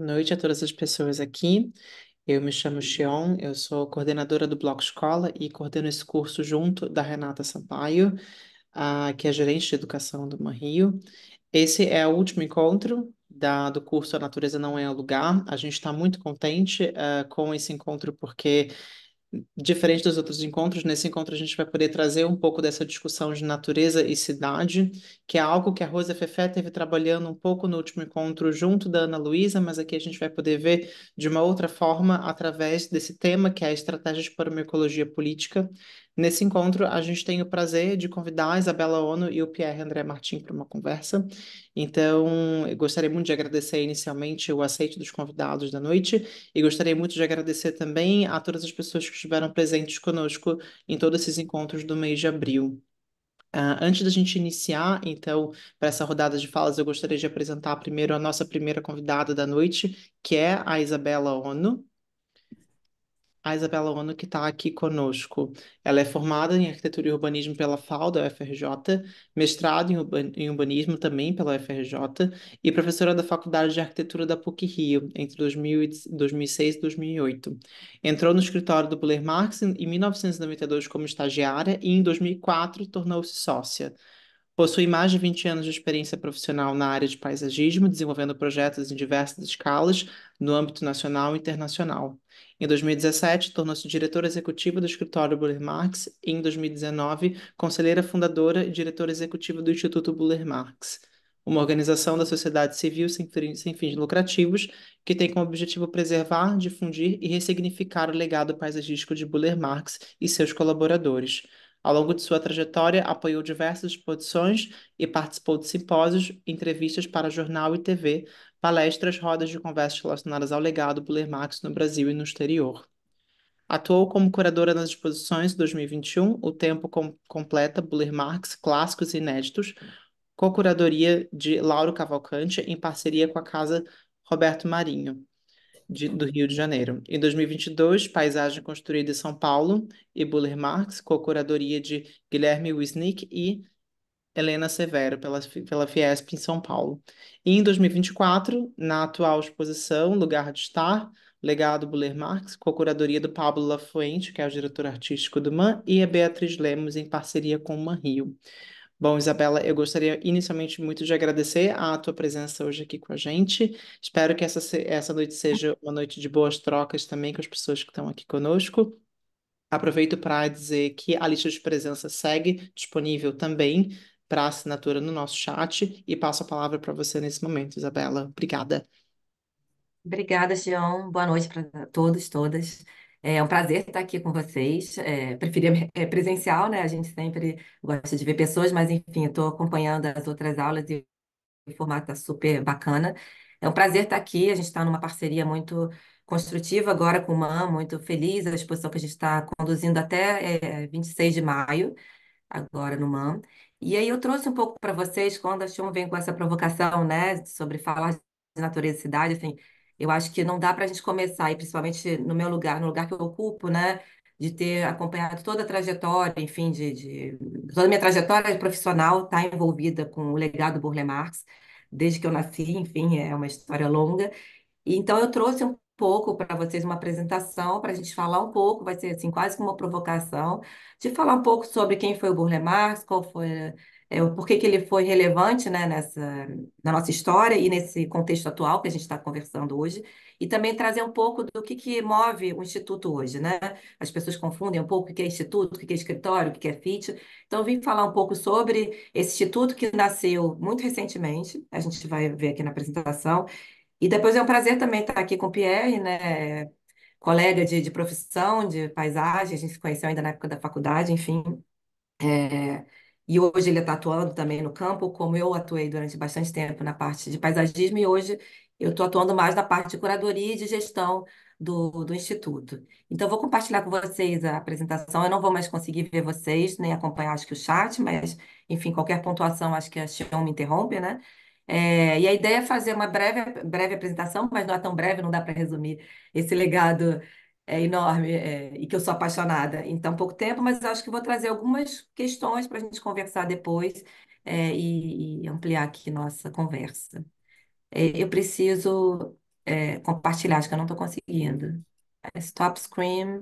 Boa noite a todas as pessoas aqui. Eu me chamo Xion, eu sou coordenadora do Bloco Escola e coordeno esse curso junto da Renata Sampaio, uh, que é gerente de educação do Manrio. Esse é o último encontro da, do curso A Natureza Não É o Lugar. A gente está muito contente uh, com esse encontro porque diferente dos outros encontros, nesse encontro a gente vai poder trazer um pouco dessa discussão de natureza e cidade, que é algo que a Rosa Fefé teve trabalhando um pouco no último encontro junto da Ana Luísa, mas aqui a gente vai poder ver de uma outra forma através desse tema que é a estratégia de permeecologia política, Nesse encontro, a gente tem o prazer de convidar a Isabela Ono e o Pierre André Martins para uma conversa. Então, eu gostaria muito de agradecer inicialmente o aceite dos convidados da noite e gostaria muito de agradecer também a todas as pessoas que estiveram presentes conosco em todos esses encontros do mês de abril. Uh, antes da gente iniciar, então, para essa rodada de falas, eu gostaria de apresentar primeiro a nossa primeira convidada da noite, que é a Isabela Ono a Isabela Ono, que está aqui conosco. Ela é formada em Arquitetura e Urbanismo pela FAO da UFRJ, mestrado em Urbanismo também pela UFRJ e professora da Faculdade de Arquitetura da PUC-Rio entre 2006 e 2008. Entrou no escritório do Buller Marx em 1992 como estagiária e em 2004 tornou-se sócia. Possui mais de 20 anos de experiência profissional na área de paisagismo, desenvolvendo projetos em diversas escalas no âmbito nacional e internacional. Em 2017, tornou-se diretora executiva do escritório Buller Marx e, em 2019, conselheira fundadora e diretora executiva do Instituto Buller Marx, uma organização da sociedade civil sem, sem fins lucrativos que tem como objetivo preservar, difundir e ressignificar o legado paisagístico de Buller Marx e seus colaboradores. Ao longo de sua trajetória, apoiou diversas exposições e participou de simpósios, entrevistas para jornal e TV, palestras, rodas de conversas relacionadas ao legado Buller Marx no Brasil e no exterior. Atuou como curadora nas exposições 2021, O Tempo com Completa, Buller Marx, Clássicos e Inéditos, co-curadoria de Lauro Cavalcante, em parceria com a Casa Roberto Marinho, de, do Rio de Janeiro. Em 2022, Paisagem Construída em São Paulo e Buller Marx, co-curadoria de Guilherme Wisnick e Helena Severo, pela, pela Fiesp em São Paulo. E em 2024, na atual exposição Lugar de Estar, Legado Buller Marx, com a curadoria do Pablo Lafuente, que é o diretor artístico do MAN, e a Beatriz Lemos, em parceria com o MAN Rio. Bom, Isabela, eu gostaria inicialmente muito de agradecer a tua presença hoje aqui com a gente. Espero que essa, essa noite seja uma noite de boas trocas também com as pessoas que estão aqui conosco. Aproveito para dizer que a lista de presença segue disponível também para assinatura no nosso chat e passo a palavra para você nesse momento, Isabela. Obrigada. Obrigada, Jean. Boa noite para todos, todas. É um prazer estar aqui com vocês. É, preferia é presencial, né? A gente sempre gosta de ver pessoas, mas enfim, estou acompanhando as outras aulas e o formato está super bacana. É um prazer estar aqui. A gente está numa parceria muito construtiva agora com o MAM, muito feliz. A exposição que a gente está conduzindo até é, 26 de maio, agora no MAM. E aí eu trouxe um pouco para vocês quando a Chum vem com essa provocação, né, sobre falar de natureza e cidade, assim, eu acho que não dá para a gente começar, e principalmente no meu lugar, no lugar que eu ocupo, né, de ter acompanhado toda a trajetória, enfim, de, de toda a minha trajetória profissional está envolvida com o legado Burle Marx, desde que eu nasci, enfim, é uma história longa. Então eu trouxe um pouco para vocês uma apresentação, para a gente falar um pouco, vai ser assim, quase como uma provocação, de falar um pouco sobre quem foi o Burle Marx, qual foi, é, o porquê que ele foi relevante né, nessa, na nossa história e nesse contexto atual que a gente está conversando hoje, e também trazer um pouco do que, que move o Instituto hoje. Né? As pessoas confundem um pouco o que é Instituto, o que é escritório, o que é FIT. Então, vim falar um pouco sobre esse Instituto que nasceu muito recentemente, a gente vai ver aqui na apresentação, e depois é um prazer também estar aqui com o Pierre, né? Colega de, de profissão, de paisagem, a gente se conheceu ainda na época da faculdade, enfim. É, e hoje ele está atuando também no campo, como eu atuei durante bastante tempo na parte de paisagismo, e hoje eu estou atuando mais na parte de curadoria e de gestão do, do Instituto. Então, vou compartilhar com vocês a apresentação. Eu não vou mais conseguir ver vocês, nem acompanhar, acho que o chat, mas, enfim, qualquer pontuação, acho que a Xion me interrompe, né? É, e a ideia é fazer uma breve, breve apresentação, mas não é tão breve, não dá para resumir esse legado é enorme é, e que eu sou apaixonada em tão pouco tempo, mas acho que vou trazer algumas questões para a gente conversar depois é, e, e, ampliar aqui nossa conversa. É, eu preciso é, compartilhar, acho que eu não estou conseguindo. É stop screen.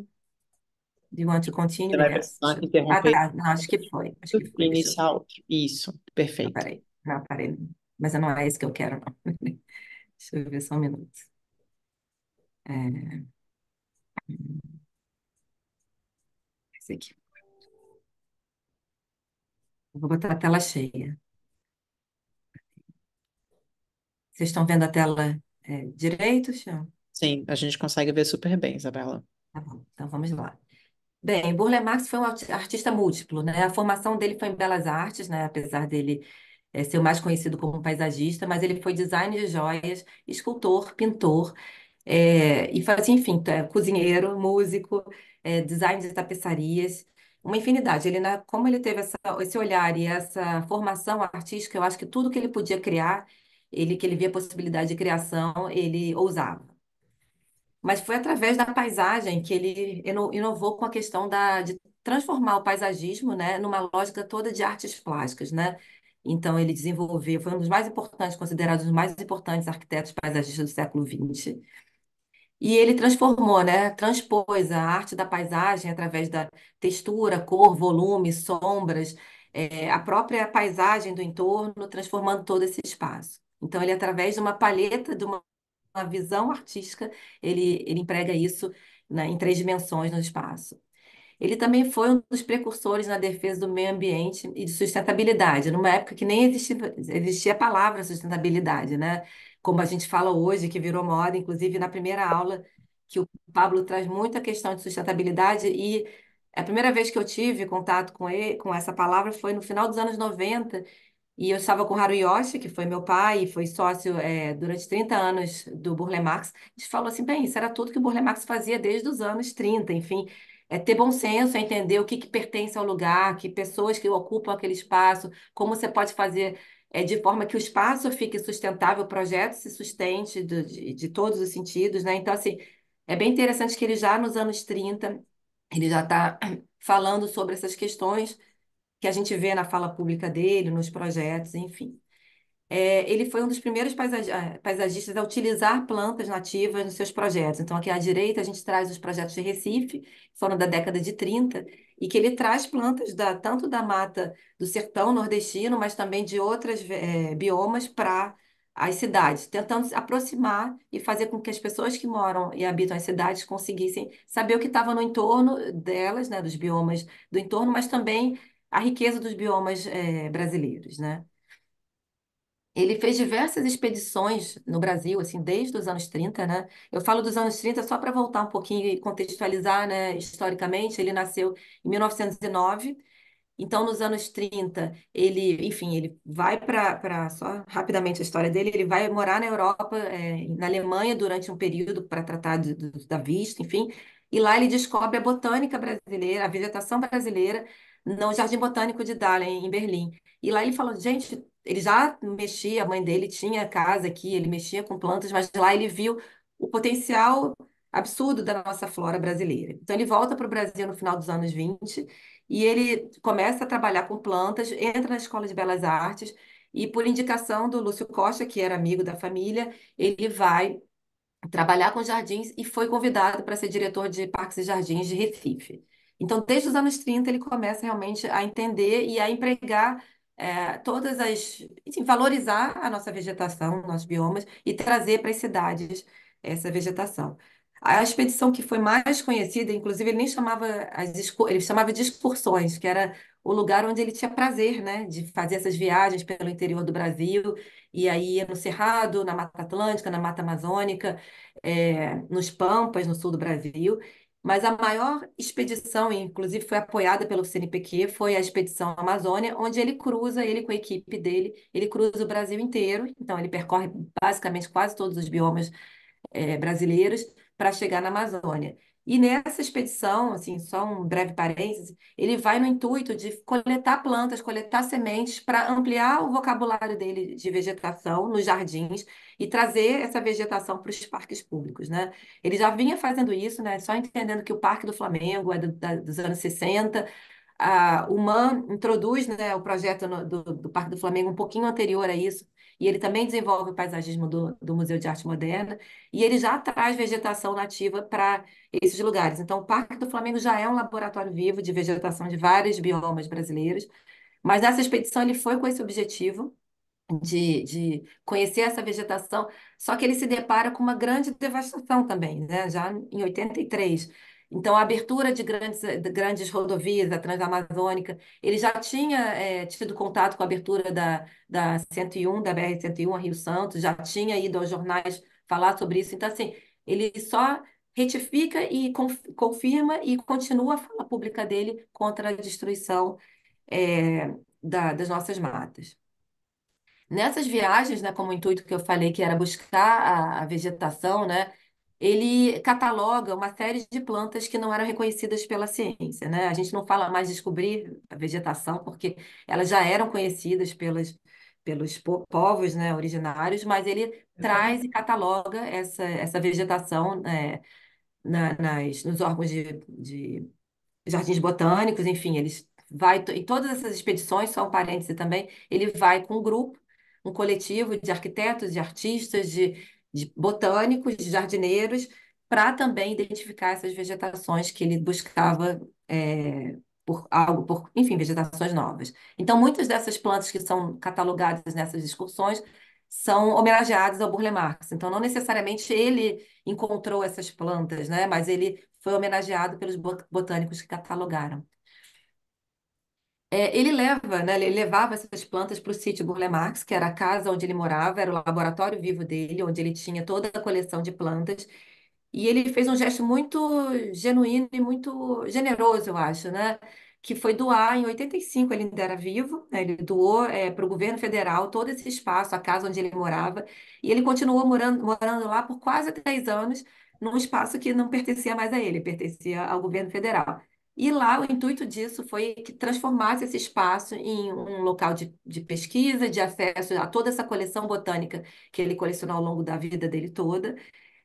Do you want to continue? Yes. interromper. Ah, tá. não, acho que foi. Acho que foi. Isso, perfeito. Não, parei. Não, parei mas não é esse que eu quero, não. Deixa eu ver só um minuto. É... Hum, esse aqui. vou botar a tela cheia. Vocês estão vendo a tela é, direito, Chão? Sim, a gente consegue ver super bem, Isabela. Tá bom, então vamos lá. Bem, Burle Marx foi um artista múltiplo, né? A formação dele foi em belas artes, né? Apesar dele é, ser mais conhecido como paisagista, mas ele foi designer de joias, escultor, pintor, é, e fazia, assim, enfim, é, cozinheiro, músico, é, design de tapeçarias, uma infinidade. Ele, como ele teve essa, esse olhar e essa formação artística, eu acho que tudo que ele podia criar, ele que ele via possibilidade de criação, ele ousava mas foi através da paisagem que ele inovou com a questão da, de transformar o paisagismo né, numa lógica toda de artes plásticas, né? Então, ele desenvolveu, foi um dos mais importantes, considerado um dos mais importantes arquitetos paisagistas do século XX. E ele transformou, né, transpôs a arte da paisagem através da textura, cor, volume, sombras, é, a própria paisagem do entorno, transformando todo esse espaço. Então, ele, através de uma palheta, de uma, uma visão artística, ele, ele emprega isso né, em três dimensões no espaço. Ele também foi um dos precursores na defesa do meio ambiente e de sustentabilidade, numa época que nem existia, existia a palavra sustentabilidade, né? Como a gente fala hoje, que virou moda, inclusive na primeira aula que o Pablo traz muita questão de sustentabilidade e a primeira vez que eu tive contato com ele, com essa palavra foi no final dos anos 90 e eu estava com o Haruyoshi, que foi meu pai e foi sócio é, durante 30 anos do Burle Marx. A gente falou assim, bem, isso era tudo que o Burle Marx fazia desde os anos 30, enfim, é ter bom senso, é entender o que, que pertence ao lugar, que pessoas que ocupam aquele espaço, como você pode fazer é, de forma que o espaço fique sustentável, o projeto se sustente do, de, de, todos os sentidos, né? Então, assim, é bem interessante que ele já nos anos 30, ele já está falando sobre essas questões que a gente vê na fala pública dele, nos projetos, enfim. É, ele foi um dos primeiros é, paisagistas a utilizar plantas nativas nos seus projetos. Então, aqui à direita, a gente traz os projetos de Recife, que foram da década de 30, e que ele traz plantas da, tanto da mata do sertão nordestino, mas também de outras é, biomas para as cidades, tentando aproximar e fazer com que as pessoas que moram e habitam as cidades conseguissem saber o que estava no entorno delas, né, dos biomas do entorno, mas também a riqueza dos biomas é, brasileiros, né? Ele fez diversas expedições no Brasil, assim, desde os anos 30, né? Eu falo dos anos 30 só para voltar um pouquinho e contextualizar, né, historicamente. Ele nasceu em 1909. Então, nos anos 30, ele, enfim, ele vai para, só rapidamente a história dele, ele vai morar na Europa, é, na Alemanha, durante um período para tratar de, de, da vista, enfim. E lá ele descobre a botânica brasileira, a vegetação brasileira, no Jardim Botânico de Dahlem, em Berlim. E lá ele falou, gente, ele já mexia, a mãe dele tinha casa aqui, ele mexia com plantas, mas lá ele viu o potencial absurdo da nossa flora brasileira. Então ele volta para o Brasil no final dos anos 20 e ele começa a trabalhar com plantas, entra na Escola de Belas Artes e por indicação do Lúcio Costa, que era amigo da família, ele vai trabalhar com jardins e foi convidado para ser diretor de Parques e Jardins de Recife. Então, desde os anos 30, ele começa realmente a entender e a empregar é, todas as, enfim, valorizar a nossa vegetação, nossos biomas e trazer para as cidades essa vegetação. A expedição que foi mais conhecida, inclusive, ele nem chamava as ele chamava de excursões, que era o lugar onde ele tinha prazer, né, de fazer essas viagens pelo interior do Brasil, e aí ia no Cerrado, na Mata Atlântica, na Mata Amazônica, é, nos Pampas, no sul do Brasil, mas a maior expedição, inclusive foi apoiada pelo CNPq, foi a Expedição Amazônia, onde ele cruza, ele com a equipe dele, ele cruza o Brasil inteiro. Então, ele percorre basicamente quase todos os biomas é, brasileiros para chegar na Amazônia. E nessa expedição, assim, só um breve parênteses, ele vai no intuito de coletar plantas, coletar sementes para ampliar o vocabulário dele de vegetação nos jardins e trazer essa vegetação para os parques públicos, né? Ele já vinha fazendo isso, né? Só entendendo que o Parque do Flamengo é do, da, dos anos 60, a, o MAN introduz né, o projeto no, do, do Parque do Flamengo um pouquinho anterior a isso, e ele também desenvolve o paisagismo do, do Museu de Arte Moderna, e ele já traz vegetação nativa para esses lugares. Então, o Parque do Flamengo já é um laboratório vivo de vegetação de vários biomas brasileiros, mas nessa expedição ele foi com esse objetivo de, de conhecer essa vegetação, só que ele se depara com uma grande devastação também, né? já em 83, então, a abertura de grandes, de grandes rodovias, a Transamazônica, ele já tinha é, tido contato com a abertura da, da 101, da BR-101, a Rio Santos, já tinha ido aos jornais falar sobre isso. Então, assim, ele só retifica e confirma e continua a fala pública dele contra a destruição é, da, das nossas matas. Nessas viagens, né, como o intuito que eu falei, que era buscar a, a vegetação, né, ele cataloga uma série de plantas que não eram reconhecidas pela ciência, né? A gente não fala mais descobrir a vegetação, porque elas já eram conhecidas pelas, pelos povos, né, originários, mas ele traz e cataloga essa, essa vegetação é, na, nas, nos órgãos de, de jardins botânicos, enfim, eles vai e todas essas expedições, só um parêntese também, ele vai com um grupo, um coletivo de arquitetos, de artistas, de de botânicos, de jardineiros, para também identificar essas vegetações que ele buscava é, por algo, por, enfim, vegetações novas. Então, muitas dessas plantas que são catalogadas nessas excursões são homenageadas ao Burle Marx. Então, não necessariamente ele encontrou essas plantas, né? mas ele foi homenageado pelos botânicos que catalogaram. É, ele leva, né, ele levava essas plantas para o sítio Burle Marx, que era a casa onde ele morava, era o laboratório vivo dele, onde ele tinha toda a coleção de plantas. E ele fez um gesto muito genuíno e muito generoso, eu acho, né? Que foi doar em 85, ele ainda era vivo, né? ele doou é, para o governo federal todo esse espaço, a casa onde ele morava, e ele continuou morando, morando lá por quase 10 anos, num espaço que não pertencia mais a ele, pertencia ao governo federal. E lá o intuito disso foi que transformasse esse espaço em um local de, de, pesquisa, de acesso a toda essa coleção botânica que ele colecionou ao longo da vida dele toda,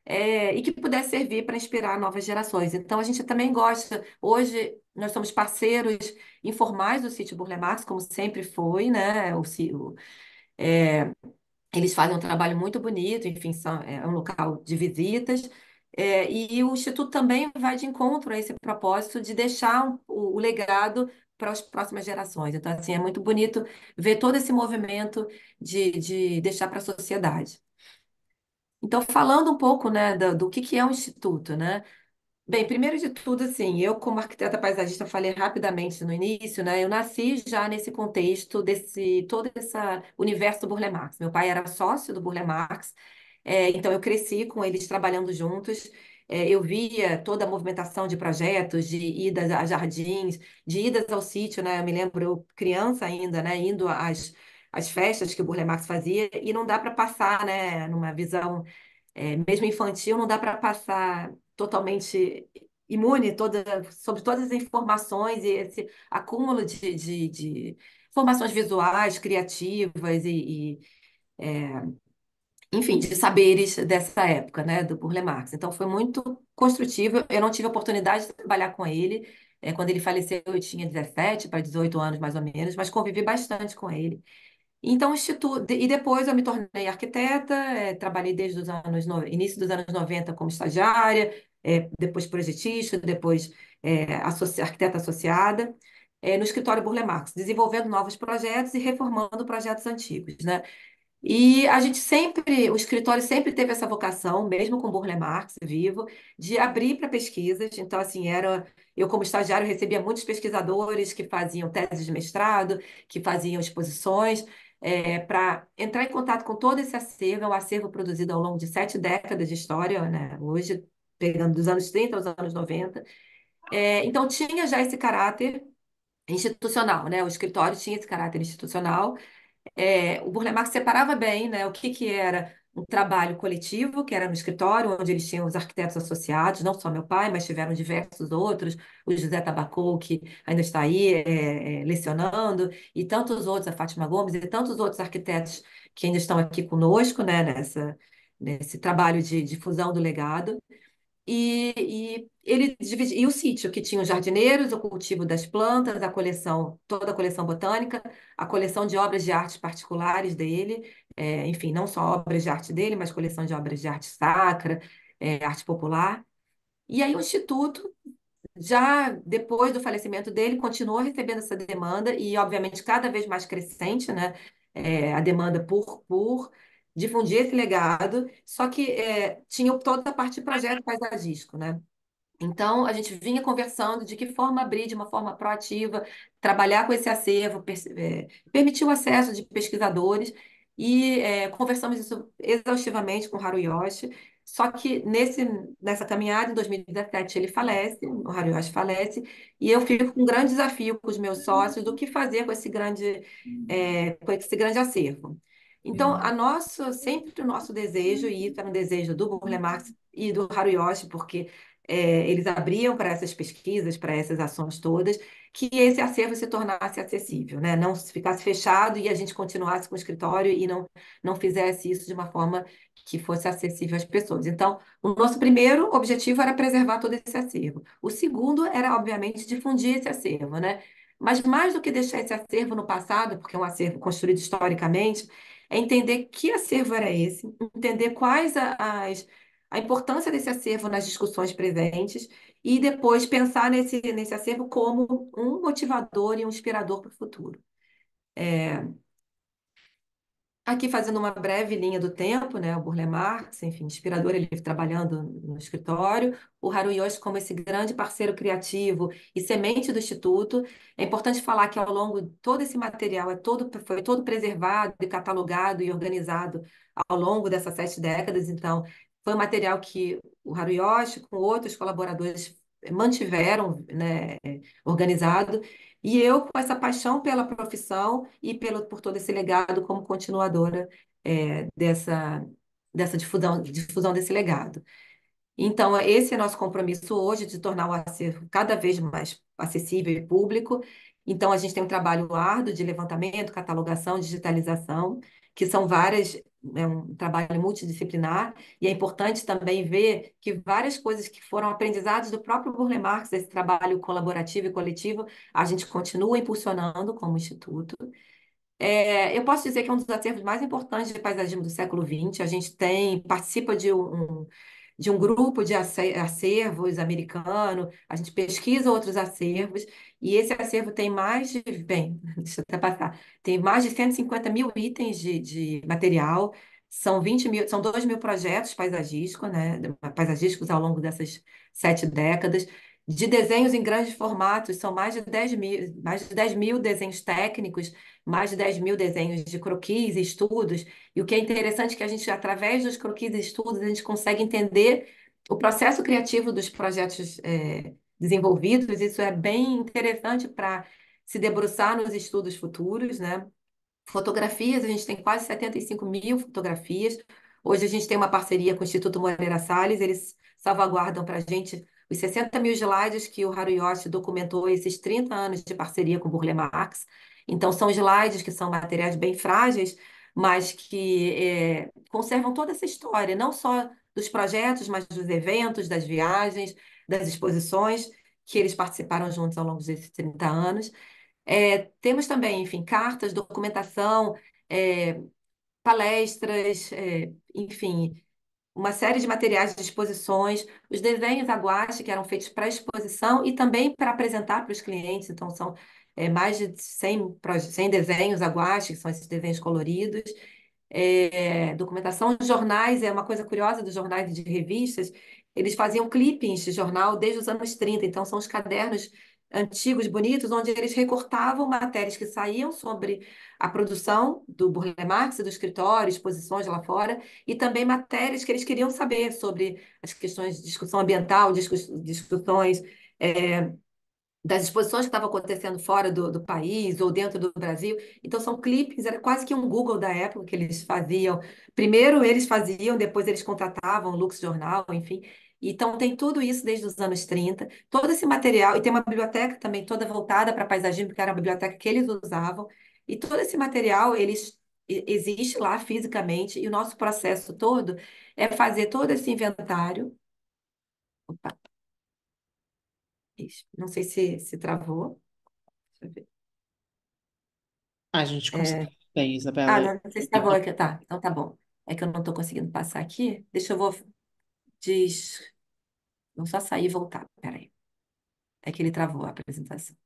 é, e que pudesse servir para inspirar novas gerações. Então a gente também gosta, hoje nós somos parceiros informais do sítio Burle Marx, como sempre foi, né? O, o, é, eles fazem um trabalho muito bonito, enfim, são, é, é um local de visitas. É, e o Instituto também vai de encontro a esse propósito de deixar o, o legado para as próximas gerações. Então, assim, é muito bonito ver todo esse movimento de, de deixar para a sociedade. Então, falando um pouco, né, do, do, que, que é um instituto, né? Bem, primeiro de tudo, assim, eu como arquiteta paisagista falei rapidamente no início, né? Eu nasci já nesse contexto desse todo esse universo do Burle Marx. Meu pai era sócio do Burle Marx é, então, eu cresci com eles trabalhando juntos. É, eu via toda a movimentação de projetos, de idas a jardins, de idas ao sítio, né? Eu me lembro, eu, criança ainda, né? Indo às, às festas que o Burle Marx fazia, e não dá para passar, né? Numa visão é, mesmo infantil, não dá para passar totalmente imune toda, sobre todas as informações e esse acúmulo de, de, de informações visuais, criativas e, e é, enfim, de saberes dessa época, né, do Burle Marx. Então foi muito construtivo. Eu não tive a oportunidade de trabalhar com ele. É, quando ele faleceu, eu tinha 17 para 18 anos, mais ou menos, mas convivi bastante com ele. Então, instituto, e depois eu me tornei arquiteta, é, trabalhei desde os anos, no... início dos anos 90 como estagiária, é, depois projetista, depois é, associ... arquiteta associada, é, no escritório Burle Marx, desenvolvendo novos projetos e reformando projetos antigos, né? E a gente sempre, o escritório sempre teve essa vocação, mesmo com Burle Marx vivo, de abrir para pesquisas. Então, assim, era eu como estagiário recebia muitos pesquisadores que faziam teses de mestrado, que faziam exposições, é, eh, para entrar em contato com todo esse acervo, é um acervo produzido ao longo de sete décadas de história, né? Hoje, pegando dos anos 30 aos anos 90. É, eh, então, tinha já esse caráter institucional, né? O escritório tinha esse caráter institucional, é, o Burle Marx separava bem né, o que, que era um trabalho coletivo, que era no escritório, onde eles tinham os arquitetos associados, não só meu pai, mas tiveram diversos outros, o José Tabacou, que ainda está aí é, é, lecionando, e tantos outros, a Fátima Gomes, e tantos outros arquitetos que ainda estão aqui conosco né, nessa, nesse trabalho de difusão do legado. E, e ele dividia, e o sítio, que tinha os jardineiros, o cultivo das plantas, a coleção, toda a coleção botânica, a coleção de obras de arte particulares dele, é, enfim, não só obras de arte dele, mas coleção de obras de arte sacra, é, arte popular. E aí o Instituto, já depois do falecimento dele, continuou recebendo essa demanda e, obviamente, cada vez mais crescente, né? É, a demanda por, por difundir esse legado, só que é, tinha toda a parte de projeto paisagístico, né? Então, a gente vinha conversando de que forma abrir de uma forma proativa, trabalhar com esse acervo, per é, permitir o acesso de pesquisadores, e é, conversamos isso exaustivamente com Haruyoshi, só que nesse, nessa caminhada, em 2017, ele falece, o Haruyoshi falece, e eu fico com um grande desafio com os meus sócios do que fazer com esse grande, é, com esse grande acervo. Então, a sempre o nosso desejo, e era um desejo do Burle uhum. Marx e do Haruyoshi, porque é, eles abriam para essas pesquisas, para essas ações todas, que esse acervo se tornasse acessível, né? não ficasse fechado e a gente continuasse com o escritório e não, não fizesse isso de uma forma que fosse acessível às pessoas. Então, o nosso primeiro objetivo era preservar todo esse acervo. O segundo era, obviamente, difundir esse acervo, né? Mas mais do que deixar esse acervo no passado, porque é um acervo construído historicamente, é entender que acervo era esse, entender quais as, a importância desse acervo nas discussões presentes e depois pensar nesse, nesse acervo como um motivador e um inspirador para o futuro. É, Aqui fazendo uma breve linha do tempo, né? O Burle Marx, enfim, inspirador, ele trabalhando no escritório, o Haruyoshi como esse grande parceiro criativo e semente do instituto. É importante falar que ao longo de todo esse material é todo foi todo preservado e catalogado e organizado ao longo dessas sete décadas, então foi um material que o Haruyoshi com outros colaboradores mantiveram, né, organizado e eu, com essa paixão pela profissão e pelo, por todo esse legado como continuadora é, dessa, dessa difusão, difusão desse legado. Então, esse é nosso compromisso hoje de tornar o acervo cada vez mais acessível e público. Então, a gente tem um trabalho árduo de levantamento, catalogação, digitalização, que são várias é um trabalho multidisciplinar, e é importante também ver que várias coisas que foram aprendizadas do próprio Burle Marx, esse trabalho colaborativo e coletivo, a gente continua impulsionando como instituto. É, eu posso dizer que é um dos acervos mais importantes de paisagismo do século XX. A gente tem, participa de um, de um grupo de acervos americano, a gente pesquisa outros acervos e esse acervo tem mais de, bem, deixa eu até passar, tem mais de 150 mil itens de, de material, são 20 mil, são 2 mil projetos paisagísticos, né, paisagísticos ao longo dessas sete décadas, de desenhos em grandes formatos, são mais de 10 mil, mais de 10 mil desenhos técnicos, mais de 10 mil desenhos de croquis e estudos, e o que é interessante é que a gente, através dos croquis e estudos, a gente consegue entender o processo criativo dos projetos é, desenvolvidos. Isso é bem interessante para se debruçar nos estudos futuros, né? Fotografias, a gente tem quase 75 mil fotografias. Hoje a gente tem uma parceria com o Instituto Moreira Salles, eles salvaguardam para a gente os 60 mil slides que o Haruyoshi documentou esses 30 anos de parceria com o Burle Marx. Então, são slides que são materiais bem frágeis, mas que é, conservam toda essa história, não só dos projetos, mas dos eventos, das viagens, das exposições que eles participaram juntos ao longo desses 30 anos. É, temos também, enfim, cartas, documentação, é, palestras, é, enfim, uma série de materiais de exposições, os desenhos a guache que eram feitos para exposição e também para apresentar para os clientes, então são é, mais de 100, 100 desenhos a guache, que são esses desenhos coloridos, é, documentação, jornais, é uma coisa curiosa dos jornais e de revistas, eles faziam clippings de jornal desde os anos 30, então são os cadernos antigos, bonitos, onde eles recortavam matérias que saíam sobre a produção do Burle Marx, do escritório, exposições lá fora, e também matérias que eles queriam saber sobre as questões de discussão ambiental, discussões é, das exposições que estavam acontecendo fora do, do, país ou dentro do Brasil. Então, são clipes, era quase que um Google da época que eles faziam. Primeiro eles faziam, depois eles contratavam Lux Jornal, enfim. Então, tem tudo isso desde os anos 30, todo esse material, e tem uma biblioteca também toda voltada para paisagismo, porque era a biblioteca que eles usavam, e todo esse material, eles existe lá fisicamente, e o nosso processo todo é fazer todo esse inventário, opa, isso. Não sei se se travou. Deixa eu ver. A gente consegue É... bem, né? Ah, Isabela. não, não sei se tá travou aqui. Tá, então tá bom. É que eu não estou conseguindo passar aqui. Deixa eu vou diz Vou só sair e voltar. Peraí. É que ele travou a apresentação.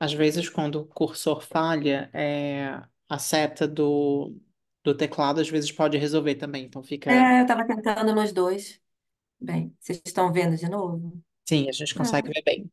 Às vezes, quando o cursor falha, é a seta do, do teclado às vezes pode resolver também, então fica. É, eu tava tentando nos dois. Bem, vocês estão vendo de novo? Sim, a gente ah, consegue ver bem.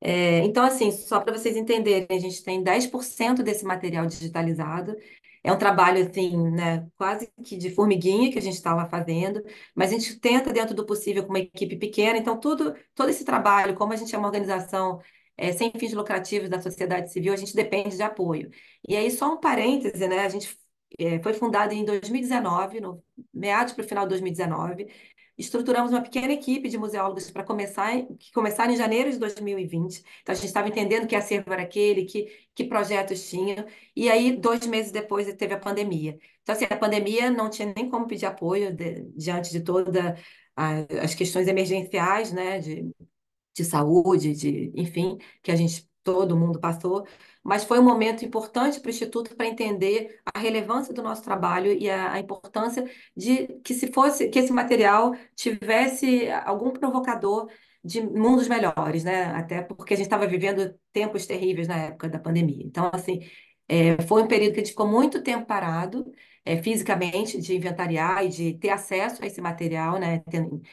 É, então, assim, só para vocês entenderem, a gente tem 10% desse material digitalizado. É um trabalho, assim, né, quase que de formiguinha que a gente estava tá fazendo, mas a gente tenta, dentro do possível, com uma equipe pequena. Então, tudo, todo esse trabalho, como a gente é uma organização é, sem fins lucrativos da sociedade civil, a gente depende de apoio. E aí, só um parêntese, né? A gente é, foi fundado em 2019, no, meados para o final de 2019. Estruturamos uma pequena equipe de museólogos para começar, que começaram em janeiro de 2020. Então, a gente estava entendendo que acervo era aquele, que, que projetos tinham. E aí, dois meses depois, teve a pandemia. Então, assim, a pandemia não tinha nem como pedir apoio de, diante de todas as questões emergenciais, né, de de saúde, de, enfim, que a gente todo mundo passou, mas foi um momento importante para o Instituto para entender a relevância do nosso trabalho e a, a, importância de que se fosse que esse material tivesse algum provocador de mundos melhores, né? Até porque a gente estava vivendo tempos terríveis na época da pandemia. Então, assim, é, foi um período que a gente ficou muito tempo parado é, fisicamente, de inventariar e de ter acesso a esse material, né?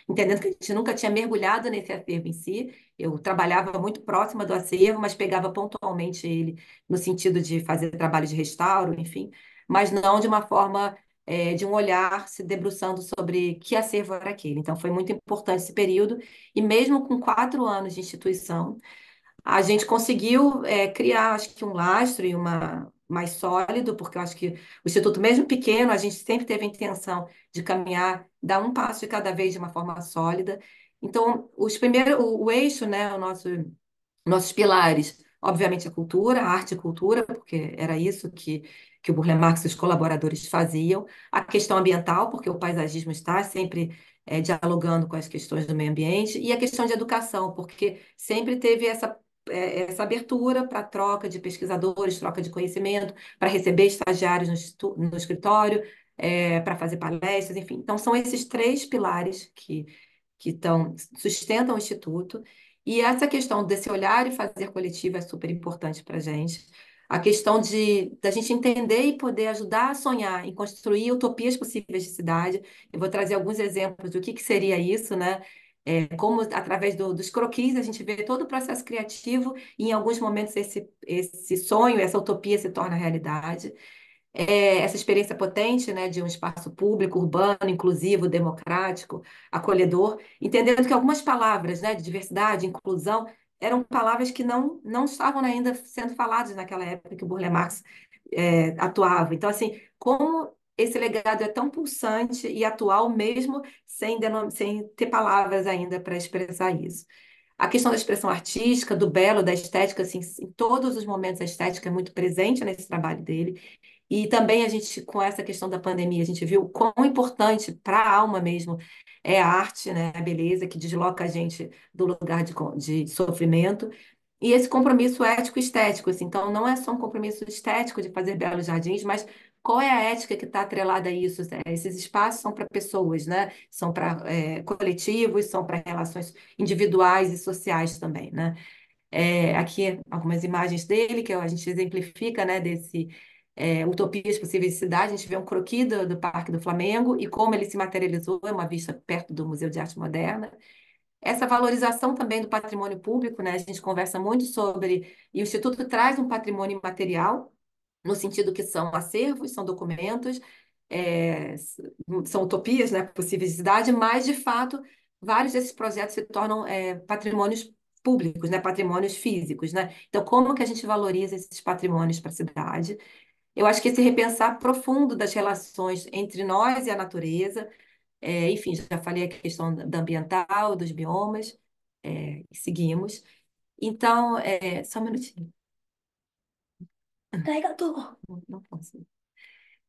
entendendo que a gente nunca tinha mergulhado nesse acervo em si. Eu trabalhava muito próxima do acervo, mas pegava pontualmente ele no sentido de fazer trabalho de restauro, enfim, mas não de uma forma é, de um olhar se debruçando sobre que acervo era aquele. Então, foi muito importante esse período, e mesmo com quatro anos de instituição, a gente conseguiu é, criar, acho que, um lastro e uma, mais sólido, porque eu acho que o Instituto, mesmo pequeno, a gente sempre teve a intenção de caminhar, dar um passo de cada vez de uma forma sólida. Então, os primeiros, o, o eixo, né, o nosso, nossos pilares, obviamente a é cultura, a arte e cultura, porque era isso que, que o Burle Marx e os colaboradores faziam, a questão ambiental, porque o paisagismo está sempre é, dialogando com as questões do meio ambiente, e a questão de educação, porque sempre teve essa é, essa abertura para troca de pesquisadores, troca de conhecimento, para receber estagiários no, no escritório, é, para fazer palestras, enfim. Então, são esses três pilares que, que tão, sustentam o Instituto. E essa questão desse olhar e fazer coletivo é super importante para a gente. A questão de da gente entender e poder ajudar a sonhar em construir utopias possíveis de cidade. Eu vou trazer alguns exemplos do que, que seria isso, né? É, como através do, dos croquis a gente vê todo o processo criativo e em alguns momentos esse, esse sonho, essa utopia se torna realidade. É, essa experiência potente né, de um espaço público, urbano, inclusivo, democrático, acolhedor, entendendo que algumas palavras né, de diversidade, inclusão, eram palavras que não, não estavam ainda sendo faladas naquela época que o Burle Marx é, atuava. Então, assim, como esse legado é tão pulsante e atual, mesmo sem, sem ter palavras ainda para expressar isso. A questão da expressão artística, do belo, da estética, assim, em todos os momentos a estética é muito presente nesse trabalho dele. E também a gente, com essa questão da pandemia, a gente viu quão importante para a alma mesmo é a arte, né? a beleza que desloca a gente do lugar de, de sofrimento. E esse compromisso ético-estético, assim, então não é só um compromisso estético de fazer belos jardins, mas qual é a ética que está atrelada a isso? É, esses espaços são para pessoas, né? São para é, coletivos, são para relações individuais e sociais também, né? É, aqui algumas imagens dele que a gente exemplifica, né? Desse é, Utopias Possíveis de Cidade, a gente vê um croqui do, do Parque do Flamengo e como ele se materializou, é uma vista perto do Museu de Arte Moderna essa valorização também do patrimônio público, né? A gente conversa muito sobre e o instituto traz um patrimônio material no sentido que são acervos, são documentos, é, são utopias, né, possíveis de cidade, mas, de fato, vários desses projetos se tornam é, patrimônios públicos, né, patrimônios físicos. Né? Então, como que a gente valoriza esses patrimônios para a cidade? Eu acho que esse repensar profundo das relações entre nós e a natureza, é, enfim, já falei a questão da ambiental, dos biomas, é, seguimos. Então, é, só um minutinho tudo. Não, não consigo.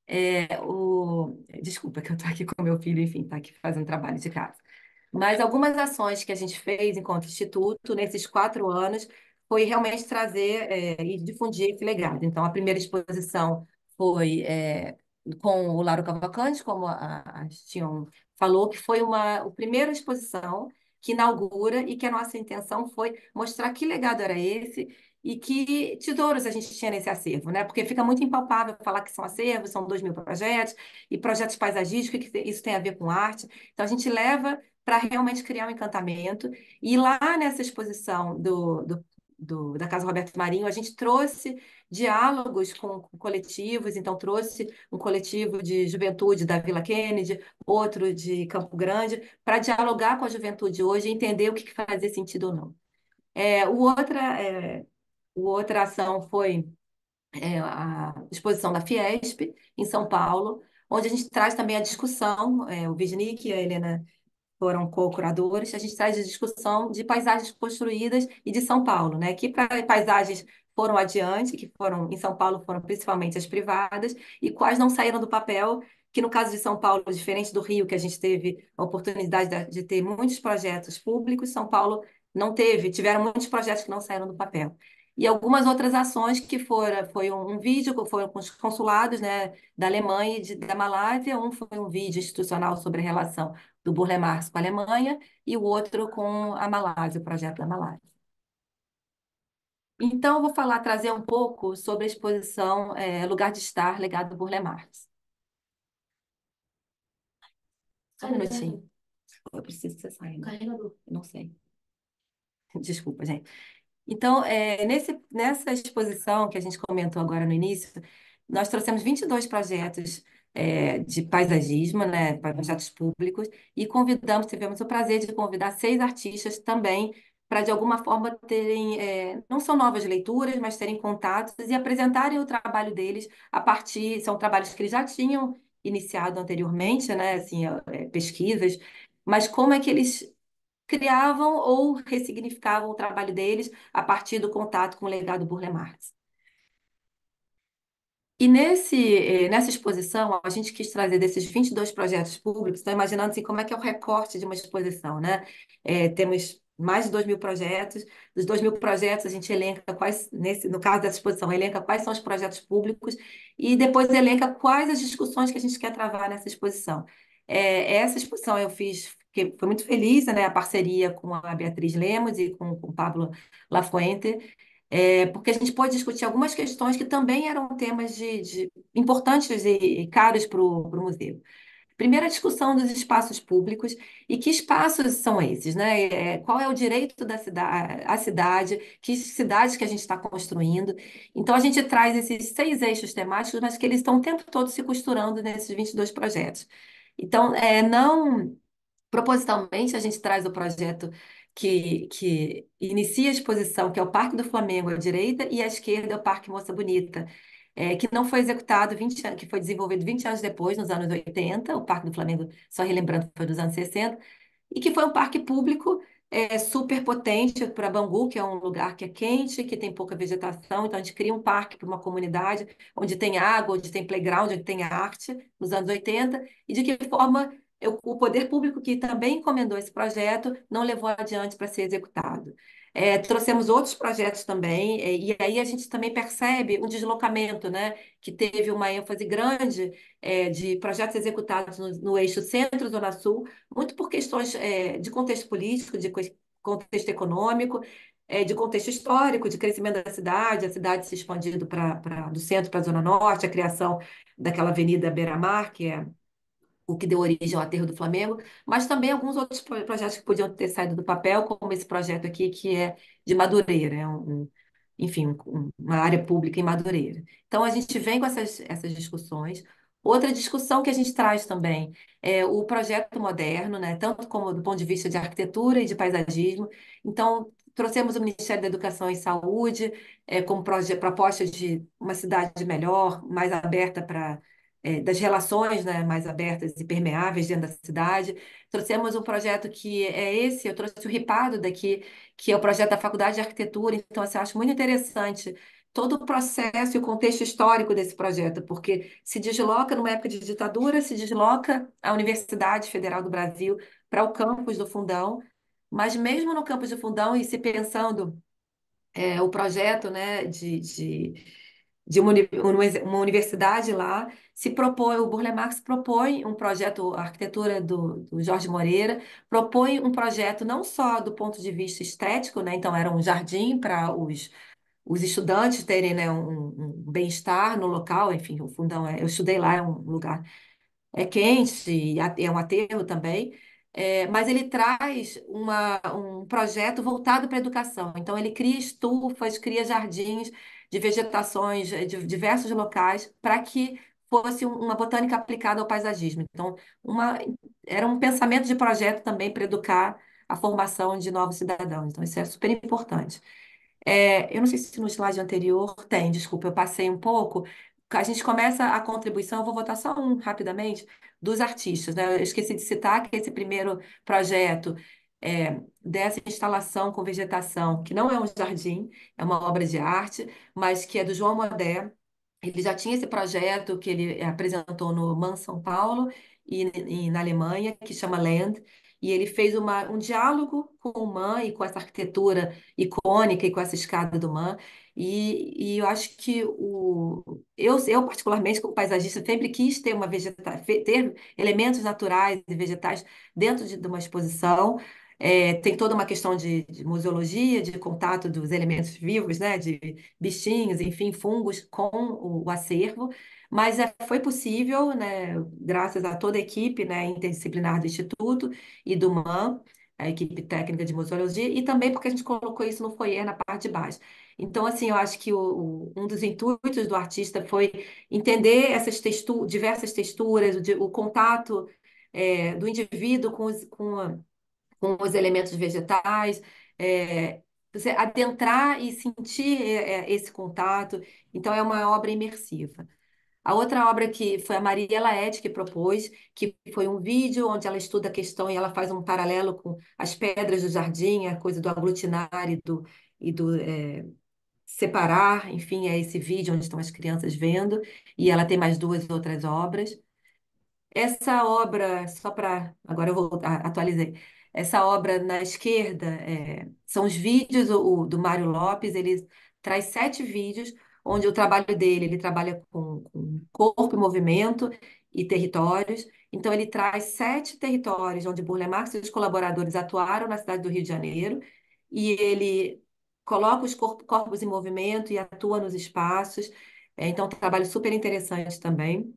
É, o... Desculpa que eu estou aqui com meu filho, enfim, está aqui fazendo trabalho de casa. Mas algumas ações que a gente fez enquanto instituto nesses quatro anos foi realmente trazer é, e difundir esse legado. Então, a primeira exposição foi é, com o Lauro Cavalcante, como a, a Tion falou, que foi uma a primeira exposição que inaugura e que a nossa intenção foi mostrar que legado era esse e que tesouros a gente tinha nesse acervo, né? Porque fica muito impalpável falar que são acervos, são dois mil projetos, e projetos paisagísticos, que isso tem a ver com arte. Então, a gente leva para realmente criar um encantamento. E lá nessa exposição do, do, do, da Casa Roberto Marinho, a gente trouxe diálogos com, com, coletivos, então trouxe um coletivo de juventude da Vila Kennedy, outro de Campo Grande, para dialogar com a juventude hoje e entender o que, que fazia sentido ou não. É, o outra é, Outra ação foi é, a exposição da Fiesp, em São Paulo, onde a gente traz também a discussão, é, o Viznik e a Helena foram co-curadores, a gente traz a discussão de paisagens construídas e de São Paulo, né? Que paisagens foram adiante, que foram em São Paulo foram principalmente as privadas, e quais não saíram do papel, que no caso de São Paulo, diferente do Rio, que a gente teve a oportunidade de ter muitos projetos públicos, São Paulo não teve, tiveram muitos projetos que não saíram do papel e algumas outras ações que foram, foi um, um vídeo que foram com os consulados né, da Alemanha e de, da Malásia, um foi um vídeo institucional sobre a relação do Burle Marx com a Alemanha e o outro com a Malásia, o projeto da Malásia. Então, eu vou falar, trazer um pouco sobre a exposição é, Lugar de Estar, legado do Burle Marx. Só um minutinho. Eu preciso que você saia. Não sei. Desculpa, gente. Então, é, nesse, nessa exposição que a gente comentou agora no início, nós trouxemos 22 projetos é, de paisagismo, né, projetos públicos, e convidamos, tivemos o prazer de convidar seis artistas também para, de alguma forma, terem, é, não são novas leituras, mas terem contatos e apresentarem o trabalho deles a partir, são trabalhos que eles já tinham iniciado anteriormente, né, assim, é, pesquisas, mas como é que eles criavam ou ressignificavam o trabalho deles a partir do contato com o legado Burle Marx. E nesse, eh, nessa exposição, a gente quis trazer desses 22 projetos públicos, estou imaginando assim, como é que é o recorte de uma exposição, né? É, temos mais de 2 mil projetos, dos 2 mil projetos a gente elenca quais, nesse, no caso dessa exposição, elenca quais são os projetos públicos e depois elenca quais as discussões que a gente quer travar nessa exposição. É, essa exposição eu fiz que foi muito feliz, né, a parceria com a Beatriz Lemos e com, com o Pablo Lafuente, é, porque a gente pôde discutir algumas questões que também eram temas de, de importantes e caros para o museu. Primeira discussão dos espaços públicos e que espaços são esses, né? É, é, qual é o direito da cidade, à cidade, que cidade que a gente está construindo. Então a gente traz esses seis eixos temáticos, mas que eles estão o tempo todo se costurando nesses 22 projetos. Então, é, não Propositalmente, a gente traz o projeto que, que inicia a exposição, que é o Parque do Flamengo à direita, e à esquerda é o Parque Moça Bonita, é, que não foi executado, 20, que foi desenvolvido 20 anos depois, nos anos 80, o Parque do Flamengo, só relembrando, foi dos anos 60, e que foi um parque público é, super potente para Bangu, que é um lugar que é quente, que tem pouca vegetação, então a gente cria um parque para uma comunidade onde tem água, onde tem playground, onde tem arte, nos anos 80, e de que forma eu, o poder público que também encomendou esse projeto não levou adiante para ser executado. É, trouxemos outros projetos também, é, e aí a gente também percebe um deslocamento, né, que teve uma ênfase grande é, de projetos executados no, no eixo centro-zona sul, muito por questões é, de contexto político, de contexto econômico, é, de contexto histórico, de crescimento da cidade, a cidade se expandindo pra, pra, do centro para a zona norte, a criação daquela avenida Beira-Mar, que é o que deu origem ao aterro do Flamengo, mas também alguns outros projetos que podiam ter saído do papel, como esse projeto aqui, que é de Madureira, é um, enfim, uma área pública em Madureira. Então, a gente vem com essas, essas discussões. Outra discussão que a gente traz também é o projeto moderno, né? tanto como do ponto de vista de arquitetura e de paisagismo. Então, trouxemos o Ministério da Educação e Saúde é, como proposta de uma cidade melhor, mais aberta para é, das relações né, mais abertas e permeáveis dentro da cidade. Trouxemos um projeto que é esse, eu trouxe o Ripado daqui, que é o projeto da Faculdade de Arquitetura, então assim, eu acho muito interessante todo o processo e o contexto histórico desse projeto, porque se desloca numa época de ditadura, se desloca a Universidade Federal do Brasil para o campus do Fundão, mas mesmo no campus do Fundão e se pensando é, o projeto né, de, de de uma, uma universidade lá se propõe, o Burle Marx propõe um projeto, a arquitetura do, do Jorge Moreira propõe um projeto não só do ponto de vista estético, né? Então era um jardim para os os estudantes terem né, um, um bem-estar no local, enfim, o fundão é, eu estudei lá, é um lugar é quente, é um aterro também, é, mas ele traz uma, um projeto voltado para a educação. Então, ele cria estufas, cria jardins, de vegetações eh, de diversos locais, para que fosse uma botânica aplicada ao paisagismo. Então, uma, era um pensamento de projeto também para educar a formação de novos cidadãos. Então, isso é super importante. É, eu não sei se no slide anterior tem, desculpa, eu passei um pouco. A gente começa a contribuição, eu vou votar só um rapidamente, dos artistas. Né? Eu esqueci de citar que esse primeiro projeto é, dessa instalação com vegetação, que não é um jardim, é uma obra de arte, mas que é do João Modé. Ele já tinha esse projeto que ele eh, apresentou no Man São Paulo e, e na Alemanha, que chama Land, e ele fez uma, um diálogo com o Man e com essa arquitetura icônica e com essa escada do Man. E, e eu acho que o, eu, eu, particularmente, como paisagista, sempre quis ter, uma vegeta, ter elementos naturais e vegetais dentro de, de uma exposição. É, tem toda uma questão de, de, museologia, de contato dos elementos vivos, né, de bichinhos, enfim, fungos com o, o acervo, mas é, foi possível, né, graças a toda a equipe né, interdisciplinar do Instituto e do MAN, a equipe técnica de museologia, e também porque a gente colocou isso no foyer, na parte de baixo. Então, assim, eu acho que o, o, um dos intuitos do artista foi entender essas textu diversas texturas, o, o contato é, do indivíduo com, os, com a com os elementos vegetais, é, você adentrar e sentir é, é, esse contato. Então, é uma obra imersiva. A outra obra que foi a Mariela Ed que propôs, que foi um vídeo onde ela estuda a questão e ela faz um paralelo com as pedras do jardim, a coisa do aglutinar e do, e do é, separar, enfim, é esse vídeo onde estão as crianças vendo, e ela tem mais duas outras obras. Essa obra, só para. Agora eu vou, atualizei essa obra na esquerda é, são os vídeos o, do Mário Lopes, ele traz sete vídeos onde o trabalho dele, ele trabalha com, com corpo e movimento e territórios, então ele traz sete territórios onde Burle Marx e os colaboradores atuaram na cidade do Rio de Janeiro, e ele coloca os corpos, corpos em movimento e atua nos espaços, é, então um trabalho super interessante também.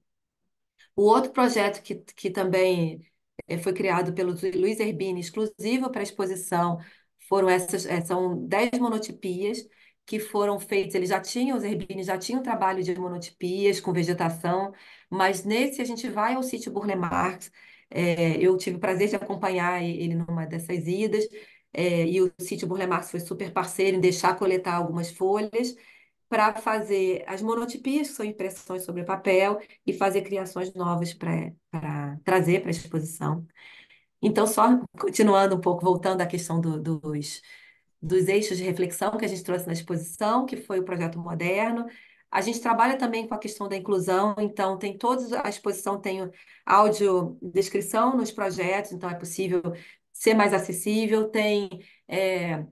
O outro projeto que, que também é, foi criado pelo Luiz Herbini exclusivo para a exposição. Foram essas, é, são 10 monotipias que foram feitas eles já tinham, os Herbini já tinham trabalho de monotipias com vegetação, mas nesse a gente vai ao sítio Burle Marx, é, eu tive o prazer de acompanhar ele numa dessas idas, é, e o sítio Burle Marx foi super parceiro em deixar coletar algumas folhas, para fazer as monotipias, que são impressões sobre papel, e fazer criações novas para trazer para a exposição. Então, só continuando um pouco, voltando à questão do, dos, dos eixos de reflexão que a gente trouxe na exposição, que foi o projeto moderno. A gente trabalha também com a questão da inclusão, então tem todos a exposição tem áudio descrição nos projetos, então é possível ser mais acessível, tem é,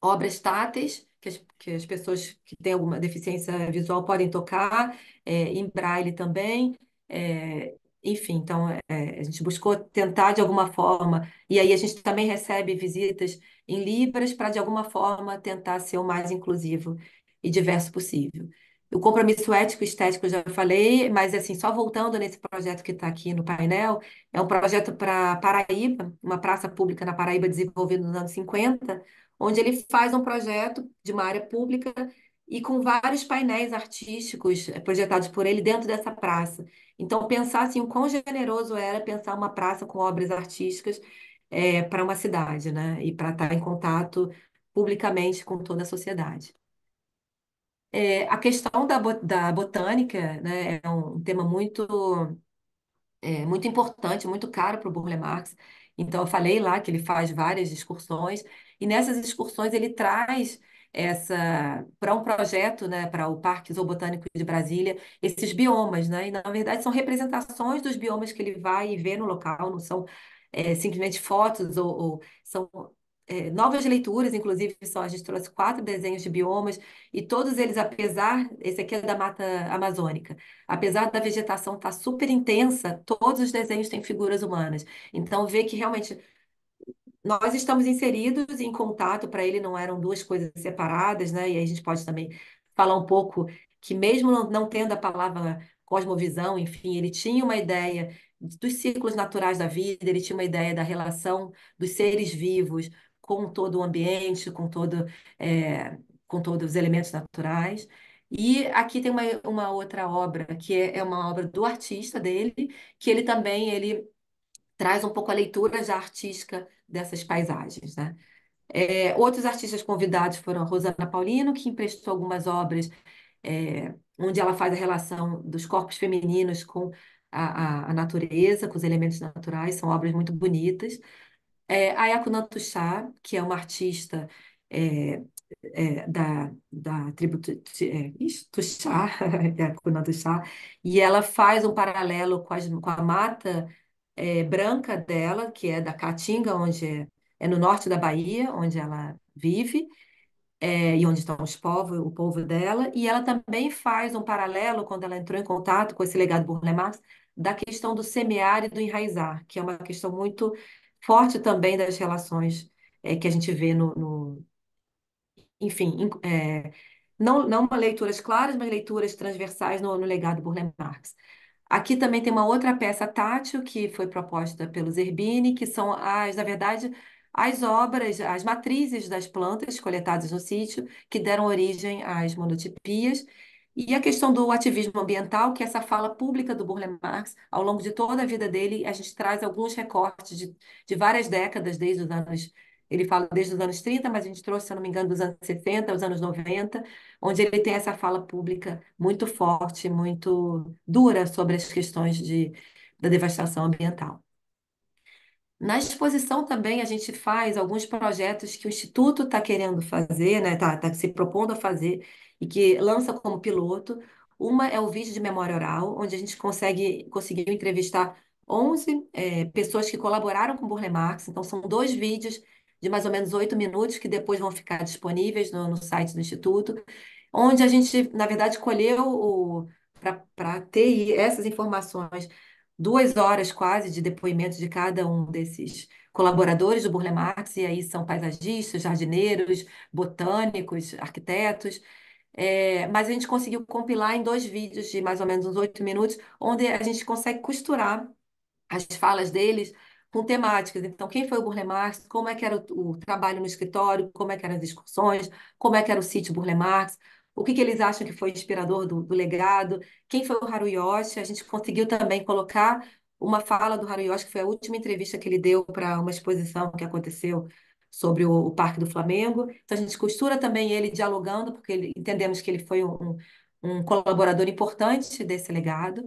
obras táteis, que as, que as pessoas que têm alguma deficiência visual podem tocar, é, em braille também. É, enfim, então é, a gente buscou tentar de alguma forma, e aí a gente também recebe visitas em Libras para de alguma forma tentar ser o mais inclusivo e diverso possível. O compromisso ético e estético eu já falei, mas assim, só voltando nesse projeto que está aqui no painel, é um projeto para Paraíba, uma praça pública na Paraíba desenvolvida nos anos 50, onde ele faz um projeto de uma área pública e com vários painéis artísticos eh, projetados por ele dentro dessa praça. Então, pensar assim, o quão generoso era pensar uma praça com obras artísticas é, para uma cidade, né? E para estar em contato publicamente com toda a sociedade. É, a questão da, da botânica né, é um tema muito, é, muito importante, muito caro para o Burle Marx. Então, eu falei lá que ele faz várias excursões. E nessas excursões ele traz essa para um projeto, né, para o Parque Zoobotânico de Brasília, esses biomas, né? E na verdade são representações dos biomas que ele vai e vê no local, não são é, simplesmente fotos ou, ou são é, novas leituras, inclusive só a gente trouxe quatro desenhos de biomas e todos eles, apesar, esse aqui é da Mata Amazônica, apesar da vegetação estar tá super intensa, todos os desenhos têm figuras humanas. Então, ver que realmente nós estamos inseridos em contato, para ele não eram duas coisas separadas, né? E aí a gente pode também falar um pouco que, mesmo não tendo a palavra cosmovisão, enfim, ele tinha uma ideia dos ciclos naturais da vida, ele tinha uma ideia da relação dos seres vivos com todo o ambiente, com, todo, é, com todos os elementos naturais. E aqui tem uma, uma outra obra, que é, é uma obra do artista dele, que ele também ele traz um pouco a leitura já artística dessas paisagens, né? É, outros artistas convidados foram a Rosana Paulino, que emprestou algumas obras é, onde ela faz a relação dos corpos femininos com a, a, a natureza, com os elementos naturais, são obras muito bonitas. É, Ayako Chá, que é uma artista é, é, da, da tribo é, Tuxá, Ayako Chá, e ela faz um paralelo com, as, com a mata é, branca dela, que é da Caatinga, onde é, é no norte da Bahia, onde ela vive, é, e onde estão os povos, o povo dela, e ela também faz um paralelo, quando ela entrou em contato com esse legado Burle Marx, da questão do semear e do enraizar, que é uma questão muito forte também das relações é, que a gente vê no... no enfim, é, não, não leituras claras, mas leituras transversais no, no legado Burle Marx. Aqui também tem uma outra peça tátil que foi proposta pelo Zerbini, que são as, na verdade, as obras, as matrizes das plantas coletadas no sítio, que deram origem às monotipias. E a questão do ativismo ambiental, que é essa fala pública do Burle Marx, ao longo de toda a vida dele, a gente traz alguns recortes de, de várias décadas, desde os anos ele fala desde os anos 30, mas a gente trouxe, se eu não me engano, dos anos 70, os anos 90, onde ele tem essa fala pública muito forte, muito dura sobre as questões de, da devastação ambiental. Na exposição também a gente faz alguns projetos que o Instituto está querendo fazer, né? Está tá se propondo a fazer e que lança como piloto. Uma é o vídeo de memória oral, onde a gente consegue conseguiu entrevistar 11 é, eh, pessoas que colaboraram com Burle Marx. Então são dois vídeos de mais ou menos oito minutos, que depois vão ficar disponíveis no, no, site do Instituto, onde a gente, na verdade, colheu para ter essas informações duas horas quase de depoimentos de cada um desses colaboradores do Burle Marx, e aí são paisagistas, jardineiros, botânicos, arquitetos, é, mas a gente conseguiu compilar em dois vídeos de mais ou menos uns oito minutos, onde a gente consegue costurar as falas deles com temáticas. Então, quem foi o Burle Marx, como é que era o, o trabalho no escritório, como é que eram as excursões, como é que era o sítio Burle Marx, o que, que eles acham que foi inspirador do, do legado, quem foi o Haruyoshi. A gente conseguiu também colocar uma fala do Haruyoshi, que foi a última entrevista que ele deu para uma exposição que aconteceu sobre o, o, Parque do Flamengo. Então, a gente costura também ele dialogando, porque ele, entendemos que ele foi um, um colaborador importante desse legado.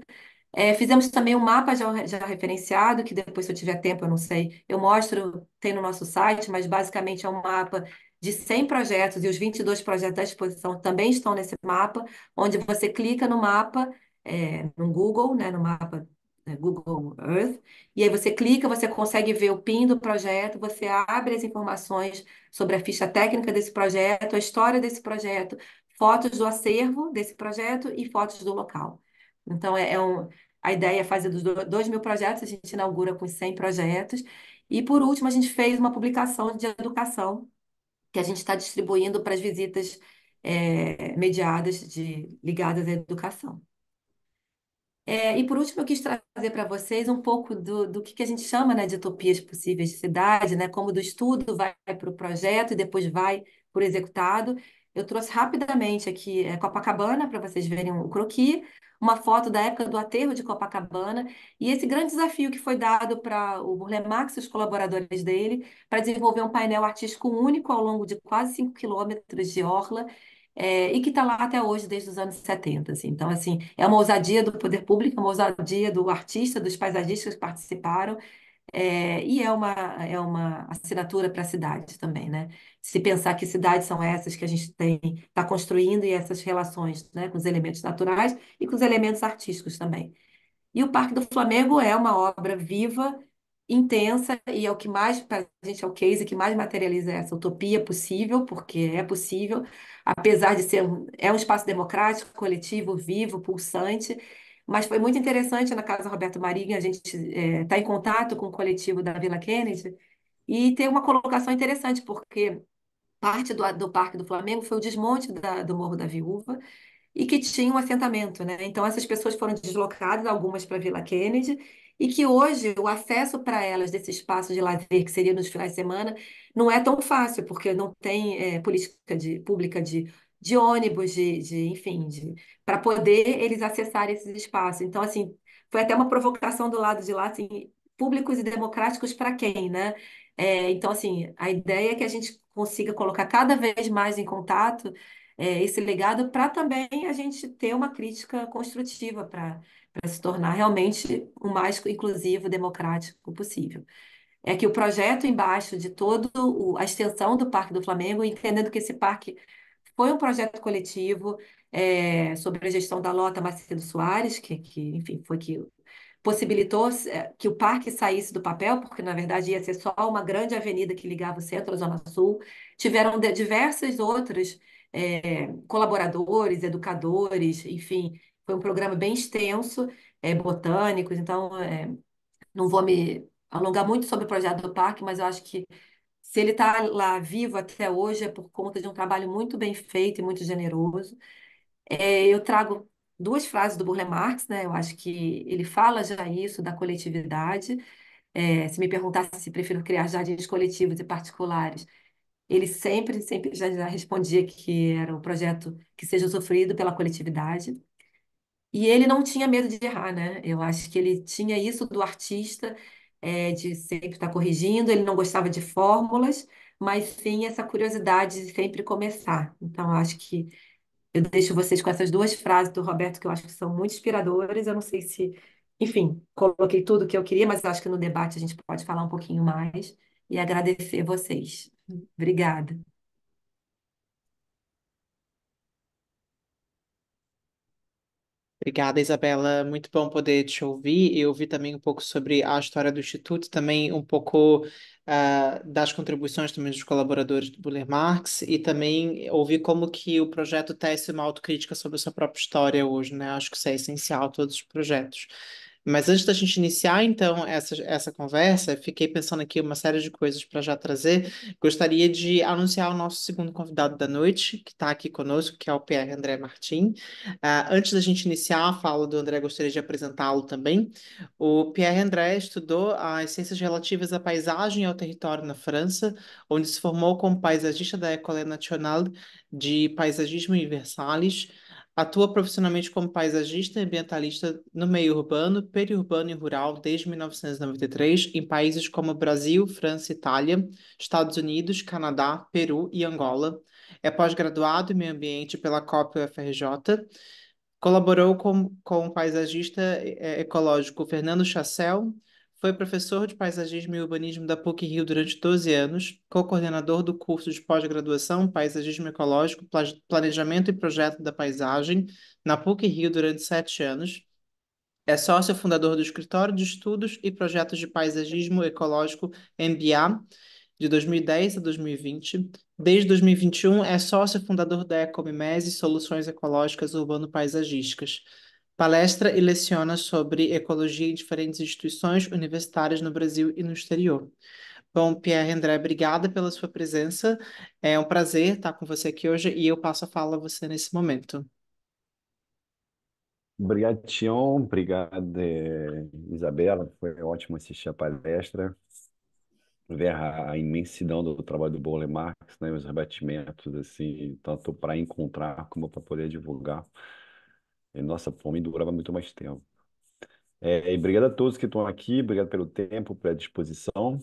É, fizemos também um mapa já, já, referenciado, que depois, se eu tiver tempo, eu não sei, eu mostro, tem no nosso site, mas basicamente é um mapa de 100 projetos e os 22 projetos da exposição também estão nesse mapa, onde você clica no mapa, é, no Google, né, no mapa né, Google Earth, e aí você clica, você consegue ver o PIN do projeto, você abre as informações sobre a ficha técnica desse projeto, a história desse projeto, fotos do acervo desse projeto e fotos do local. Então, é, é um, a ideia é fazer dos dois mil projetos, a gente inaugura com 100 projetos. E, por último, a gente fez uma publicação de educação, que a gente está distribuindo para as visitas é, mediadas, de, ligadas à educação. É, e por último, eu quis trazer para vocês um pouco do, do que, que a gente chama né, de utopias possíveis de cidade, né, como do estudo vai para o projeto e depois vai para o executado. Eu trouxe rapidamente aqui é, Copacabana para vocês verem o croqui, uma foto da época do aterro de Copacabana e esse grande desafio que foi dado para o Burle Marx e os colaboradores dele para desenvolver um painel artístico único ao longo de quase 5 quilômetros de orla é, e que está lá até hoje, desde os anos 70. Assim. Então, assim, é uma ousadia do poder público, é uma ousadia do artista, dos paisagistas que participaram é, e é uma, é uma assinatura para a cidade também, né? Se pensar que cidades são essas que a gente tem, está construindo e essas relações, né, com os elementos naturais e com os elementos artísticos também. E o Parque do Flamengo é uma obra viva, intensa e é o que mais para a gente é o case que mais materializa essa utopia possível, porque é possível, apesar de ser um, é um espaço democrático, coletivo, vivo, pulsante mas foi muito interessante na Casa Roberto Marinho, a gente está eh, em contato com o coletivo da Vila Kennedy, e tem uma colocação interessante, porque parte do, do Parque do Flamengo foi o desmonte da, do Morro da Viúva, e que tinha um assentamento, né? Então essas pessoas foram deslocadas, algumas para a Vila Kennedy, e que hoje o acesso para elas desse espaço de lazer que seria nos finais de semana não é tão fácil, porque não tem é, política de, pública de de ônibus, de, de enfim, de, para poder eles acessarem esses espaços. Então, assim, foi até uma provocação do lado de lá, assim, públicos e democráticos para quem, né? É, então, assim, a ideia é que a gente consiga colocar cada vez mais em contato é, esse legado para também a gente ter uma crítica construtiva para se tornar realmente o mais inclusivo, democrático possível. É que o projeto embaixo de todo a extensão do Parque do Flamengo, entendendo que esse parque foi um projeto coletivo é, sobre a gestão da Lota Macedo Soares, que, que enfim, foi que possibilitou eh, que o parque saísse do papel, porque na verdade ia ser só uma grande avenida que ligava o centro à Zona Sul. Tiveram diversas outras é, colaboradores, educadores, enfim, foi um programa bem extenso, é, botânicos, então é, não vou me alongar muito sobre o projeto do parque, mas eu acho que se ele está lá vivo até hoje, é por conta de um trabalho muito bem feito e muito generoso. É, eu trago duas frases do Burle Marx, né? Eu acho que ele fala já isso da coletividade. É, se me perguntasse se prefiro criar jardins coletivos e particulares, ele sempre, sempre já, já respondia que era um projeto que seja sofrido pela coletividade. E ele não tinha medo de errar, né? Eu acho que ele tinha isso do artista é, de sempre estar corrigindo, ele não gostava de fórmulas, mas sim essa curiosidade de sempre começar. Então, acho que eu deixo vocês com essas duas frases do Roberto que eu acho que são muito inspiradoras. Eu não sei se, enfim, coloquei tudo o que eu queria, mas acho que no debate a gente pode falar um pouquinho mais e agradecer vocês. Obrigada. Obrigada, Isabela. Muito bom poder te ouvir e ouvir também um pouco sobre a história do Instituto, também um pouco uh, das contribuições também dos colaboradores do Buller Marx e também ouvir como que o projeto tece uma autocrítica sobre a sua própria história hoje, né? Acho que isso é essencial todos os projetos. Mas antes da gente iniciar, então, essa, essa conversa, fiquei pensando aqui uma série de coisas para já trazer. Gostaria de anunciar o nosso segundo convidado da noite, que está aqui conosco, que é o Pierre André Martin. Uh, antes da gente iniciar a fala do André, gostaria de apresentá-lo também. O Pierre André estudou as ciências relativas à paisagem e ao território na França, onde se formou como paisagista da École Nationale de Paisagismo Universales. Atua profissionalmente como paisagista e ambientalista no meio urbano, periurbano e rural desde 1993 em países como Brasil, França, Itália, Estados Unidos, Canadá, Peru e Angola. É pós-graduado em meio ambiente pela COP UFRJ. Colaborou com, com o paisagista eh, ecológico Fernando Chassel, foi professor de Paisagismo e Urbanismo da PUC Rio durante 12 anos, co-coordenador do curso de pós-graduação Paisagismo Ecológico, Planejamento e Projeto da Paisagem na PUC Rio durante 7 anos. É sócio fundador do Escritório de Estudos e Projetos de Paisagismo Ecológico MBA de 2010 a 2020. Desde 2021 é sócio fundador da Ecomimese Soluções Ecológicas Urbano-Paisagísticas Palestra e leciona sobre ecologia em diferentes instituições universitárias no Brasil e no exterior. Bom, Pierre André, obrigada pela sua presença. É um prazer estar com você aqui hoje e eu passo a fala a você nesse momento. Obrigado, Tion. Obrigado, eh, Isabela. Foi ótimo assistir a palestra. Ver a, imensidão do trabalho do Bole Marx, né, os rebatimentos, assim, tanto para encontrar como para poder divulgar nossa fome durava muito mais tempo. É, e obrigado a todos que estão aqui, obrigado pelo tempo, pela disposição.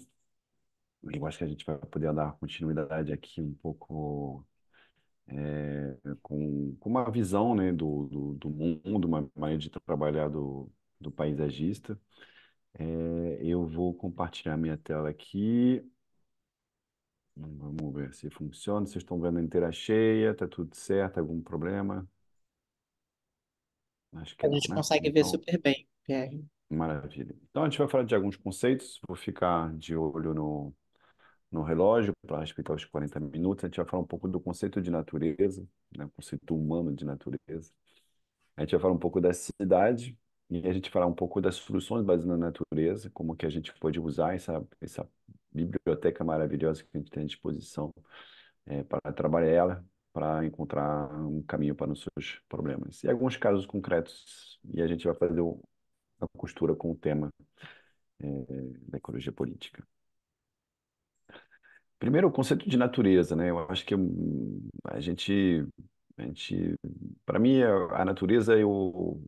Eu acho que a gente vai poder dar continuidade aqui um pouco é, com, com, uma visão né, do, do, do, mundo, uma maneira de trabalhar do, do paisagista. É, eu vou compartilhar minha tela aqui. Vamos ver se funciona. Vocês estão vendo a inteira cheia? Está tudo certo? Algum problema? Acho que A não, gente né? consegue ver Então, super bem, Pierre. maravilha. Então, a gente vai falar de alguns conceitos. Vou ficar de olho no, no relógio para respeitar os 40 minutos. A gente vai falar um pouco do conceito de natureza, né? O conceito humano de natureza. A gente vai falar um pouco da cidade e a gente falar um pouco das soluções baseadas na natureza, como que a gente pode usar essa, essa biblioteca maravilhosa que a gente tem à disposição eh, para trabalhar ela para encontrar um caminho para os seus problemas. E alguns casos concretos, e a gente vai fazer o, a costura com o tema é, da ecologia política. Primeiro, o conceito de natureza, né? Eu acho que hum, a gente, a gente, para mim, a natureza é o,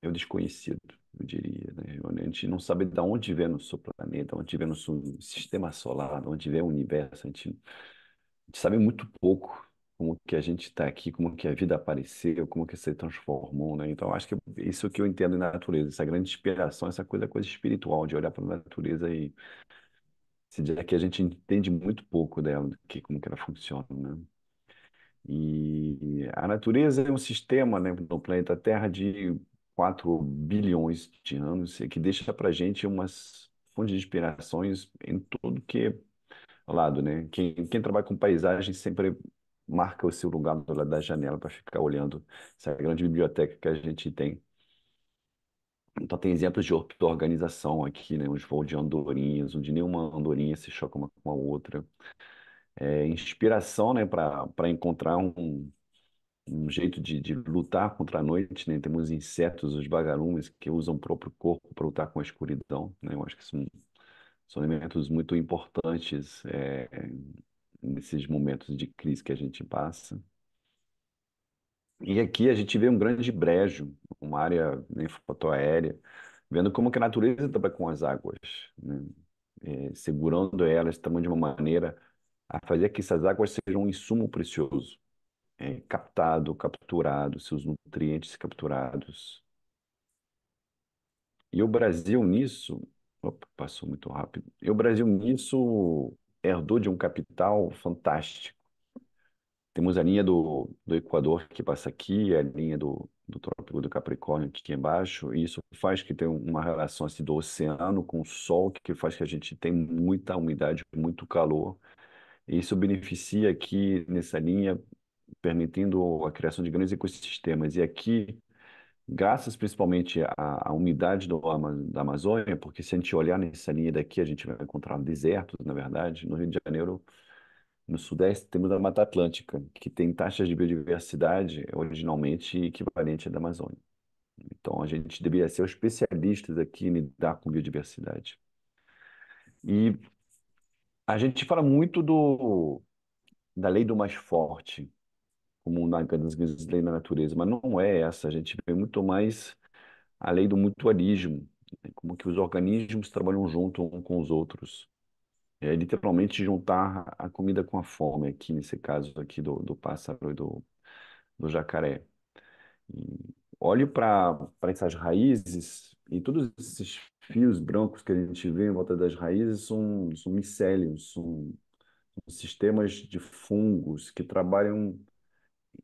é o desconhecido, eu diria, né? A gente não sabe de onde vem nosso planeta, onde vem nosso sistema solar, onde vem o universo. A gente, a gente sabe muito pouco como que a gente está aqui, como que a vida apareceu, como que se transformou, né? Então, acho que isso que eu entendo em natureza, essa grande inspiração, essa coisa, coisa espiritual, de olhar para a natureza e se dizer que a gente entende muito pouco dela, que, como que ela funciona, né? E a natureza é um sistema, né, no planeta Terra de 4 bilhões de anos, que deixa para a gente umas fontes de inspirações em tudo que é lado, né? Quem, quem trabalha com paisagem sempre marca o seu lugar do lado da janela para ficar olhando essa grande biblioteca que a gente tem. Então, tem exemplos de organização aqui, né? Os voos de andorinhas, onde nenhuma andorinha se choca uma com a outra. É, inspiração, né? Para encontrar um, um jeito de, de, lutar contra a noite, né? Temos insetos, os vagalumes, que usam o próprio corpo para lutar com a escuridão, né? Eu acho que são, são elementos muito importantes é, nesses momentos de crise que a gente passa. E aqui a gente vê um grande brejo, uma área né, fotoaérea, vendo como que a natureza trabalha com as águas, né? é, segurando elas também de uma maneira a fazer que essas águas sejam um insumo precioso, é, captado, capturado, seus nutrientes capturados. E o Brasil nisso, opa, passou muito rápido. E o Brasil nisso herdou de um capital fantástico. Temos a linha do, do Equador que passa aqui, a linha do, do Trópico do Capricórnio aqui embaixo, e isso faz que tenha uma relação assim, do oceano com o sol, que faz que a gente tenha muita umidade, muito calor. E isso beneficia aqui nessa linha, permitindo a criação de grandes ecossistemas. E aqui graças principalmente à, à umidade do, da Amazônia, porque se a gente olhar nessa linha daqui, a gente vai encontrar desertos, na verdade. No Rio de Janeiro, no Sudeste, temos a Mata Atlântica, que tem taxas de biodiversidade originalmente equivalente à da Amazônia. Então, a gente deveria ser especialistas aqui em lidar com biodiversidade. E a gente fala muito do, da lei do mais forte, como na, às vezes leis da natureza, mas não é essa. A gente vê muito mais a lei do mutualismo, né? como que os organismos trabalham junto um com os outros. É literalmente juntar a comida com a fome, aqui nesse caso aqui do, do pássaro e do, do jacaré. E olho para essas raízes e todos esses fios brancos que a gente vê em volta das raízes são, são micélios, são, são sistemas de fungos que trabalham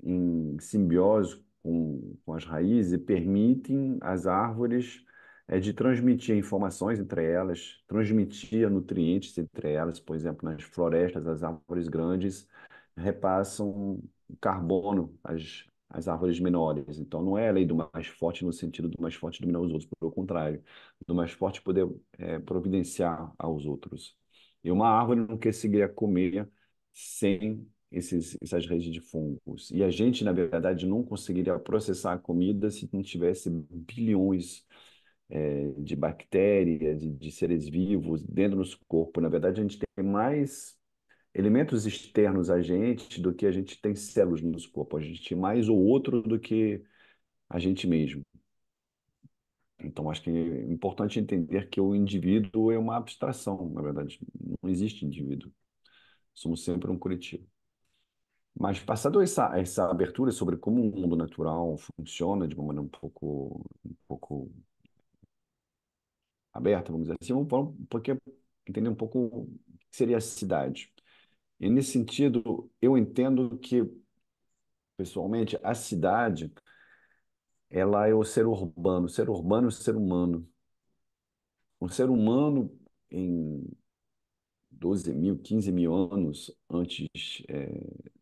em simbiose com, com as raízes e permitem às árvores é, de transmitir informações entre elas, transmitir nutrientes entre elas. Por exemplo, nas florestas, as árvores grandes repassam carbono às, às árvores menores. Então, não é a lei do mais forte no sentido do mais forte dominar os outros, pelo contrário, do mais forte poder é, providenciar aos outros. E uma árvore não quer seguir a comer sem esses, essas redes de fungos. E a gente, na verdade, não conseguiria processar a comida se não tivesse bilhões é, de bactérias, de, de, seres vivos dentro do nosso corpo. Na verdade, a gente tem mais elementos externos a gente do que a gente tem células no nosso corpo. A gente tem é mais o outro do que a gente mesmo. Então, acho que é importante entender que o indivíduo é uma abstração, na verdade. Não existe indivíduo. Somos sempre um coletivo. Mas passado essa, essa abertura sobre como o mundo natural funciona de uma maneira um pouco, um pouco aberta, vamos dizer assim, vamos falar um pouquinho, entender um pouco o que seria a cidade. E nesse sentido, eu entendo que, pessoalmente, a cidade ela é o ser urbano. O ser urbano é o ser humano. O ser humano, em 12 mil, 15 mil anos antes é,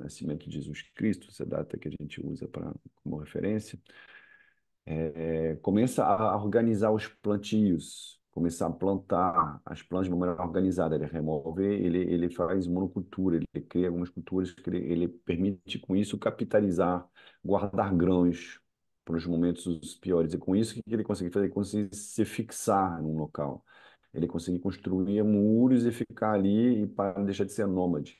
nascimento né, de Jesus Cristo, essa data que a gente usa pra, como referência, é, começa a organizar os plantios, começar a plantar as plantas de uma maneira organizada. Ele remove, ele, ele faz monocultura, ele cria algumas culturas, ele permite com isso capitalizar, guardar grãos para os momentos os piores. E com isso, o que ele consegue fazer? Ele consegue se fixar num local. Ele consegue construir muros e ficar ali e para deixar de ser nômade.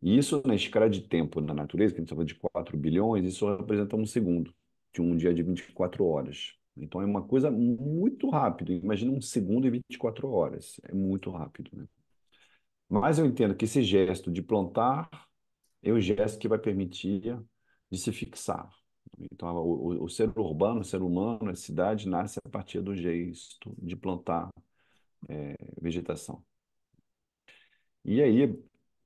E isso, na escala de tempo da natureza, que a gente tá fala de 4 bilhões, isso representa um segundo de um dia de 24 horas. Então é uma coisa muito rápida. Imagina um segundo e 24 horas. É muito rápido. Né? Mas eu entendo que esse gesto de plantar é o gesto que vai permitir de se fixar. Então, o, o ser urbano, o ser humano, a cidade nasce a partir do gesto de plantar é, vegetação. E aí,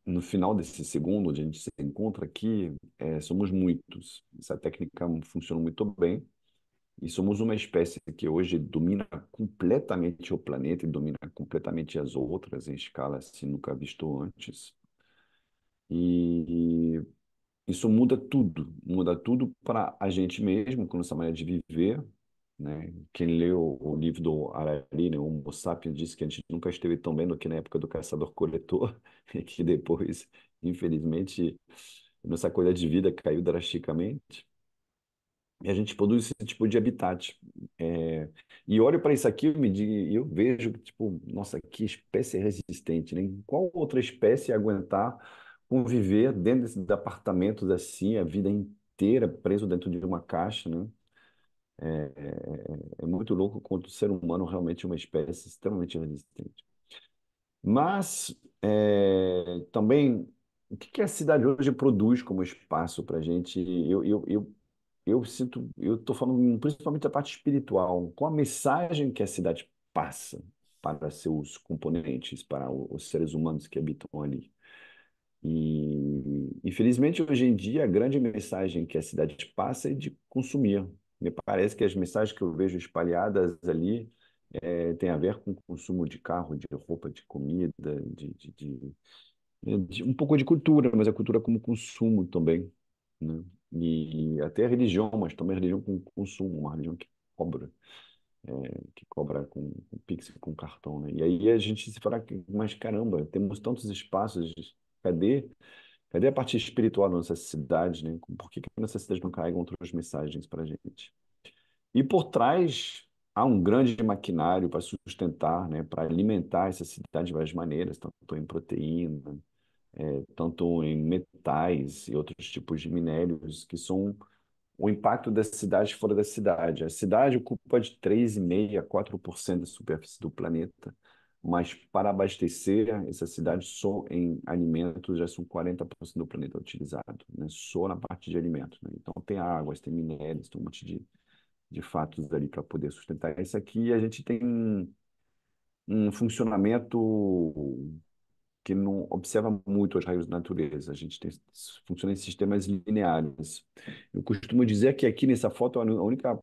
no final desse segundo, onde a gente se encontra aqui, é, somos muitos. Essa técnica funciona muito bem. E somos uma espécie que hoje domina completamente o planeta e domina completamente as outras em escala assim nunca visto antes. E isso muda tudo, muda tudo para a gente mesmo, com nossa maneira de viver, né? Quem leu o livro do Arari, né, Homo Sapiens, disse que a gente nunca esteve tão bem do que na época do caçador-coletor, e que depois, infelizmente, nossa qualidade de vida caiu drasticamente. E a gente produz esse tipo de habitat. É... E olho para isso aqui e eu vejo, tipo, nossa, que espécie resistente, né? Qual outra espécie aguentar conviver dentro desses apartamentos assim, a vida inteira preso dentro de uma caixa, né? É, é, é muito louco quanto o ser humano realmente é uma espécie extremamente resistente. Mas é, também, o que, que a cidade hoje produz como espaço para a gente? Eu, eu, eu, eu sinto, eu estou falando principalmente da parte espiritual, com a mensagem que a cidade passa para seus componentes, para os seres humanos que habitam ali. E, infelizmente, hoje em dia, a grande mensagem que a cidade passa é de consumir, me parece que as mensagens que eu vejo espalhadas ali é, têm a ver com consumo de carro, de roupa, de comida, de, de, de, né, de, um pouco de cultura, mas a cultura como consumo também, né? E até a religião, mas também a religião com consumo, uma religião que cobra. É, que cobra com, com Pix, com cartão, né? E aí a gente se fala, mas caramba, temos tantos espaços, cadê Cadê a parte espiritual da nossa cidade, né? Por que, que nossas não carregam outras mensagens para a gente? E por trás há um grande maquinário para sustentar, né? Para alimentar essa cidade de várias maneiras, tanto em proteína, é, tanto em metais e outros tipos de minérios, que são o impacto da cidade fora da cidade. A cidade ocupa de 3,5% a 4% da superfície do planeta mas para abastecer essa cidade só em alimentos já são 40% do planeta utilizado, né? só na parte de alimentos. Né? Então tem águas, tem minérios, tem um monte de, de fatos ali para poder sustentar isso aqui. A gente tem um, funcionamento que não observa muito as raios da natureza. A gente tem, funciona em sistemas lineares. Eu costumo dizer que aqui nessa foto a única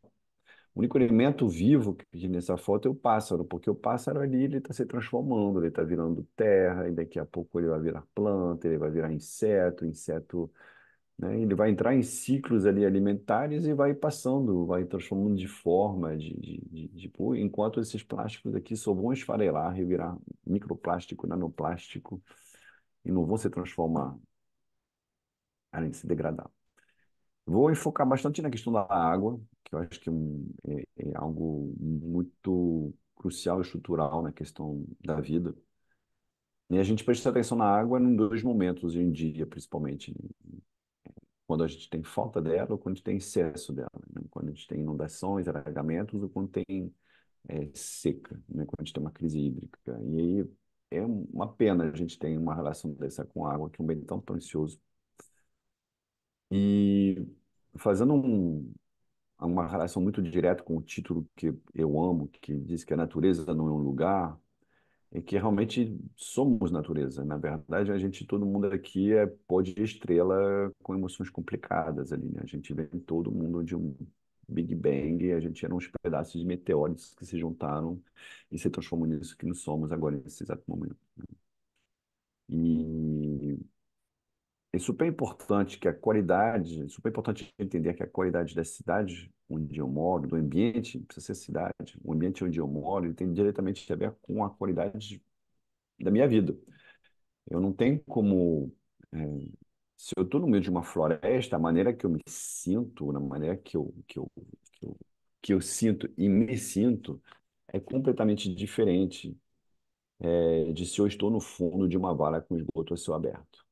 o único elemento vivo que nessa foto é o pássaro, porque o pássaro ali ele está se transformando, ele está virando terra, e daqui a pouco ele vai virar planta, ele vai virar inseto, inseto, né? Ele vai entrar em ciclos ali alimentares e vai passando, vai transformando de forma, de, de, de, de enquanto esses plásticos aqui só vão esfarelar e virar microplástico, nanoplástico, e não vão se transformar, além de se degradar. Vou enfocar bastante na questão da água, que eu acho que é, é, é algo muito crucial, estrutural na questão da vida. E a gente presta atenção na água em dois momentos em dia, principalmente. Né? Quando a gente tem falta dela ou quando a gente tem excesso dela. Né? Quando a gente tem inundações, alagamentos ou quando tem é, seca, né? quando a gente tem uma crise hídrica. E aí é uma pena a gente ter uma relação dessa com a água, que é um bem tão precioso e fazendo um, uma relação muito direta com o título que eu amo, que diz que a natureza não é um lugar, é que realmente somos natureza. Na verdade, a gente, todo mundo aqui é pó de estrela com emoções complicadas ali, né? A gente vem todo mundo de um Big Bang, a gente era uns pedaços de meteoros que se juntaram e se transformou nisso que nós somos agora, nesse exato momento. Né? E é super importante que a qualidade, é super importante entender que a qualidade da cidade onde eu moro, do ambiente, precisa ser cidade, o ambiente onde eu moro, tem diretamente a ver com a qualidade da minha vida. Eu não tenho como. É, se eu estou no meio de uma floresta, a maneira que eu me sinto, na maneira que eu, que eu, que eu, que eu sinto e me sinto, é completamente diferente é, de se eu estou no fundo de uma vala com esgoto a céu aberto.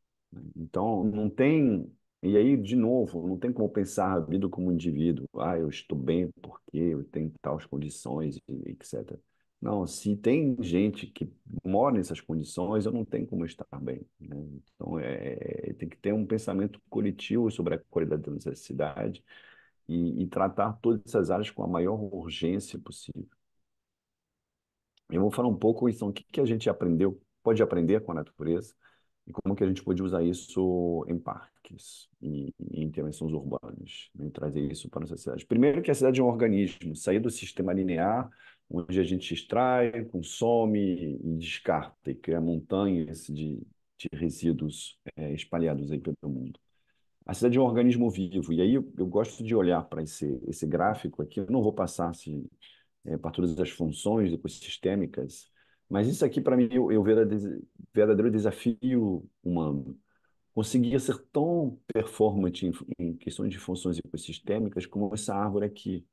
Então, não tem. E aí, de novo, não tem como pensar a ah, vida como indivíduo. Ah, eu estou bem porque eu tenho tais condições, etc. Não, se tem gente que mora nessas condições, eu não tenho como estar bem. Né? Então, é, é, tem que ter um pensamento coletivo sobre a qualidade da necessidade e, e tratar todas essas áreas com a maior urgência possível. Eu vou falar um pouco, então, o que, que a gente aprendeu, pode aprender com a natureza, e como que a gente pode usar isso em parques e, e intervenções urbanas, né? trazer isso para a nossa cidade. Primeiro que a cidade é um organismo, sair do sistema linear, onde a gente extrai, consome e descarta, e cria montanhas de, de resíduos é, espalhados aí pelo mundo. A cidade é um organismo vivo, e aí eu, eu gosto de olhar para esse, esse gráfico aqui, eu não vou passar se assim, é, para todas as funções ecossistêmicas, mas isso aqui, para mim, é o é verdadeiro desafio humano. Conseguir ser tão performante em, questões de funções ecossistêmicas como essa árvore aqui.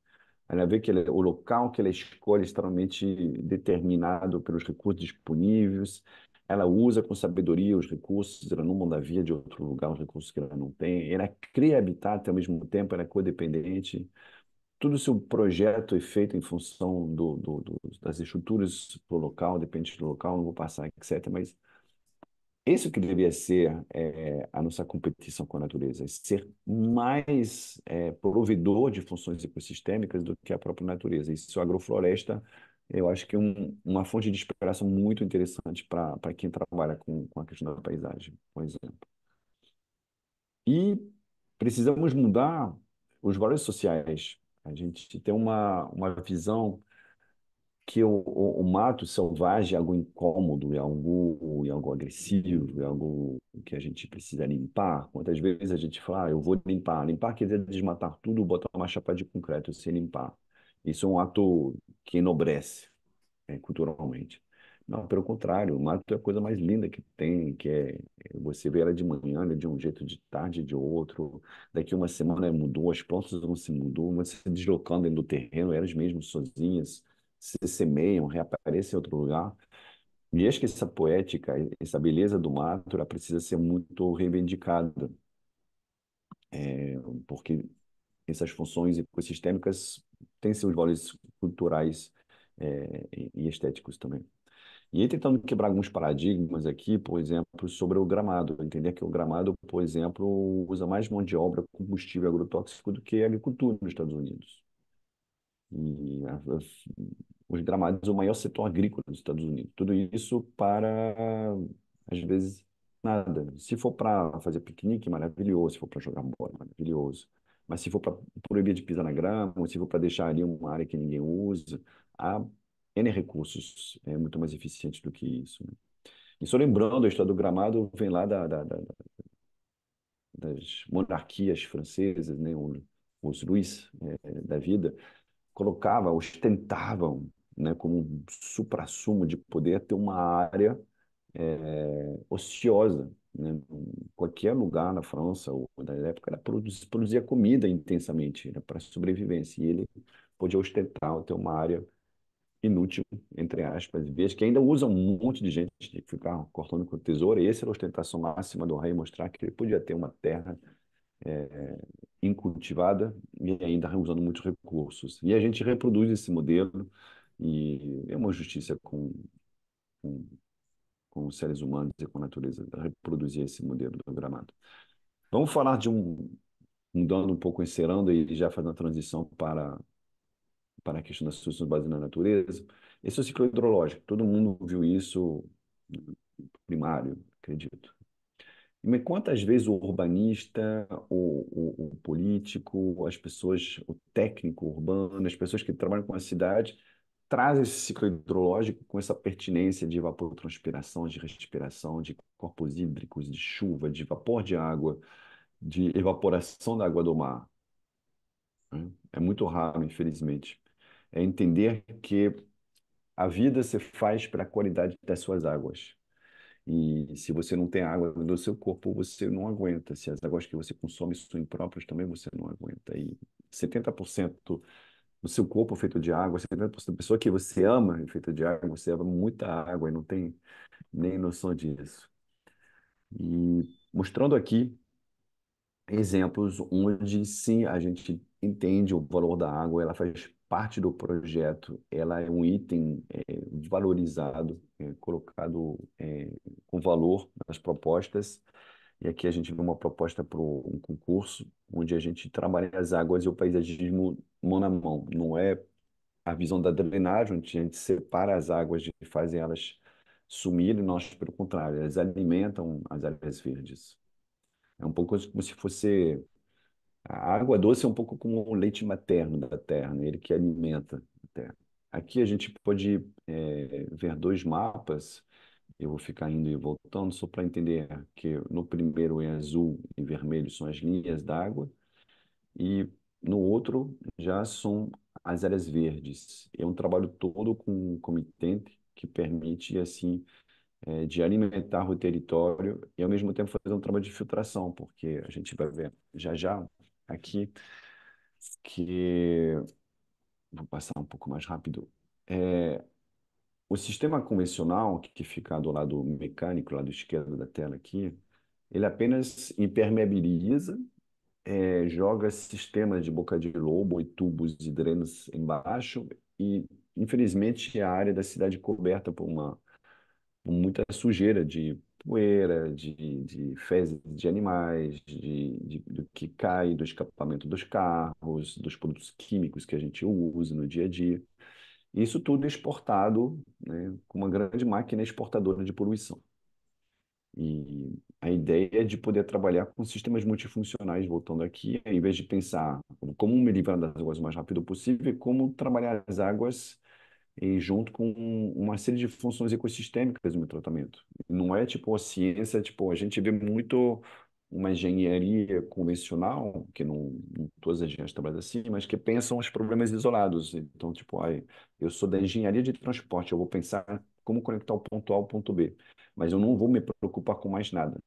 Ela vê que ela, é, o local que ela escolhe é extremamente determinado pelos recursos disponíveis, ela usa com sabedoria os recursos, ela não manda via de outro lugar os recursos que ela não tem, ela cria habitat ao mesmo tempo, ela é codependente todo o seu projeto é feito em função do, do, do, das estruturas do local, depende do local, não vou passar, etc. Mas isso que deveria ser é, a nossa competição com a natureza, é ser mais é, provedor de funções ecossistêmicas do que a própria natureza. Isso, a agrofloresta, eu acho que é um, uma fonte de inspiração muito interessante para quem trabalha com, com a questão da paisagem, por exemplo. E precisamos mudar os valores sociais a gente tem uma, uma visão que o, o, o mato selvagem é algo incômodo, é algo, é algo agressivo, é algo que a gente precisa limpar. Quantas vezes a gente fala, ah, eu vou limpar. Limpar quer dizer desmatar tudo, botar uma chapa de concreto sem limpar. Isso é um ato que enobrece é, culturalmente. Não, pelo contrário, o mato é a coisa mais linda que tem, que é você vê ela de manhã, né, de um jeito, de tarde, de outro. Daqui uma semana mudou, as plantas não se mudou, mas se deslocando dentro do terreno, elas mesmas sozinhas se semeiam, reaparecem em outro lugar. E acho que essa poética, essa beleza do mato, ela precisa ser muito reivindicada, é, porque essas funções ecossistêmicas têm seus valores culturais é, e estéticos também. E aí tentando quebrar alguns paradigmas aqui, por exemplo, sobre o gramado. Entender que o gramado, por exemplo, usa mais mão de obra, combustível agrotóxico do que a agricultura nos Estados Unidos. E os gramados, são é o maior setor agrícola dos Estados Unidos. Tudo isso para, às vezes, nada. Se for para fazer piquenique, maravilhoso. Se for para jogar bola, maravilhoso. Mas se for para proibir de pisar na grama, ou se for para deixar ali uma área que ninguém usa, há N recursos é, muito mais eficientes do que isso. Né? E só lembrando, a história do gramado vem lá da, da, da, das monarquias francesas, né? os Luís é, da vida, colocavam, ostentavam né? como um supra-sumo de poder ter uma área é, ociosa. Né? Qualquer lugar na França, ou na época, era produzir produzia comida intensamente, para sobrevivência. E ele podia ostentar, ter uma área inútil, entre aspas, vez que ainda usa um monte de gente de ficar cortando com tesoura, e essa era é a ostentação máxima do rei, mostrar que ele podia ter uma terra é, incultivada e ainda usando muitos recursos. E a gente reproduz esse modelo, e é uma justiça com, com, com os seres humanos e com a natureza, reproduzir esse modelo do gramado. Vamos falar de um, mudando um pouco, encerando e já fazendo a transição para para a questão das soluções baseadas na natureza. Esse é o ciclo hidrológico, todo mundo viu isso primário, acredito. Mas quantas vezes o urbanista, o, o, o político, as pessoas, o técnico urbano, as pessoas que trabalham com a cidade, trazem esse ciclo hidrológico com essa pertinência de evapotranspiração, de respiração, de corpos hídricos, de chuva, de vapor de água, de evaporação da água do mar. Né? É muito raro, infelizmente é entender que a vida se faz para a qualidade das suas águas. E se você não tem água no seu corpo, você não aguenta. Se as águas que você consome são impróprias, também você não aguenta. E 70% do seu corpo é feito de água, 70% da pessoa que você ama é feita de água, você ama muita água e não tem nem noção disso. E mostrando aqui exemplos onde sim a gente entende o valor da água, ela faz parte do projeto ela é um item é, eh, valorizado, é, eh, colocado é, com valor nas propostas. E aqui a gente vê uma proposta para um concurso onde a gente trabalha as águas e o paisagismo mão na mão. Não é a visão da drenagem, onde a gente separa as águas e faz elas sumirem, nós, pelo contrário, elas alimentam as áreas verdes. É um pouco como se fosse a água doce é um pouco como o leite materno da terra, né? ele que alimenta a terra. Aqui a gente pode é, ver dois mapas, eu vou ficar indo e voltando só para entender que no primeiro é azul e vermelho são as linhas d'água, e no outro já são as áreas verdes. É um trabalho todo com o comitente que permite, assim, é, de alimentar o território e, ao mesmo tempo, fazer um trabalho de filtração, porque a gente vai ver já já aqui, que vou passar um pouco mais rápido. É, o sistema convencional, que fica do lado mecânico, do lado esquerdo da tela aqui, ele apenas impermeabiliza, é, joga sistemas de boca de lobo e tubos e drenos embaixo e, infelizmente, é a área da cidade coberta por uma por muita sujeira de poeira, de, de fezes de animais, de, de, do que cai do escapamento dos carros, dos produtos químicos que a gente usa no dia a dia. Isso tudo exportado né, com uma grande máquina exportadora de poluição. E a ideia é de poder trabalhar com sistemas multifuncionais, voltando aqui, em vez de pensar como me livrar das águas o mais rápido possível, é como trabalhar as águas e junto com uma série de funções ecossistêmicas meu tratamento. Não é tipo a ciência, tipo, a gente vê muito uma engenharia convencional, que não, não todas as engenharias trabalham assim, mas que pensam os problemas isolados. Então, tipo, ai, eu sou da engenharia de transporte, eu vou pensar como conectar o ponto A ao ponto B, mas eu não vou me preocupar com mais nada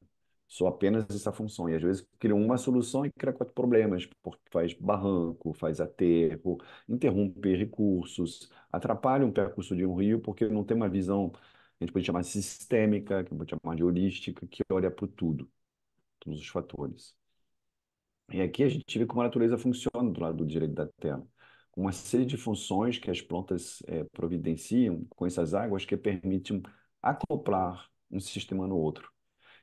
só apenas essa função. E às vezes criam uma solução e cria quatro problemas, porque faz barranco, faz aterro, interrompe recursos, atrapalha um percurso de um rio, porque não tem uma visão, a gente pode chamar de sistêmica, que pode chamar de holística, que olha para tudo, todos os fatores. E aqui a gente vê como a natureza funciona do lado do direito da Terra. Uma série de funções que as plantas é, providenciam com essas águas que permitem acoplar um sistema no outro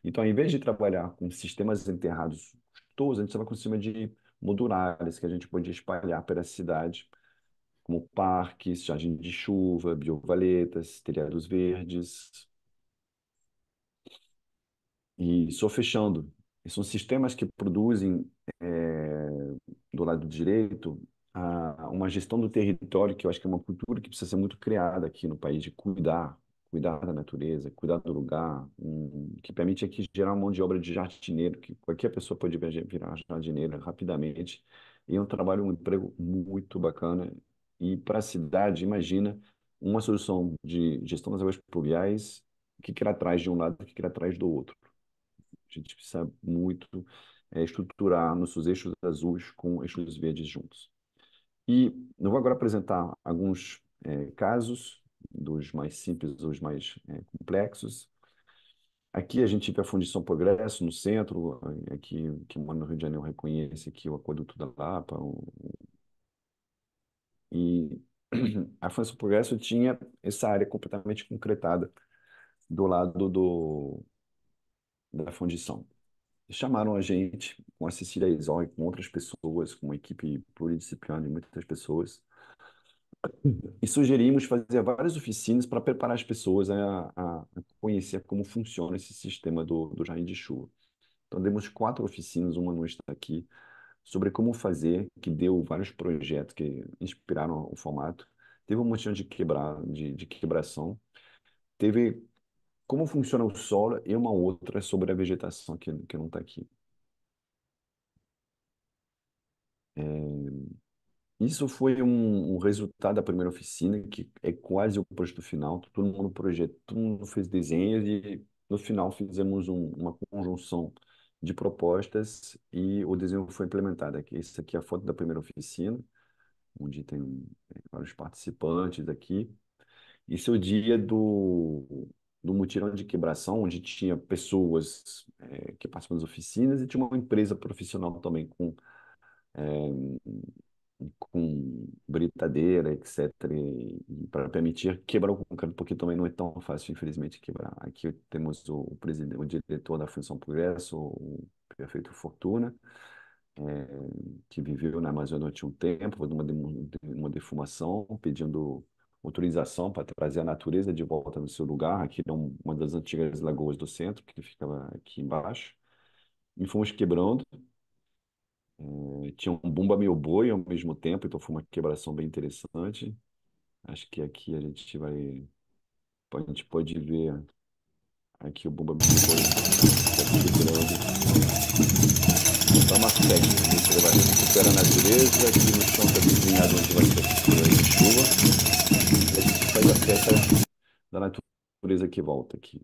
então, ao invés de trabalhar com sistemas enterrados custosos, a gente trabalha com cima de modulares que a gente pode espalhar pela cidade, como parques, jardim de chuva, biovaletas, telhados verdes. E só fechando, são sistemas que produzem, é, do lado direito, a, uma gestão do território, que eu acho que é uma cultura que precisa ser muito criada aqui no país, de cuidar cuidar da natureza, cuidar do lugar, um, que permite aqui gerar uma mão de obra de jardineiro, que qualquer pessoa pode virar jardineira rapidamente. E é um trabalho, um emprego muito bacana. E para a cidade, imagina uma solução de gestão das águas pluviais que quer atrás de um lado, que quer atrás do outro. A gente precisa muito é, estruturar nossos eixos azuis com eixos verdes juntos. E eu vou agora apresentar alguns é, casos dos mais simples aos mais é, complexos. Aqui a gente tem a Fundição Progresso, no centro, é, aqui que mora no Rio de Janeiro reconhece aqui o Aqueduto da Lapa. O... E a Fundição Progresso tinha essa área completamente concretada do lado do, da fundição. Chamaram a gente, com a Cecília Izol e com outras pessoas, com uma equipe pluridisciplinar de muitas pessoas, e sugerimos fazer várias oficinas para preparar as pessoas a, a, conhecer como funciona esse sistema do, do jardim de chuva. Então, demos quatro oficinas, uma no está aqui, sobre como fazer, que deu vários projetos que inspiraram o formato. Teve um montão de, quebrar, de, de quebração. Teve como funciona o solo e uma outra sobre a vegetação, que, que não está aqui. É... Isso foi um, um, resultado da primeira oficina, que é quase o projeto final. Todo mundo projetou, todo mundo fez desenhos e no final fizemos um, uma conjunção de propostas e o desenho foi implementado. Aqui, isso aqui é a foto da primeira oficina, onde tem hum, vários participantes aqui. Isso é o dia do, do mutirão de quebração, onde tinha pessoas é, que participam das oficinas e tinha uma empresa profissional também com é, com britadeira, etc. para permitir quebrar o concreto, porque também não é tão fácil, infelizmente, quebrar. Aqui temos o, o, presidente, o diretor da Função Progresso, o prefeito Fortuna, é, que viveu na Amazônia durante um tempo, numa, uma defumação, pedindo autorização para trazer a natureza de volta no seu lugar, aqui é uma das antigas lagoas do centro, que ficava aqui embaixo. E fomos quebrando, eh, tinha um Bumba Meu Boi ao mesmo tempo, então foi uma quebração bem interessante. Acho que aqui a gente vai. A gente pode ver aqui o Bumba Meu Boi. É Dá uma festa. Você vai recupera a natureza, aqui no chão está desenhado onde vai ter chuva. A gente faz a festa da natureza que volta aqui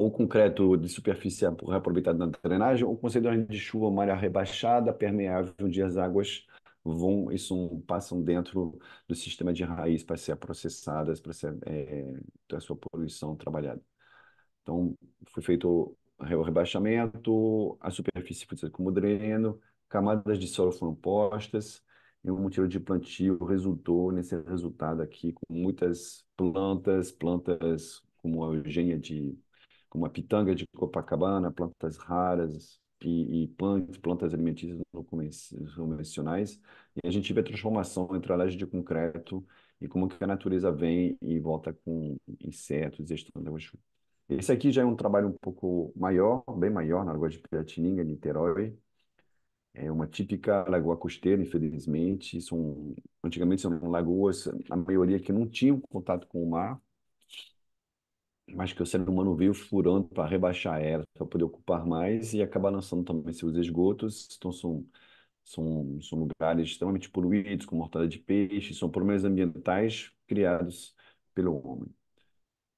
ou concreto de superfície reaproveitado na drenagem, ou concentração de chuva, uma área rebaixada, permeável, onde as águas vão e são, passam dentro do sistema de raiz para ser processadas, para ser é, a sua poluição trabalhada. Então, foi feito o rebaixamento, a superfície foi feita como dreno, camadas de solo foram postas, e um motivo de plantio resultou nesse resultado aqui, com muitas plantas, plantas como a eugênia de como a pitanga de Copacabana, plantas raras e, e plantas alimentícias não convencionais. E a gente vê a transformação entre a laje de concreto e como que a natureza vem e volta com insetos e estândalos. Esse aqui já é um trabalho um pouco maior, bem maior, na Lagoa de Piratininga, Niterói. É uma típica lagoa costeira, infelizmente. São, antigamente eram lagoas, a maioria que não tinham contato com o mar, mas que o ser humano veio furando para rebaixar ela, para poder ocupar mais e acaba lançando também seus esgotos. Então, são, são, são lugares extremamente poluídos, com mortalha de peixe, são problemas ambientais criados pelo homem.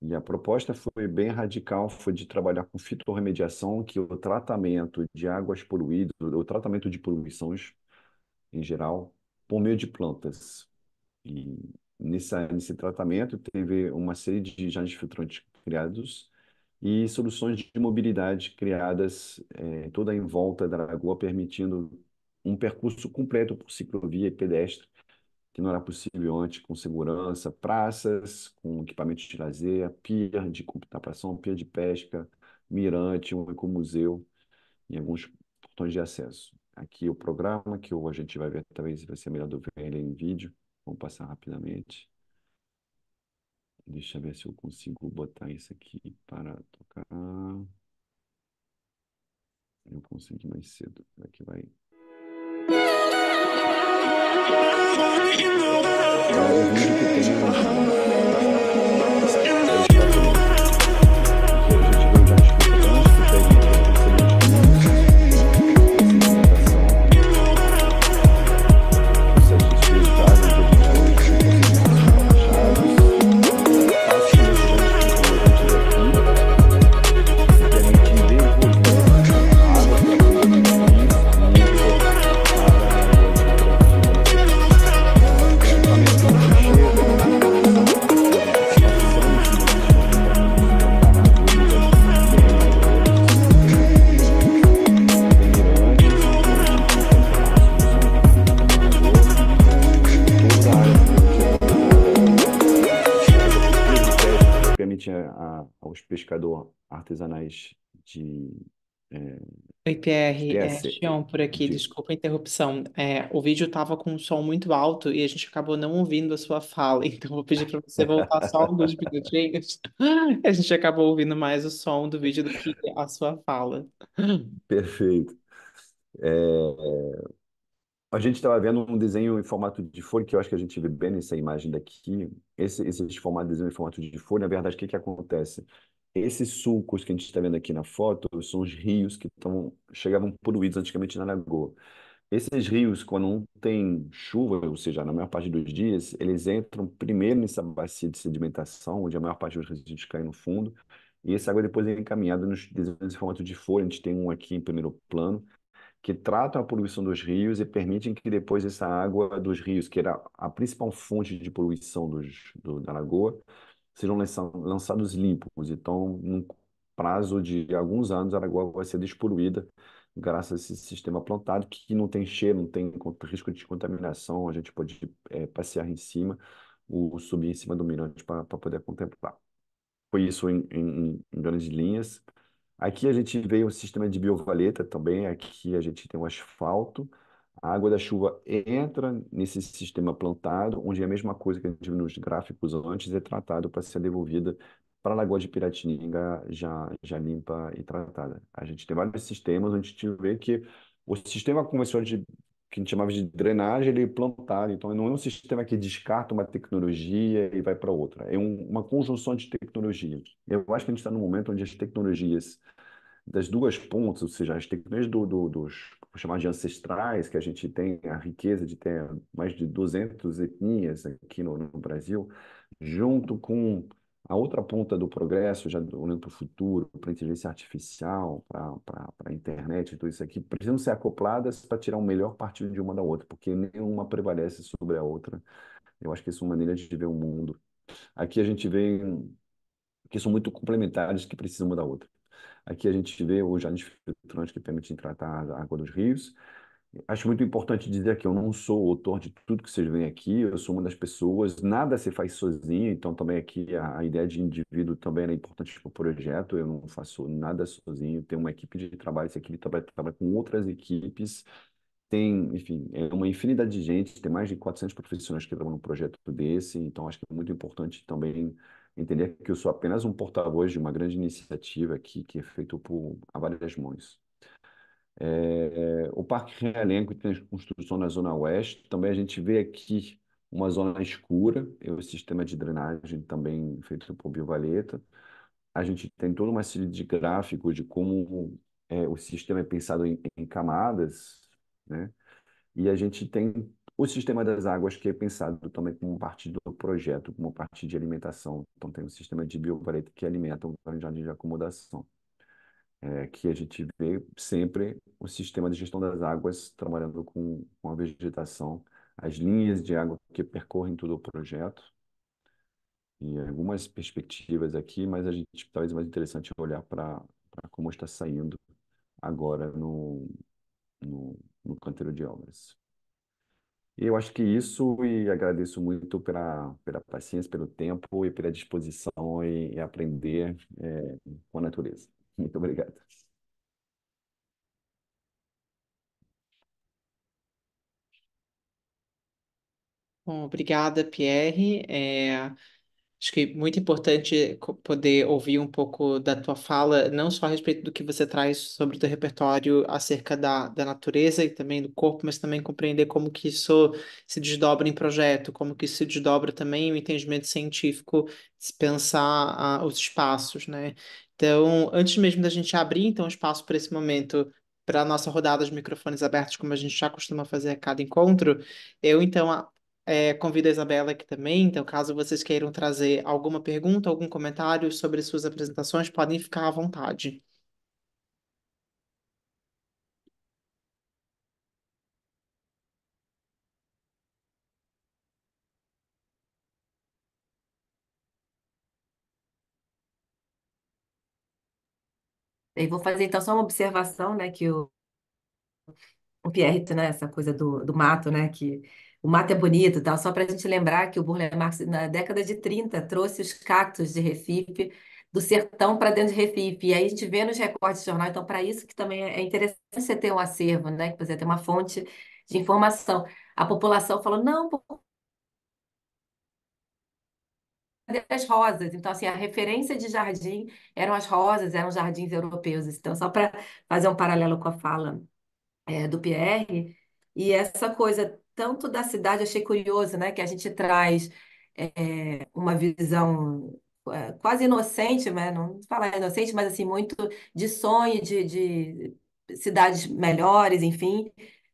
E a proposta foi bem radical, foi de trabalhar com fitorremediação, que é o tratamento de águas poluídas, o tratamento de poluições em geral, por meio de plantas. E nessa, nesse tratamento, teve uma série de jardins filtrantes criados e soluções de mobilidade criadas é, toda em volta da lagoa, permitindo um percurso completo por ciclovia e pedestre, que não era possível antes, com segurança, praças, com equipamentos de lazer, pia de computação, pia de pesca, mirante, um ecomuseu e alguns portões de acesso. Aqui o programa, que hoje a gente vai ver, talvez vai ser melhor do ver ele em vídeo, Vamos passar rapidamente. Deixa eu ver se eu consigo botar isso aqui para tocar. Eu consigo mais cedo. Como é que vai? Vai artesanais de. É, Oi, Pierre, é, por aqui, de- desculpa a interrupção. É, o vídeo estava com um som muito alto e a gente acabou não ouvindo a sua fala, então vou pedir para você voltar só alguns minutinhos. A gente acabou ouvindo mais o som do vídeo do que a sua fala. Perfeito. É, a gente estava vendo um desenho em formato de folha, que eu acho que a gente vê bem nessa imagem daqui. Esse, esse formato de desenho em formato de folha, na verdade, o que que acontece? Esses sulcos que a gente está vendo aqui na foto são os rios que tão, chegavam poluídos antigamente na lagoa. Esses rios, quando não tem chuva, ou seja, na maior parte dos dias, eles entram primeiro nessa bacia de sedimentação, onde a maior parte dos resíduos cai no fundo, e essa água depois é encaminhada nos desenhos em formato de folha. A gente tem um aqui em primeiro plano, que tratam a poluição dos rios e permitem que depois essa água dos rios, que era a principal fonte de poluição dos, do, da lagoa, sejam lançados limpos. Então, num prazo de alguns anos, Aragua vai ser despoluída graças a esse sistema plantado, que não tem cheiro, não tem risco de contaminação, a gente pode é, passear em cima, ou subir em cima do mirante para poder contemplar. Foi isso em, em, em grandes linhas. Aqui a gente veio um sistema de biovaleta também, aqui a gente tem um asfalto, a água da chuva entra nesse sistema plantado, onde é a mesma coisa que a gente viu nos gráficos antes, é tratado para ser devolvida para a Lagoa de Piratininga, já, já limpa e tratada. A gente tem vários sistemas onde a gente vê que o sistema convencional de que a gente chamava de drenagem, ele é plantado. Então, não é um sistema que descarta uma tecnologia e vai para outra. É um, uma conjunção de tecnologias. Eu acho que a gente está num momento onde as tecnologias das duas pontas, ou seja, as tecnologias do, do, dos chamar de ancestrais, que a gente tem a riqueza de ter mais de 200 etnias aqui no, no Brasil, junto com a outra ponta do progresso, já olhando para o futuro, para a inteligência artificial, para a internet, tudo isso aqui, precisam ser acopladas para tirar o um melhor partido de uma da outra, porque nenhuma prevalece sobre a outra. Eu acho que isso é uma maneira de ver o mundo. Aqui a gente vê que são muito complementares, que precisam uma da outra. Aqui a gente vê os janetes filtrante que permitem tratar a água dos rios. Acho muito importante dizer que eu não sou o autor de tudo que vocês veem aqui, eu sou uma das pessoas, nada se faz sozinho, então também aqui a, a ideia de indivíduo também é importante para o projeto, eu não faço nada sozinho, tem uma equipe de trabalho, essa equipe trabalha, trabalha com outras equipes, tem, enfim, é uma infinidade de gente, tem mais de 400 profissionais que trabalham num projeto desse, então acho que é muito importante também entender que eu sou apenas um porta-voz de uma grande iniciativa aqui, que é feito por, a várias mãos. É, o Parque Realengo tem construção na Zona Oeste, também a gente vê aqui uma zona escura, é o sistema de drenagem também feito por Biovaleta. A gente tem toda uma série de gráficos de como é, o sistema é pensado em, em camadas, né? E a gente tem o sistema das águas, que é pensado também como parte do projeto, como parte de alimentação. Então, tem um sistema de biovareto que alimenta o jardim de acomodação. É, que a gente vê sempre o sistema de gestão das águas trabalhando com, com a vegetação, as linhas de água que percorrem todo o projeto. E algumas perspectivas aqui, mas a gente talvez é mais interessante olhar para como está saindo agora no, no, no canteiro de obras. Eu acho que isso, e agradeço muito pela, pela paciência, pelo tempo e pela disposição em, em aprender é, com a natureza. Muito obrigado. Bom, obrigada, Pierre. É, Acho que muito importante poder ouvir um pouco da tua fala, não só a respeito do que você traz sobre o teu repertório acerca da, da natureza e também do corpo, mas também compreender como que isso se desdobra em projeto, como que isso se desdobra também o entendimento científico, se pensar os espaços, né? Então, antes mesmo da gente abrir então espaço para esse momento para a nossa rodada de microfones abertos, como a gente já costuma fazer a cada encontro, eu então é, convido a Isabela aqui também, então caso vocês queiram trazer alguma pergunta, algum comentário sobre suas apresentações, podem ficar à vontade. Eu vou fazer então só uma observação, né, que o, o Pierre, né, essa coisa do, do mato, né, que o mato é bonito tal, então, só para a gente lembrar que o Burle Marx, na década de 30, trouxe os cactos de Recife do sertão para dentro de Recife. E aí a gente vê nos recortes de jornal, então, para isso que também é interessante você ter um acervo, né? Você ter uma fonte de informação. A população falou, não, as rosas. Então, assim, a referência de jardim eram as rosas, eram jardins europeus. Então, só para fazer um paralelo com a fala é, do Pierre, e essa coisa tanto da cidade, achei curioso, né, que a gente traz é, uma visão eh, quase inocente, né? não falar inocente, mas assim, muito de sonho, de, de cidades melhores, enfim,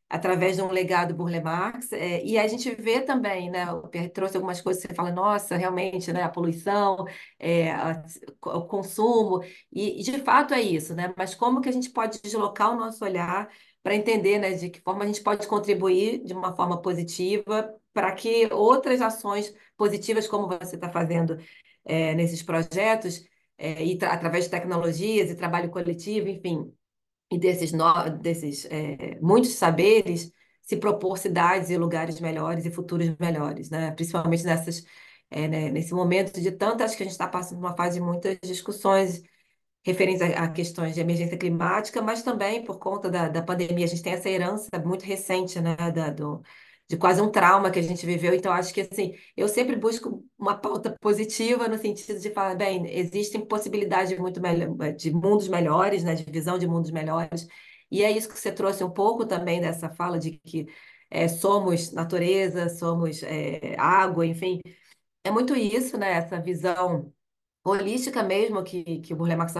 através de um legado Burle Marx. É, eh, e a gente vê também, né, o Pierre trouxe algumas coisas, você fala, nossa, realmente, né, a poluição, é, a, o consumo, e de fato é isso, né? mas como que a gente pode deslocar o nosso olhar para entender né, de que forma a gente pode contribuir de uma forma positiva para que outras ações positivas, como você está fazendo é, nesses projetos, é, e através de tecnologias e trabalho coletivo, enfim, e desses, no, desses é, muitos saberes, se propor cidades e lugares melhores e futuros melhores, né? principalmente nessas, é, né, nesse momento de tantas que a gente está passando uma fase de muitas discussões referentes a, a, questões de emergência climática, mas também por conta da, da pandemia. A gente tem essa herança muito recente, né, da, do, de quase um trauma que a gente viveu. Então, acho que, assim, eu sempre busco uma pauta positiva no sentido de falar, bem, existem possibilidades de, muito melhor, de mundos melhores, né, de visão de mundos melhores. E é isso que você trouxe um pouco também dessa fala de que é, somos natureza, somos é, água, enfim. É muito isso, né, essa visão holística mesmo, que, que o Burle Marx,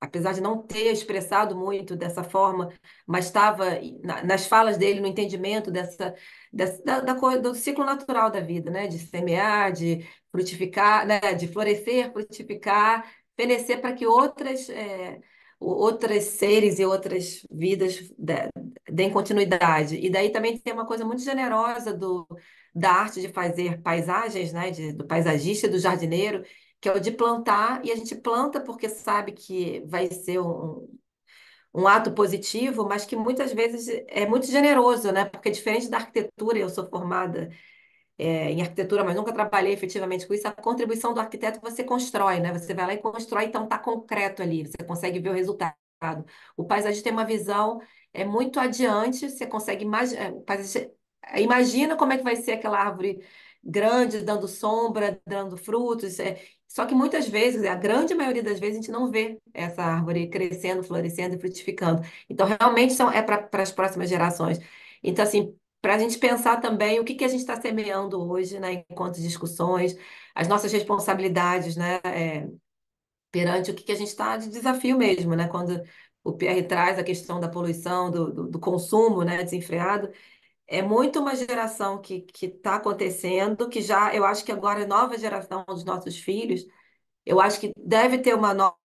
apesar de não ter expressado muito dessa forma, mas estava na, nas falas dele, no entendimento dessa, dessa da, da, do ciclo natural da vida, né? de semear, de frutificar, né? de florescer, frutificar, fenecer para que outras... É, outras seres e outras vidas né, deem continuidade. E daí também tem uma coisa muito generosa do, da arte de fazer paisagens, né? De, do paisagista do jardineiro, que é o de plantar, e a gente planta porque sabe que vai ser um, um ato positivo, mas que muitas vezes é muito generoso, né? Porque diferente da arquitetura, eu sou formada é, em arquitetura, mas nunca trabalhei efetivamente com isso, a contribuição do arquiteto você constrói, né? Você vai lá e constrói, então está concreto ali, você consegue ver o resultado. O paisagista tem uma visão é muito adiante, você consegue imaginar, é, imagina como é que vai ser aquela árvore grande, dando sombra, dando frutos. É... Só que muitas vezes, a grande maioria das vezes, a gente não vê essa árvore crescendo, florescendo e frutificando. Então, realmente são, é para as próximas gerações. Então, assim, para a gente pensar também o que, que a gente está semeando hoje, né, enquanto discussões, as nossas responsabilidades, né, é, perante o que, que a gente está de desafio mesmo, né, quando o PR traz a questão da poluição, do, do, do consumo, né, desenfreado, é muito uma geração que está acontecendo, que já, eu acho que agora é nova geração dos nossos filhos, eu acho que deve ter uma nova,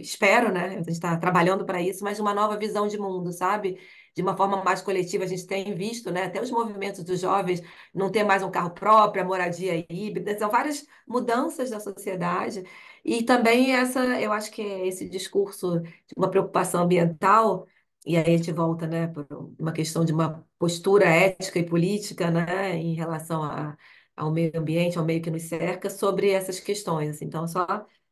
espero, né? A gente está trabalhando para isso, mas uma nova visão de mundo, sabe? De uma forma mais coletiva, a gente tem visto, né? Até os movimentos dos jovens não ter mais um carro próprio, a moradia híbrida, são várias mudanças da sociedade. E também essa, eu acho que é esse discurso de uma preocupação ambiental, e aí a gente volta, né, para uma questão de uma postura ética e política, né, em relação a, ao meio ambiente, ao meio que nos cerca, sobre essas questões. Assim, então, só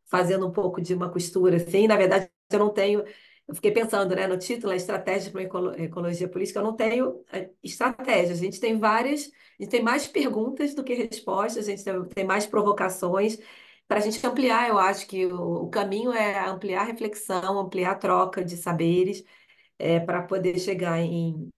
fazendo um pouco de uma costura, assim, na verdade, eu não tenho. Eu fiquei pensando, né, no título, a estratégia para uma ecologia política, eu não tenho eh, estratégia. A gente tem várias, a gente tem mais perguntas do que respostas, a gente tem mais provocações para a gente ampliar. Eu acho que o, o caminho é ampliar a reflexão, ampliar a troca de saberes é, para poder chegar em,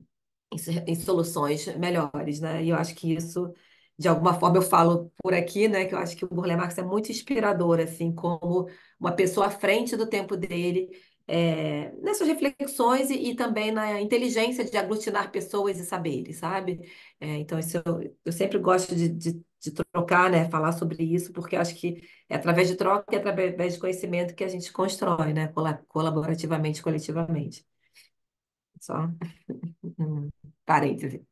em, em, soluções melhores, né? E eu acho que isso, de alguma forma, eu falo por aqui, né? Que eu acho que o Burle Marx é muito inspirador, assim, como uma pessoa à frente do tempo dele é, nessas reflexões e, e, também na inteligência de aglutinar pessoas e saberes, sabe? É, então, isso eu, eu sempre gosto de, de, de, trocar, né? falar sobre isso, porque acho que é através de troca e através de conhecimento que a gente constrói, né? Colaborativamente, coletivamente. Só um parêntese.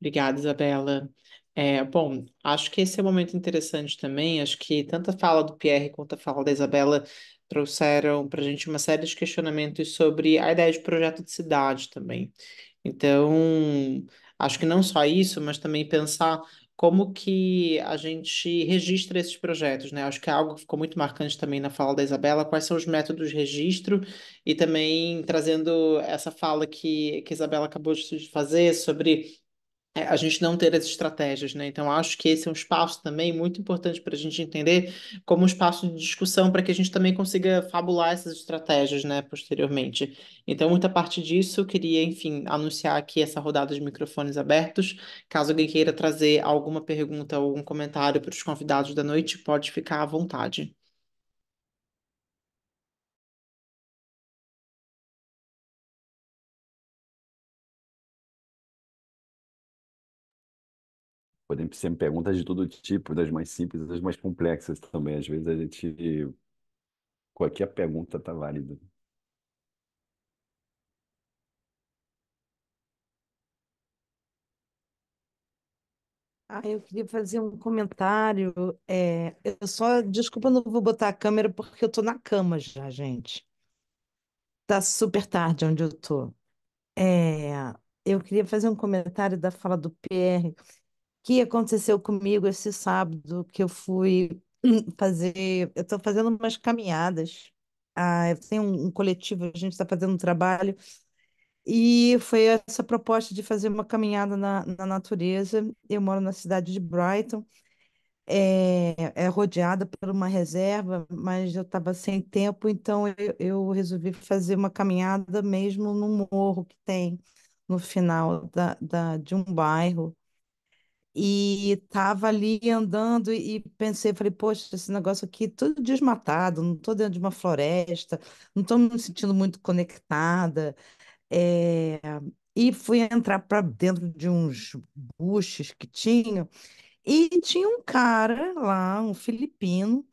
Obrigada, Isabela. É, bom, acho que esse é um momento interessante também. Acho que tanto a fala do Pierre quanto a fala da Isabela trouxeram para a gente uma série de questionamentos sobre a ideia de projeto de cidade também. Então, acho que não só isso, mas também pensar como que a gente registra esses projetos, né? Acho que é algo que ficou muito marcante também na fala da Isabela, quais são os métodos de registro e também trazendo essa fala que, que a Isabela acabou de fazer sobre é, a gente não ter as estratégias, né? Então, acho que esse é um espaço também muito importante para a gente entender como um espaço de discussão para que a gente também consiga fabular essas estratégias, né, posteriormente. Então, muita parte disso, eu queria, enfim, anunciar aqui essa rodada de microfones abertos. Caso alguém queira trazer alguma pergunta ou um comentário para os convidados da noite, pode ficar à vontade. Podem ser perguntas de todo tipo, das mais simples, das mais complexas também. Às vezes a gente. Qualquer pergunta tá válida. Ah, eu queria fazer um comentário. É, eu só, desculpa, não vou botar a câmera porque eu tô na cama já, gente. Tá super tarde onde eu tô. É, eu queria fazer um comentário da fala do Pierre que aconteceu comigo esse sábado que eu fui fazer. Eu estou fazendo umas caminhadas. Ah, eu tenho um, coletivo, a gente está fazendo um trabalho. E foi essa proposta de fazer uma caminhada na, na natureza. Eu moro na cidade de Brighton, é, é rodeada por uma reserva, mas eu estava sem tempo, então eu, eu, resolvi fazer uma caminhada mesmo no morro que tem no final da, da, de um bairro e tava ali andando e pensei, falei, poxa, esse negócio aqui tudo desmatado, não estou dentro de uma floresta, não estou me sentindo muito conectada. É... E fui entrar para dentro de uns buches que tinham, e tinha um cara lá, um filipino,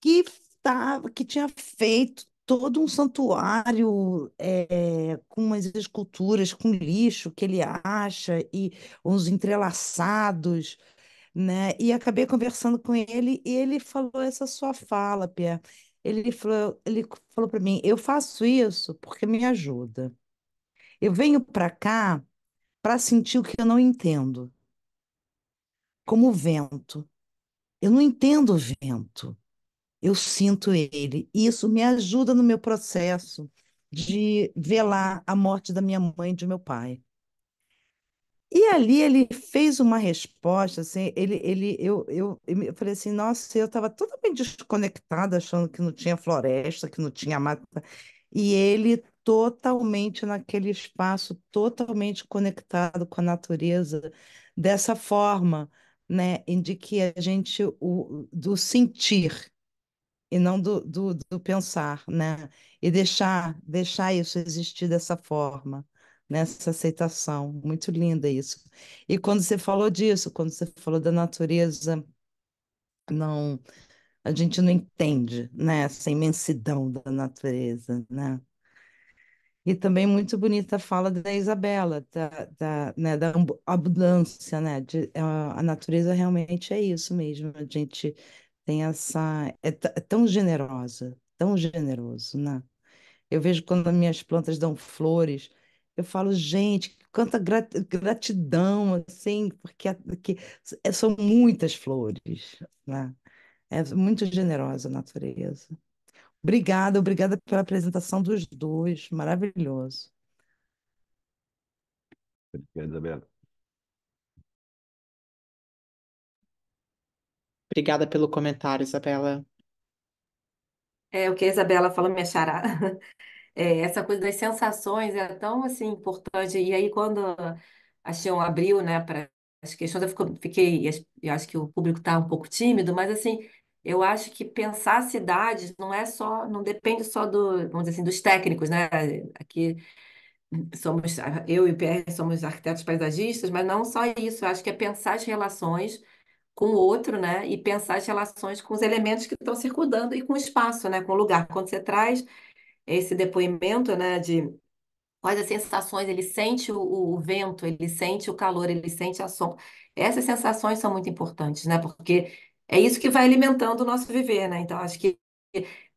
que, tava, que tinha feito todo um santuário é, com umas esculturas, com lixo que ele acha e uns entrelaçados, né? E acabei conversando com ele e ele falou essa sua fala, Pia. Ele falou, ele falou para mim: eu faço isso porque me ajuda. Eu venho para cá para sentir o que eu não entendo, como o vento. Eu não entendo o vento eu sinto ele. E isso me ajuda no meu processo de velar a morte da minha mãe e de meu pai. E ali ele fez uma resposta, assim, ele, ele, eu, eu, eu falei assim, nossa, eu estava totalmente desconectada, achando que não tinha floresta, que não tinha mata, e ele totalmente naquele espaço, totalmente conectado com a natureza, dessa forma, né, de que a gente, o, do sentir, e não do, do, do, pensar, né? E deixar, deixar isso existir dessa forma, nessa aceitação. Muito linda isso. E quando você falou disso, quando você falou da natureza, não, a gente não entende, né? Essa imensidão da natureza, né? E também muito bonita a fala da Isabela, da, da, né, da abundância, né? De, a, a natureza realmente é isso mesmo, a gente tem essa é, é, tão generosa, tão generoso, né? Eu vejo quando as minhas plantas dão flores, eu falo, gente, quanta gratidão, assim, porque, porque é, são muitas flores, né? É muito generosa a natureza. Obrigada, obrigada pela apresentação dos dois, maravilhoso. Obrigado, Isabela. Obrigada pelo comentário, Isabela. É o que a Isabela falou, minha chará. É, essa coisa das sensações é tão assim importante. E aí, quando a Xion abriu, né, para as questões, eu fiquei. Eu acho que o público está um pouco tímido, mas assim, eu acho que pensar cidades não é só, não depende só do, vamos dizer assim, dos técnicos, né? Aqui somos, eu e o PR somos arquitetos paisagistas, mas não só isso. Eu acho que é pensar as relações com o outro, né? E pensar as relações com os elementos que estão circundando e com o espaço, né? Com o lugar. Quando você traz esse depoimento, né? De quais as sensações ele sente o, o vento, ele sente o calor, ele sente a sombra. Essas sensações são muito importantes, né? Porque é isso que vai alimentando o nosso viver, né? Então acho que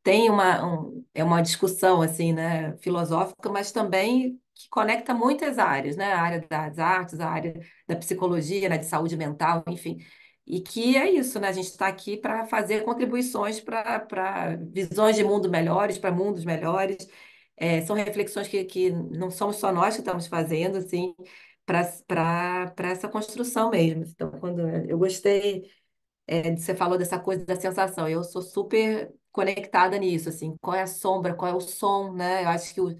tem uma um, é uma discussão assim, né? Filosófica, mas também que conecta muitas áreas, né? A área das artes, a área da psicologia, né? de saúde mental, enfim. E que é isso, né? A gente está aqui para fazer contribuições para visões de mundo melhores, para mundos melhores. É, são reflexões que, que não somos só nós que estamos fazendo, assim, para essa construção mesmo. Então, quando eu gostei, é, você falou dessa coisa da sensação, eu sou super conectada nisso, assim, qual é a sombra, qual é o som, né? Eu acho que o,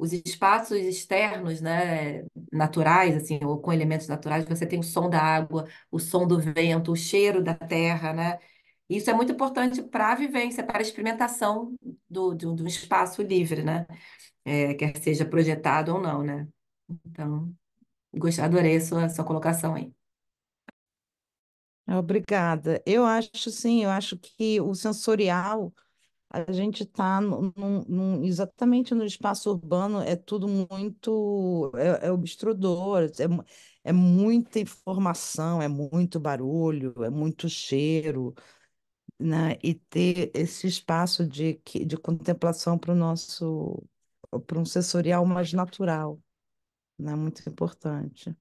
os espaços externos, né, naturais, assim, ou com elementos naturais, você tem o som da água, o som do vento, o cheiro da terra, né? Isso é muito importante para a vivência, para a experimentação do, de, um, espaço livre, né? É, quer seja projetado ou não, né? Então, gostei, adorei a sua, a sua colocação aí. Obrigada. Eu acho sim, eu acho que o sensorial a gente está exatamente no espaço urbano, é tudo muito é, é obstrudor, é, é muita informação, é muito barulho, é muito cheiro, né? E ter esse espaço de, de contemplação para o nosso para um sensorial mais natural, né? Muito importante.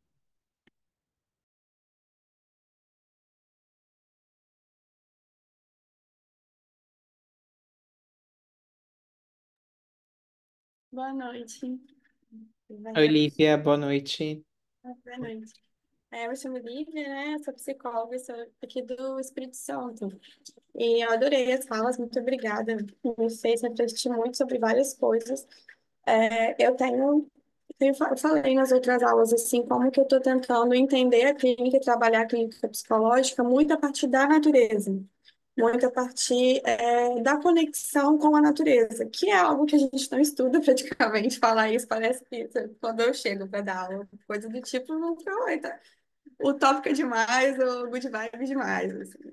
Boa noite. Oi, Lívia, boa noite. Ah, boa noite. É, eu chamo Lívia, né? Eu sou psicóloga, sou aqui do Espírito Santo. E eu adorei as falas, muito obrigada. Vocês sei refleti muito sobre várias coisas. É, eu tenho, eu falei nas outras aulas, assim, como que eu estou tentando entender a clínica e trabalhar a clínica psicológica muito a partir da natureza muito a partir é, da conexão com a natureza, que é algo que a gente não estuda praticamente, falar isso parece que quando eu chego para dar aula, coisa do tipo, nunca, tá utópica é demais ou good vibe é demais, assim.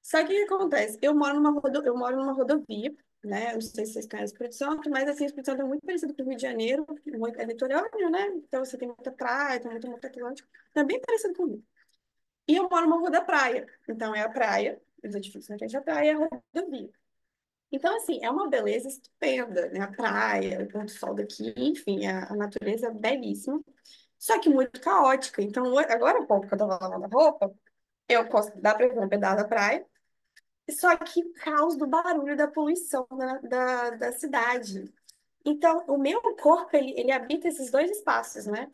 Só que o que acontece? Eu moro numa, rodo... eu moro numa rodovia, né? Não sei se vocês conhecem Espírito Santo, mas assim, Espírito Santo é muito parecido com o Rio de Janeiro, muito... é litorâneo, né? Então você tem muita praia, tem muito muito Atlântico, então é bem parecido com o Rio. E eu moro numa rua da praia, então é a praia, os edifícios na frente da praia e a rodovia. Então, assim, é uma beleza estupenda, né? A praia, o ponto sol daqui, enfim, a, a natureza é belíssima. Só que muito caótica. Então, agora um pouco que eu tava lavando a roupa, eu posso dar para ver um pedaço da praia. Só que o caos do barulho da poluição da, da, da cidade. Então, o meu corpo, ele, ele habita esses dois espaços, né?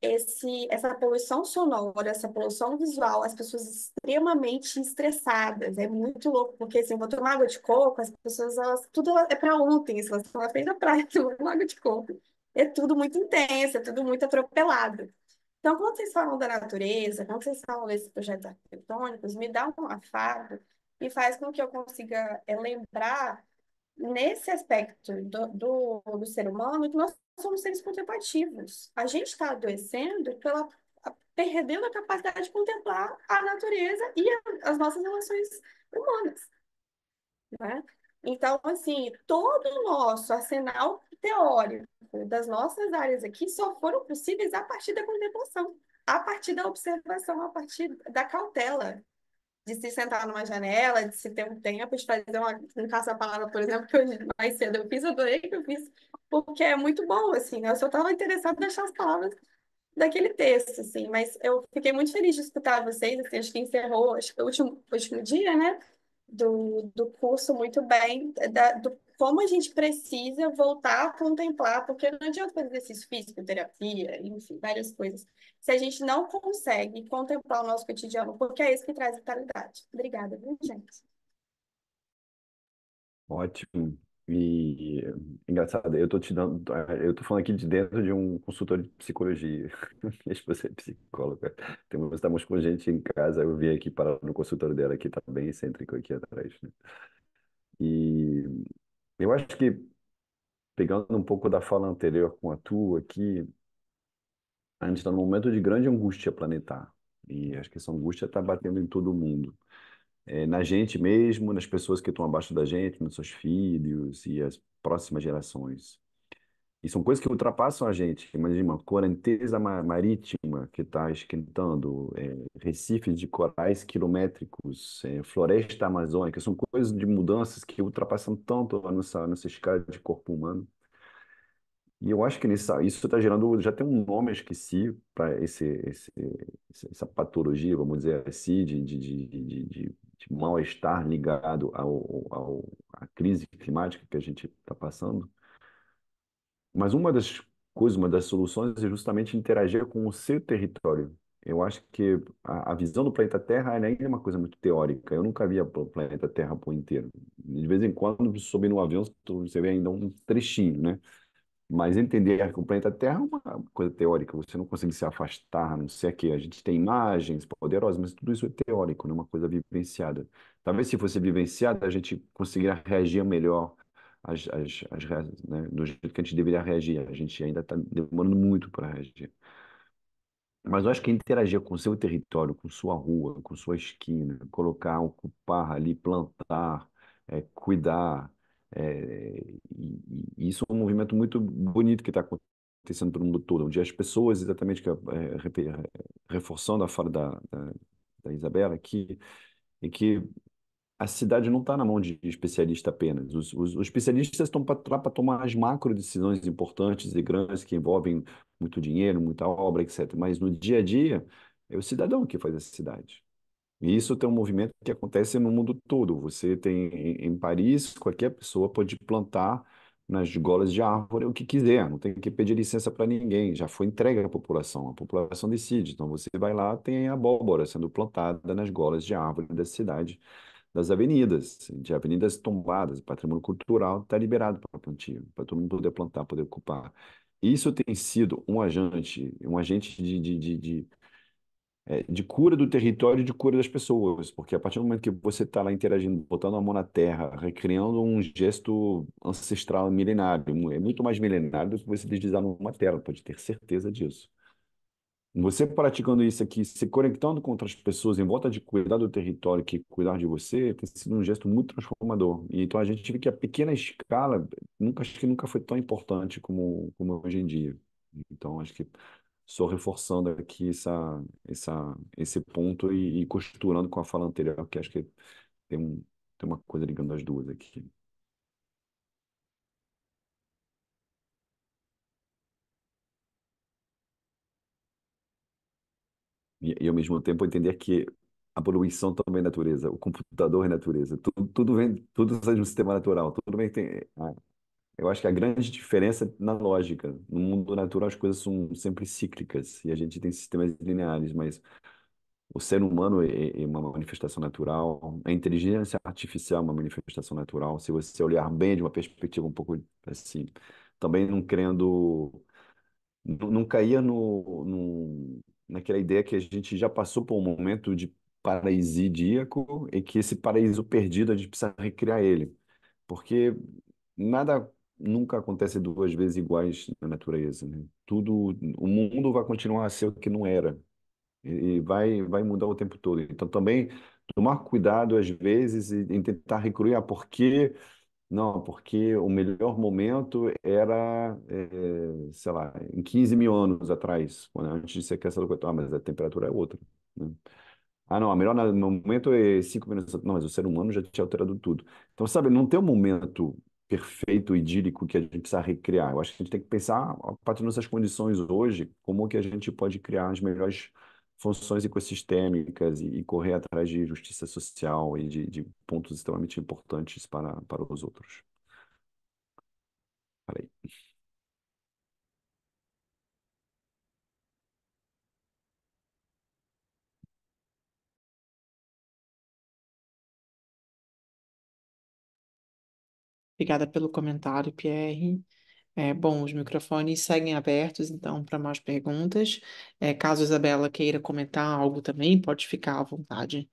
esse, essa poluição sonora, essa poluição visual, as pessoas extremamente estressadas. É muito louco, porque assim, eu vou tomar água de coco, as pessoas, elas, tudo é para ontem, se elas estão na frente da praia tomando água de coco. É tudo muito intenso, é tudo muito atropelado. Então, quando vocês falam da natureza, quando vocês falam desses projetos arquitetônicos, me dá um afago e faz com que eu consiga é, lembrar nesse aspecto do, do, do ser humano que nós somos seres contemplativos. A gente está adoecendo pela perdendo a capacidade de contemplar a natureza e a, as nossas relações humanas. Né? Então, assim, todo o nosso arsenal teórico das nossas áreas aqui só foram possíveis a partir da contemplação, a partir da observação, a partir da cautela, de se sentar numa janela, de se ter um tempo, de fazer uma, um caça-palavra, por exemplo, que hoje mais cedo eu fiz, adorei que eu fiz, porque é muito bom, assim, né? Eu só estava interessada em achar as palavras daquele texto, assim, mas eu fiquei muito feliz de escutar vocês, assim, acho que encerrou, acho que é o último, último dia, né? do, do curso muito bem, da, do como a gente precisa voltar a contemplar, porque não adianta fazer exercício físico, terapia, enfim, várias coisas, se a gente não consegue contemplar o nosso cotidiano, porque é isso que traz vitalidade. Obrigada, viu, gente? Ótimo. E engraçado, eu tô te dando, eh, eu tô falando aqui de dentro de um consultório de psicologia. Minha você é psicóloga. Temos, tá estamos com gente em casa, eu vim aqui para no consultório dela, que tá bem excêntrico aqui atrás, né? E eu acho que, pegando um pouco da fala anterior com a tua aqui, a gente está num momento de grande angústia planetária. E acho que essa angústia está batendo em todo mundo é, na gente mesmo, nas pessoas que estão abaixo da gente, nos seus filhos e as próximas gerações. E são coisas que ultrapassam a gente. Imagina, uma correnteza marítima que está esquentando, é, recifes de corais quilométricos, é, floresta amazônica, são coisas de mudanças que ultrapassam tanto a nossa, a nossa escala de corpo humano. E eu acho que nessa, isso está gerando, já tem um nome, esqueci, para esse, esse, essa patologia, vamos dizer assim, de, de, de, de mal-estar ligado ao, ao, à crise climática que a gente está passando. Mas uma das coisas, uma das soluções é justamente interagir com o seu território. Eu acho que a, a visão do planeta Terra ainda é uma coisa muito teórica. Eu nunca vi o planeta Terra por inteiro. De vez em quando, subindo um avião, você vê ainda um trechinho, né? Mas entender que o planeta Terra é uma coisa teórica, você não consegue se afastar, não sei o quê. a gente tem imagens poderosas, mas tudo isso é teórico, não é uma coisa vivenciada. Talvez se fosse vivenciada, a gente conseguiria reagir melhor às, às, às, né, do jeito que a gente deveria reagir. A gente ainda está demorando muito para reagir. Mas eu acho que interagir com seu território, com sua rua, com sua esquina, colocar, ocupar ali, plantar, é, cuidar, é, e, e, isso é um movimento muito bonito que está acontecendo pelo mundo todo, onde as pessoas, exatamente que, é, é reforçando a fala da, da, da Isabela, que, é que a cidade não está na mão de especialista apenas. Os, os, os especialistas estão para tomar as macro decisões importantes e grandes que envolvem muito dinheiro, muita obra, etc. Mas no dia a dia, é o cidadão que faz a cidade. E isso tem um movimento que acontece no mundo todo. Você tem em Paris, qualquer pessoa pode plantar nas golas de árvore o que quiser, não tem que pedir licença para ninguém, já foi entregue à população, a população decide. Então você vai lá, tem a abóbora sendo plantada nas golas de árvore da cidade, das avenidas, de avenidas tombadas, patrimônio cultural está liberado para plantio, para todo mundo poder plantar, poder ocupar. Isso tem sido um agente, um agente de, de, de, de é, de cura do território e de cura das pessoas, porque a partir do momento que você está lá interagindo, botando a mão na terra, recriando um gesto ancestral milenário, é muito mais milenário do que você deslizar numa tela, pode ter certeza disso. Você praticando isso aqui, se conectando com outras pessoas em volta de cuidar do território, que cuidar de você, tem sido um gesto muito transformador. E, então a gente vê que a pequena escala, nunca acho que nunca foi tão importante como, como hoje em dia. Então acho que só reforçando aqui essa, essa, esse ponto e, e costurando com a fala anterior, que acho que tem, um, tem uma coisa ligando as duas aqui. E, e ao mesmo tempo entender que a poluição também é natureza, o computador é natureza, tudo, tudo vem, tudo sai de um sistema natural, tudo vem tem, é, eu acho que a grande diferença é na lógica. No mundo natural, as coisas são sempre cíclicas e a gente tem sistemas lineares, mas o ser humano é, é, é, uma manifestação natural, a inteligência artificial é uma manifestação natural. Se você olhar bem de uma perspectiva um pouco assim, também não querendo. Não, não caía no, no, naquela ideia que a gente já passou por um momento de paraisíaco e que esse paraíso perdido a gente precisa recriar ele. Porque nada nunca acontece duas vezes iguais na natureza, né? Tudo, o mundo vai continuar a ser o que não era e vai vai mudar o tempo todo. Então também tomar cuidado às vezes e, tentar recruir ah, porque não, porque o melhor momento era, é, sei lá, em 15 mil anos atrás, quando antes de ser essa Ah, mas a temperatura é outra. Né? Ah, não, o melhor momento é 5 minutos. Não, mas o ser humano já tinha alterado tudo. Então, sabe, não tem um momento perfeito, idílico que a gente precisa recriar. Eu acho que a gente tem que pensar, a partir dessas condições hoje, como que a gente pode criar as melhores funções ecossistêmicas e, e correr atrás de justiça social e de, de pontos extremamente importantes para, para os outros. Falei. Obrigada pelo comentário, Pierre. É, bom, os microfones seguem abertos, então, para mais perguntas. É, caso Isabela queira comentar algo também, pode ficar à vontade.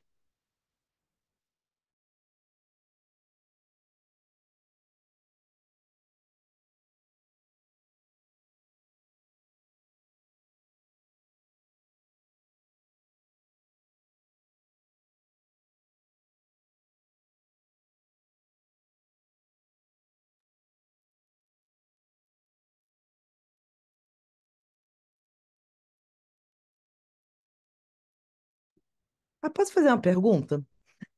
Ah, posso fazer uma pergunta?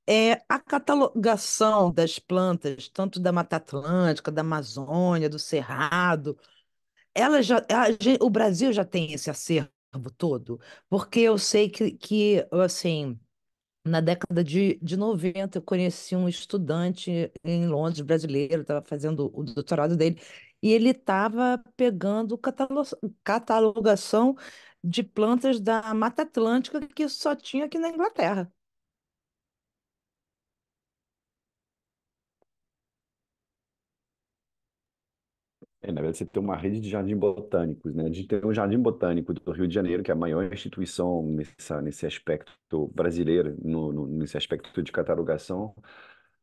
É, a catalogação das plantas, tanto da Mata Atlântica, da Amazônia, do Cerrado, ela já, o Brasil já tem esse acervo todo, porque eu sei que, que assim, na década de, de 90, eu conheci um estudante em Londres, brasileiro, estava fazendo o doutorado dele, e ele estava pegando catalogação de plantas da Mata Atlântica que só tinha aqui na Inglaterra. É, na verdade, você tem uma rede de jardins botânicos, né? A gente tem um jardim botânico do Rio de Janeiro, que é a maior instituição nessa, nesse aspecto brasileiro, no, no, nesse aspecto de catalogação,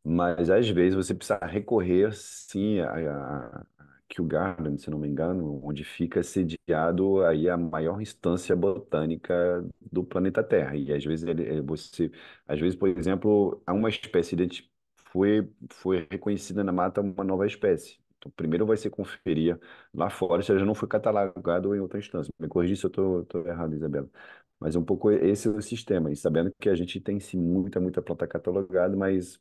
mas às vezes você precisa recorrer, sim, a, a Kew Garden, se não me engano, onde fica sediado aí a maior instância botânica do planeta Terra. E às vezes ele, eh, você, às vezes, por exemplo, há uma espécie de, foi foi reconhecida na mata uma nova espécie. Então, primeiro vai ser conferir lá fora se ela já não foi catalogada em outra instância. Me corrija se eu estou errado, Isabela. Mas é um pouco esse é o sistema, e sabendo que a gente tem sim muita, muita planta catalogada, mas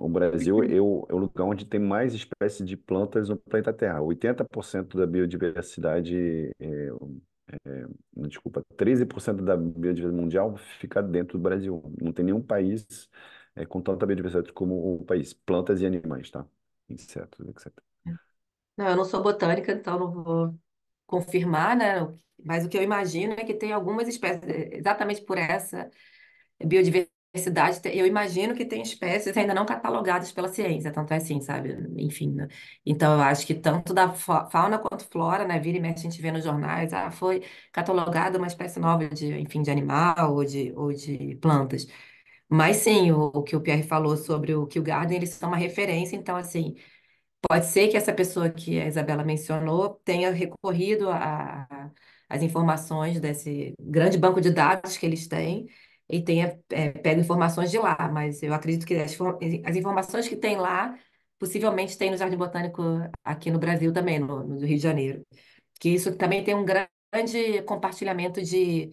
o Brasil é o é o lugar onde tem mais espécies de plantas no planeta Terra. 80% da biodiversidade, é, é, desculpa, 13% da biodiversidade mundial fica dentro do Brasil. Não tem nenhum país é, com tanta biodiversidade como o país. Plantas e animais, tá? Insetos, etc. Não, eu não sou botânica, então não vou confirmar, né? Mas o que eu imagino é que tem algumas espécies, exatamente por essa biodiversidade diversidade, eu imagino que tem espécies ainda não catalogadas pela ciência, tanto é assim, sabe? Enfim, né? Então eu acho que tanto da fauna quanto flora, né? Vira e mexe, a gente vê nos jornais, ah, foi catalogada uma espécie nova de, enfim, de animal ou de, ou de plantas. Mas sim, o, o que o Pierre falou sobre o que o Garden, eles são uma referência, então assim, pode ser que essa pessoa que a Isabela mencionou tenha recorrido às informações desse grande banco de dados que eles têm e tenha, é, é, pega informações de lá, mas eu acredito que as, as informações que tem lá, possivelmente tem no Jardim Botânico aqui no Brasil também, no, no Rio de Janeiro. Que isso também tem um grande compartilhamento de,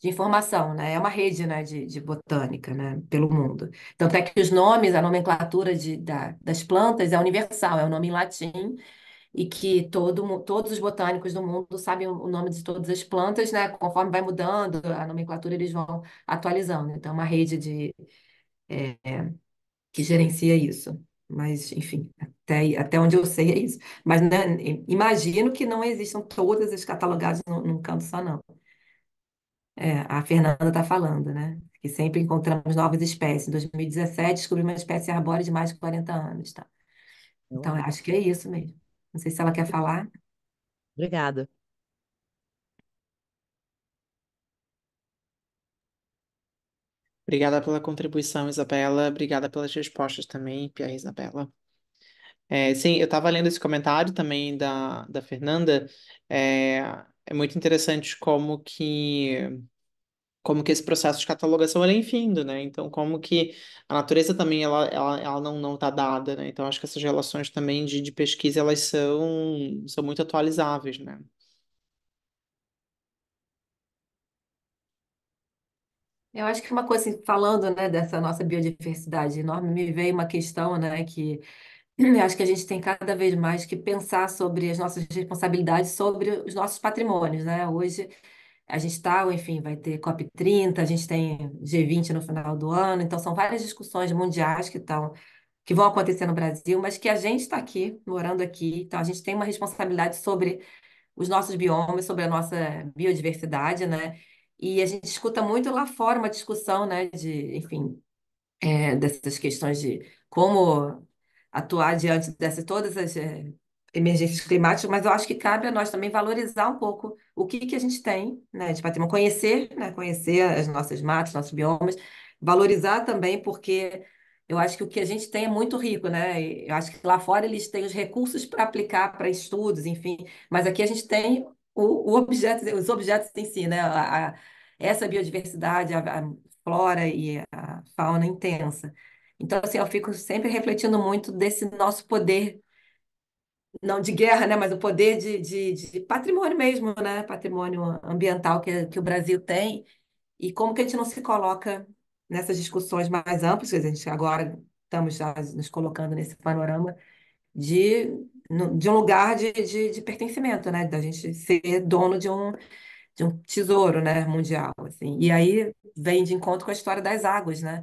de informação, né? É uma rede, né, de, de, botânica, né, pelo mundo. Tanto é que os nomes, a nomenclatura de, da, das plantas é universal, é o um nome em latim e que todo, todos os botânicos do mundo sabem o nome de todas as plantas, né? Conforme vai mudando a nomenclatura, eles vão atualizando. Então, é uma rede de, é, que gerencia isso. Mas, enfim, até, até onde eu sei é isso. Mas né, imagino que não existam todas as catalogadas num, num canto só, não. É, a Fernanda está falando, né? Que sempre encontramos novas espécies. Em 2017, descobri uma espécie arbórea de mais de 40 anos, tá? Então, acho que é isso mesmo. Não sei se ela quer falar. Obrigada. Obrigada pela contribuição, Isabela. Obrigada pelas respostas também, Pia Isabela. É, sim, eu estava lendo esse comentário também da, da Fernanda. É, é muito interessante como que como que esse processo de catalogação é infindo, né? Então, como que a natureza também ela, ela, ela não não está dada, né? Então, acho que essas relações também de, de pesquisa elas são são muito atualizáveis, né? Eu acho que uma coisa, assim, falando, né, dessa nossa biodiversidade enorme, me veio uma questão, né, que acho que a gente tem cada vez mais que pensar sobre as nossas responsabilidades sobre os nossos patrimônios, né? Hoje a gente está, enfim, vai ter COP30, a gente tem G20 no final do ano, então são várias discussões mundiais que estão que vão acontecer no Brasil, mas que a gente está aqui, morando aqui, então a gente tem uma responsabilidade sobre os nossos biomas, sobre a nossa biodiversidade, né? E a gente escuta muito lá fora uma discussão, né, de, enfim, é, dessas questões de como atuar diante dessas todas as é, emergências climáticas, mas eu acho que cabe a nós também valorizar um pouco o que, que a gente tem né, de tipo, patrimônio, conhecer, né, conhecer as nossas matas, nossos biomas, valorizar também, porque eu acho que o que a gente tem é muito rico, né? Eu acho que lá fora eles têm os recursos para aplicar para estudos, enfim, mas aqui a gente tem o, o objeto, os objetos em si, né? A, a, essa biodiversidade, a, a flora e a fauna intensa. Então, assim, eu fico sempre refletindo muito desse nosso poder não de guerra, né, mas o poder de, de, de, patrimônio mesmo, né, patrimônio ambiental que, que o Brasil tem, e como que a gente não se coloca nessas discussões mais amplas, que a gente agora estamos já nos colocando nesse panorama de, de um lugar de, de, de pertencimento, né, da gente ser dono de um, de um tesouro, né, mundial, assim, e aí vem de encontro com a história das águas, né,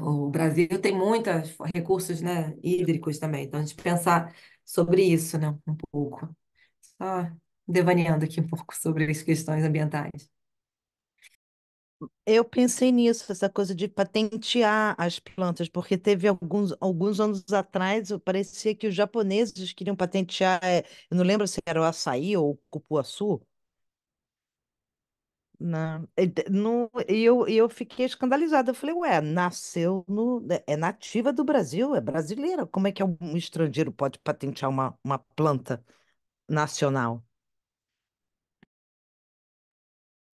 o Brasil tem muitos recursos, né, hídricos também, então a gente pensar sobre isso, né, um pouco. Só devaneando aqui um pouco sobre as questões ambientais. Eu pensei nisso, essa coisa de patentear as plantas, porque teve alguns, alguns anos atrás, parecia que os japoneses queriam patentear, é, eu não lembro se era o açaí ou o cupuaçu, não, né? não, eu, eu fiquei escandalizada. Eu falei, ué, nasceu no, né, é nativa do Brasil, é brasileira. Como é que um estrangeiro pode patentear uma, uma planta nacional?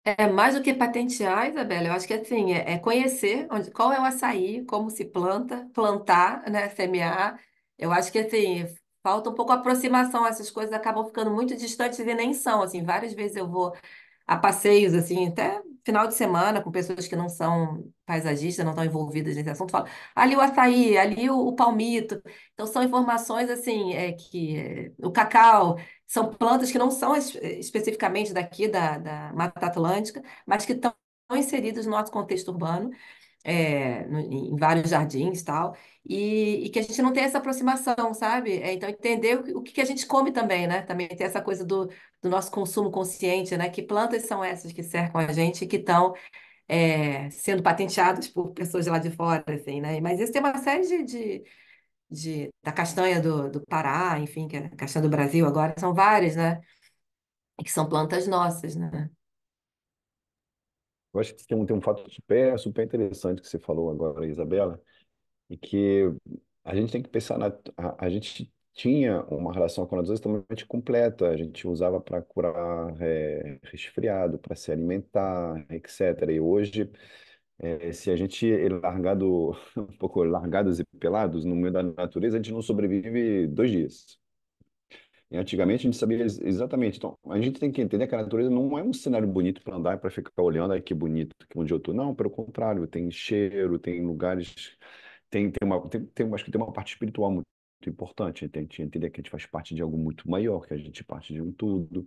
É mais do que patentear, Isabela. Eu acho que assim, é, é, conhecer onde, qual é o açaí, como se planta, plantar, né, semear. Eu acho que assim, falta um pouco aproximação, essas coisas acabam ficando muito distantes e nem são. Assim, várias vezes eu vou a passeios, assim, até final de semana, com pessoas que não são paisagistas, não estão envolvidas nesse assunto, falam ali o açaí, ali o, o palmito. Então, são informações, assim, é, que é, o cacau, são plantas que não são es especificamente daqui da, da Mata Atlântica, mas que estão inseridas no nosso contexto urbano é, no, em vários jardins tal, e, e que a gente não tem essa aproximação, sabe? É, então, entender o, o que, que, a gente come também, né? Também tem essa coisa do, do nosso consumo consciente, né? Que plantas são essas que cercam a gente e que estão é, sendo patenteadas por pessoas de lá de fora, assim, né? Mas isso tem uma série de, de, de da castanha do, do Pará, enfim, que é a castanha do Brasil agora, são várias, né? E que são plantas nossas, né? Eu acho que tem um, tem um fato super, super interessante que você falou agora, Isabela, e que a gente tem que pensar na. A, a gente tinha uma relação com a natureza totalmente completa, a gente usava para curar é, resfriado, para se alimentar, etc. E hoje. É, se a gente é largado, um pouco largados e pelados no meio da natureza, a gente não sobrevive dois dias. E antigamente a gente sabia exatamente. Então, a gente tem que entender que a natureza não é um cenário bonito para andar, e para ficar olhando, aí que bonito, que onde eu estou. Não, pelo contrário, tem cheiro, tem lugares, tem, tem uma, tem, tem, acho que tem uma parte espiritual muito importante, entender que a gente faz parte de algo muito maior, que a gente parte de um tudo,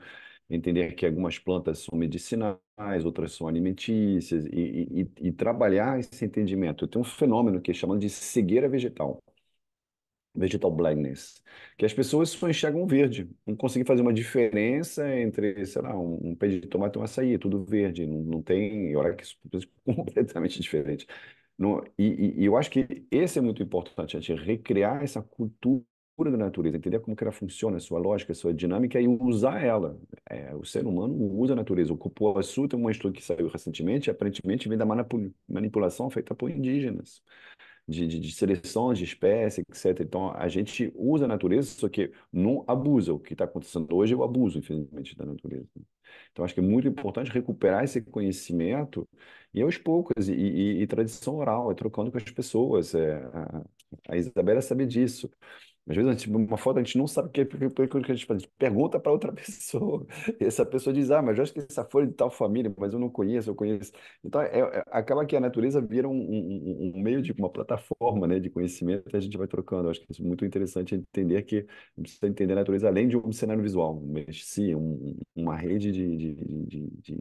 entender que algumas plantas são medicinais, outras são alimentícias, e, e, e trabalhar esse entendimento. Eu tenho um fenômeno que é chamado de cegueira vegetal. Vegetal blindness que as pessoas só enxergam verde, não conseguem fazer uma diferença entre, sei lá, um, um pé de tomate e um açaí, é tudo verde, não, não tem, olha que isso é completamente diferente. e, e, eu acho que esse é muito importante, a gente recriar essa cultura da natureza, entender como que ela funciona, sua lógica, sua dinâmica e usar ela. É, o ser humano usa a natureza. O cupuaçu tem um estudo que saiu recentemente, aparentemente vem da manipulação feita por indígenas de, de, de seleções de espécies, etc. Então, a gente usa a natureza, só que não abusa. O que está acontecendo hoje é o abuso, infelizmente, da natureza. Então, acho que é muito importante recuperar esse conhecimento e aos poucos, e, e, e tradição oral, é trocando com as pessoas. É, a, a Isabela sabe disso. Às vezes, gente, uma foto a gente não sabe o que, que a gente faz. A gente pergunta para outra pessoa. E essa pessoa diz: Ah, mas eu acho que essa folha é de tal família, mas eu não conheço, eu conheço. Então, é, é, acaba que a natureza vira um, um, um, meio de uma plataforma né, de conhecimento e a gente vai trocando. Eu acho que isso é muito interessante entender que precisa entender a natureza além de um cenário visual, mas sim um, uma rede de, de, de, de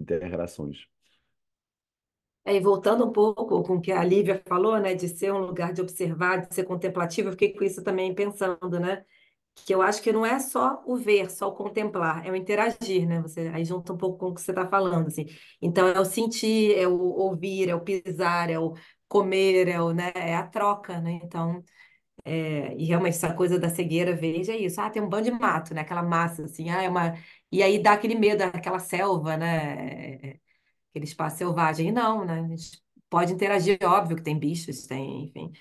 é, e voltando um pouco com o que a Lívia falou, né, de ser um lugar de observar, de ser contemplativo, eu fiquei com isso também pensando, né? Que eu acho que não é só o ver, só o contemplar, é o interagir, né? Você aí junta um pouco com o que você está falando, assim. Então é o sentir, é o ouvir, é o pisar, é o comer, é o, né? É a troca, né? Então é, e realmente essa coisa da cegueira veja é isso. Ah, tem um bando de mato, né? Aquela massa assim, ah, é uma e aí dá aquele medo, aquela selva, né? É, é, aquele espaço selvagem. E não, né? A gente pode interagir, óbvio que tem bichos, tem, enfim.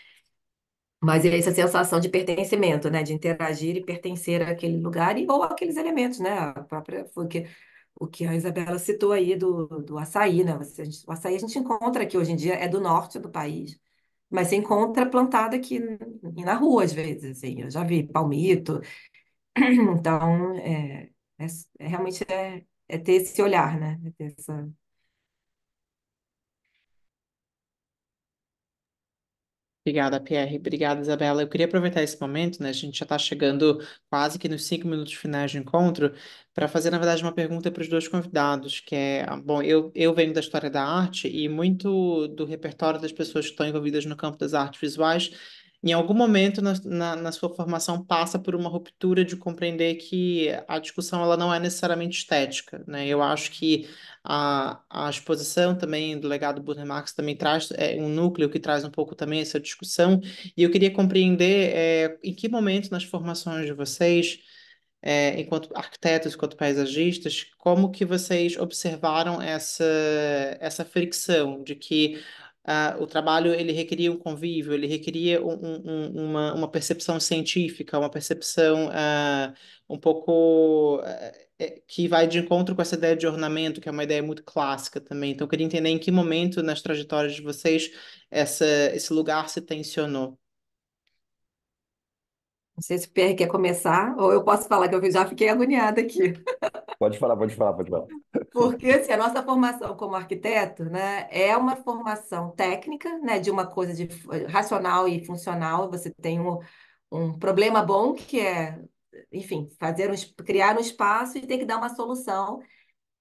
Mas é essa sensação de pertencimento, né? De interagir e pertencer àquele lugar e, ou àqueles elementos, né? A própria, porque o que a Isabela citou aí do, do açaí, né? Você, o açaí a gente encontra aqui hoje em dia, é do norte do país, mas se encontra plantado aqui na rua, às vezes, assim, eu já vi palmito. Então, é, é, é realmente é, é ter esse olhar, né? É ter essa Obrigada, Pierre. Obrigada, Isabela. Eu queria aproveitar esse momento, né? A gente já está chegando quase que nos cinco minutos finais do encontro, para fazer, na verdade, uma pergunta para os dois convidados, que é, bom, eu, eu venho da história da arte e muito do repertório das pessoas que estão envolvidas no campo das artes visuais em algum momento na, na, na, sua formação passa por uma ruptura de compreender que a discussão ela não é necessariamente estética, né? Eu acho que a, a exposição também do legado Burner Marx também traz é, um núcleo que traz um pouco também essa discussão e eu queria compreender é, em que momento nas formações de vocês é, enquanto arquitetos, enquanto paisagistas, como que vocês observaram essa, essa fricção de que Uh, o trabalho ele requeria um convívio, ele requeria um, um, uma, uma percepção científica, uma percepção uh, um pouco uh, que vai de encontro com essa ideia de ornamento, que é uma ideia muito clássica também. Então, eu queria entender em que momento nas trajetórias de vocês essa, esse lugar se tensionou. Não sei se o Pierre quer começar, ou eu posso falar que eu já fiquei agoniada aqui. Pode falar, pode falar, pode falar. Porque assim, a nossa formação como arquiteto né, é uma formação técnica, né, de uma coisa de racional e funcional. Você tem um, um problema bom, que é, enfim, fazer um, criar um espaço e tem que dar uma solução.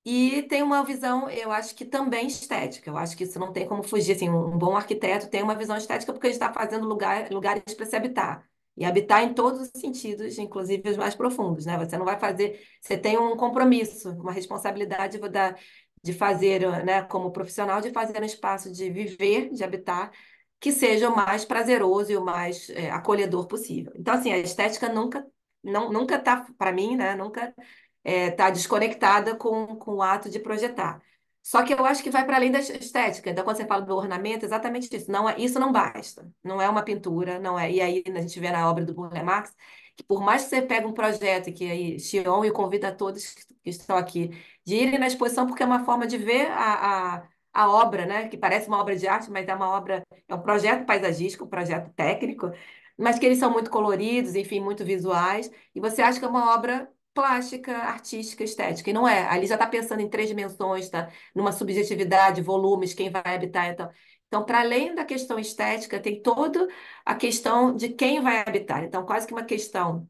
E tem uma visão, eu acho que também estética. Eu acho que isso não tem como fugir. Assim, um bom arquiteto tem uma visão estética porque a gente está fazendo lugar, lugares para se habitar. E habitar em todos os sentidos, inclusive os mais profundos, né? Você não vai fazer, você tem um compromisso, uma responsabilidade da, de fazer, né, como profissional, de fazer um espaço de viver, de habitar, que seja o mais prazeroso e o mais é, acolhedor possível. Então, assim, a estética nunca, não, nunca está para mim, né, nunca está é, tá desconectada com, com o ato de projetar. Só que eu acho que vai para além da estética. Então, quando você fala do ornamento, é exatamente isso. Não, é, isso não basta. Não é uma pintura, não é. E aí a gente vê na obra do Burle Marx que por mais que você pegue um projeto que aí Xion e convida a todos que estão aqui de irem na exposição porque é uma forma de ver a, a, a obra, né? Que parece uma obra de arte, mas é uma obra, é um projeto paisagístico, um projeto técnico, mas que eles são muito coloridos, enfim, muito visuais. E você acha que é uma obra plástica, artística, estética. E não é. Ali já está pensando em três dimensões, tá? numa subjetividade, volumes, quem vai habitar. Então, então para além da questão estética, tem toda a questão de quem vai habitar. Então, quase que uma questão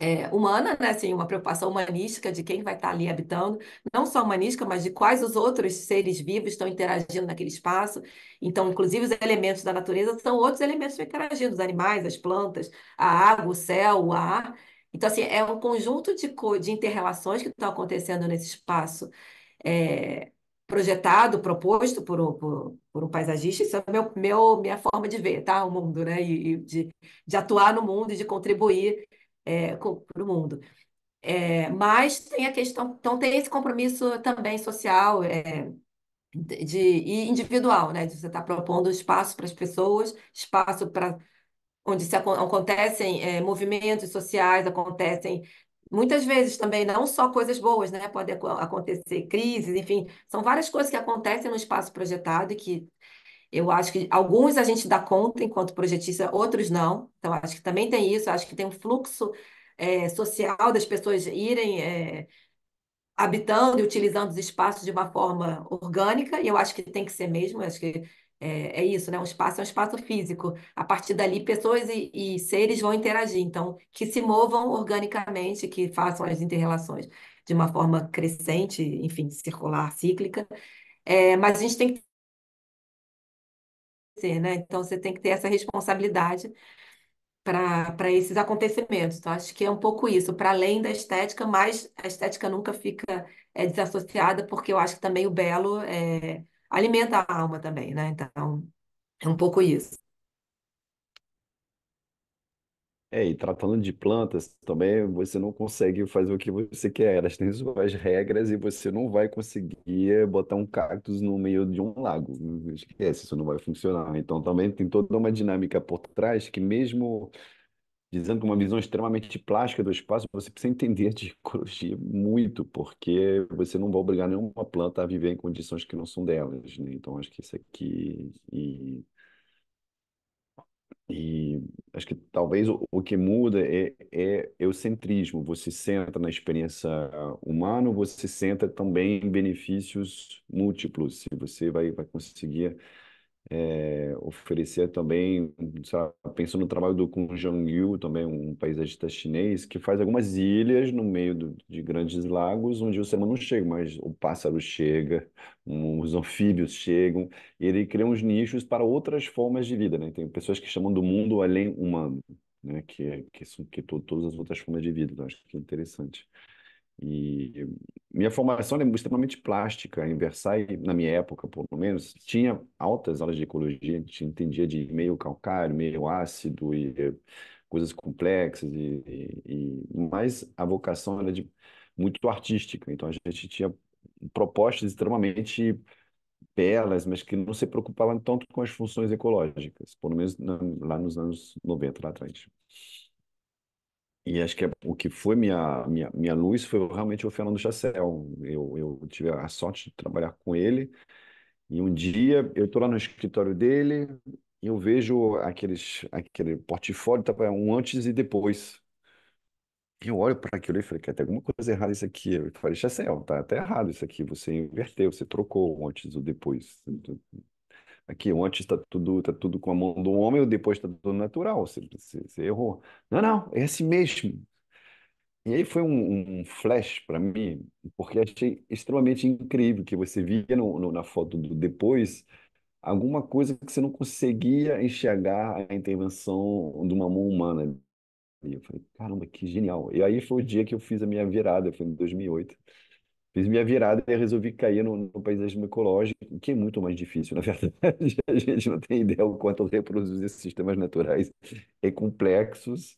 é, humana, né? assim, uma preocupação humanística de quem vai estar tá ali habitando, não só humanística, mas de quais os outros seres vivos estão interagindo naquele espaço. Então, inclusive, os elementos da natureza são outros elementos interagindo, os animais, as plantas, a água, o céu, o ar. Então, assim, é um conjunto de, de interrelações que estão acontecendo nesse espaço é, projetado, proposto por um, por, por um paisagista. Isso é meu, meu, minha forma de ver tá? o mundo, né? E, e de, de atuar no mundo e de contribuir é, para o mundo. É, mas tem a questão, então tem esse compromisso também social é, de, e individual, né? De você estar tá propondo espaço para as pessoas, espaço para onde se, acontecem é, movimentos sociais, acontecem muitas vezes também não só coisas boas, né? Pode acontecer crises, enfim, são várias coisas que acontecem no espaço projetado e que eu acho que alguns a gente dá conta enquanto projetista, outros não. Então, acho que também tem isso, acho que tem um fluxo é, social das pessoas irem é, habitando e utilizando os espaços de uma forma orgânica, e eu acho que tem que ser mesmo, acho que é, é, isso, né? Um espaço é um espaço físico. A partir dali, pessoas e, e seres vão interagir. Então, que se movam organicamente, que façam as interrelações de uma forma crescente, enfim, circular, cíclica. É, mas a gente tem que ser, né? Então, você tem que ter essa responsabilidade para esses acontecimentos. Então, acho que é um pouco isso, para além da estética, mas a estética nunca fica é, desassociada, porque eu acho que também o belo é alimenta a alma também, né? Então, é um pouco isso. É, e tratando de plantas também, você não consegue fazer o que você quer. Elas têm suas regras e você não vai conseguir botar um cactus no meio de um lago. Esquece, isso não vai funcionar. Então também tem toda uma dinâmica por trás que mesmo dizendo que uma visão extremamente plástica do espaço, você precisa entender de ecologia muito, porque você não vai obrigar nenhuma planta a viver em condições que não são delas, né? Então, acho que isso aqui... E, e acho que talvez o, o que muda é, é eucentrismo. Você senta na experiência humana, você senta também em benefícios múltiplos, se você vai, vai conseguir é, também, lá, pensando no trabalho do Kun jong Yu, também um paisagista chinês, que faz algumas ilhas no meio do, de grandes lagos, onde o ser humano não chega, mas o pássaro chega, um, os anfíbios chegam, e ele cria uns nichos para outras formas de vida, né? Tem pessoas que chamam do mundo além humano, né? Que, é, que são que to, todas as outras formas de vida, então acho que é interessante. E minha formação é extremamente plástica. Em Versailles, na minha época, pelo menos, tinha altas aulas de ecologia, a gente entendia de meio calcário, meio ácido e eh, coisas complexas, e, e, e mas a vocação era de, muito artística. Então a gente tinha propostas extremamente belas, mas que não se preocupavam tanto com as funções ecológicas, pelo menos na, lá nos anos 90, lá atrás. E acho que é, o que foi minha, minha, minha luz foi realmente o Fernando Chassel. Eu, eu tive a sorte de trabalhar com ele. E um dia eu estou lá no escritório dele e eu vejo aqueles, aquele portfólio, tá, é um antes e depois. E eu olho para aquilo e falei, tem alguma coisa errada isso aqui. Eu falei, Chassel, tá até errado isso aqui. Você inverteu, você trocou o antes ou depois aqui antes está tudo, tá tudo com a mão do homem, depois está tudo natural, você, você, você, errou. Não, não, é esse assim mesmo. E aí foi um, um flash para mim, porque achei extremamente incrível que você via no, no, na foto do depois alguma coisa que você não conseguia enxergar a intervenção de uma mão humana. E eu falei, caramba, que genial. E aí foi o dia que eu fiz a minha virada, foi em 2008. Fiz minha virada e resolvi cair no, no ecológico, que é muito mais difícil, na verdade. A gente não tem ideia o quanto reproduzir esses sistemas naturais é complexos.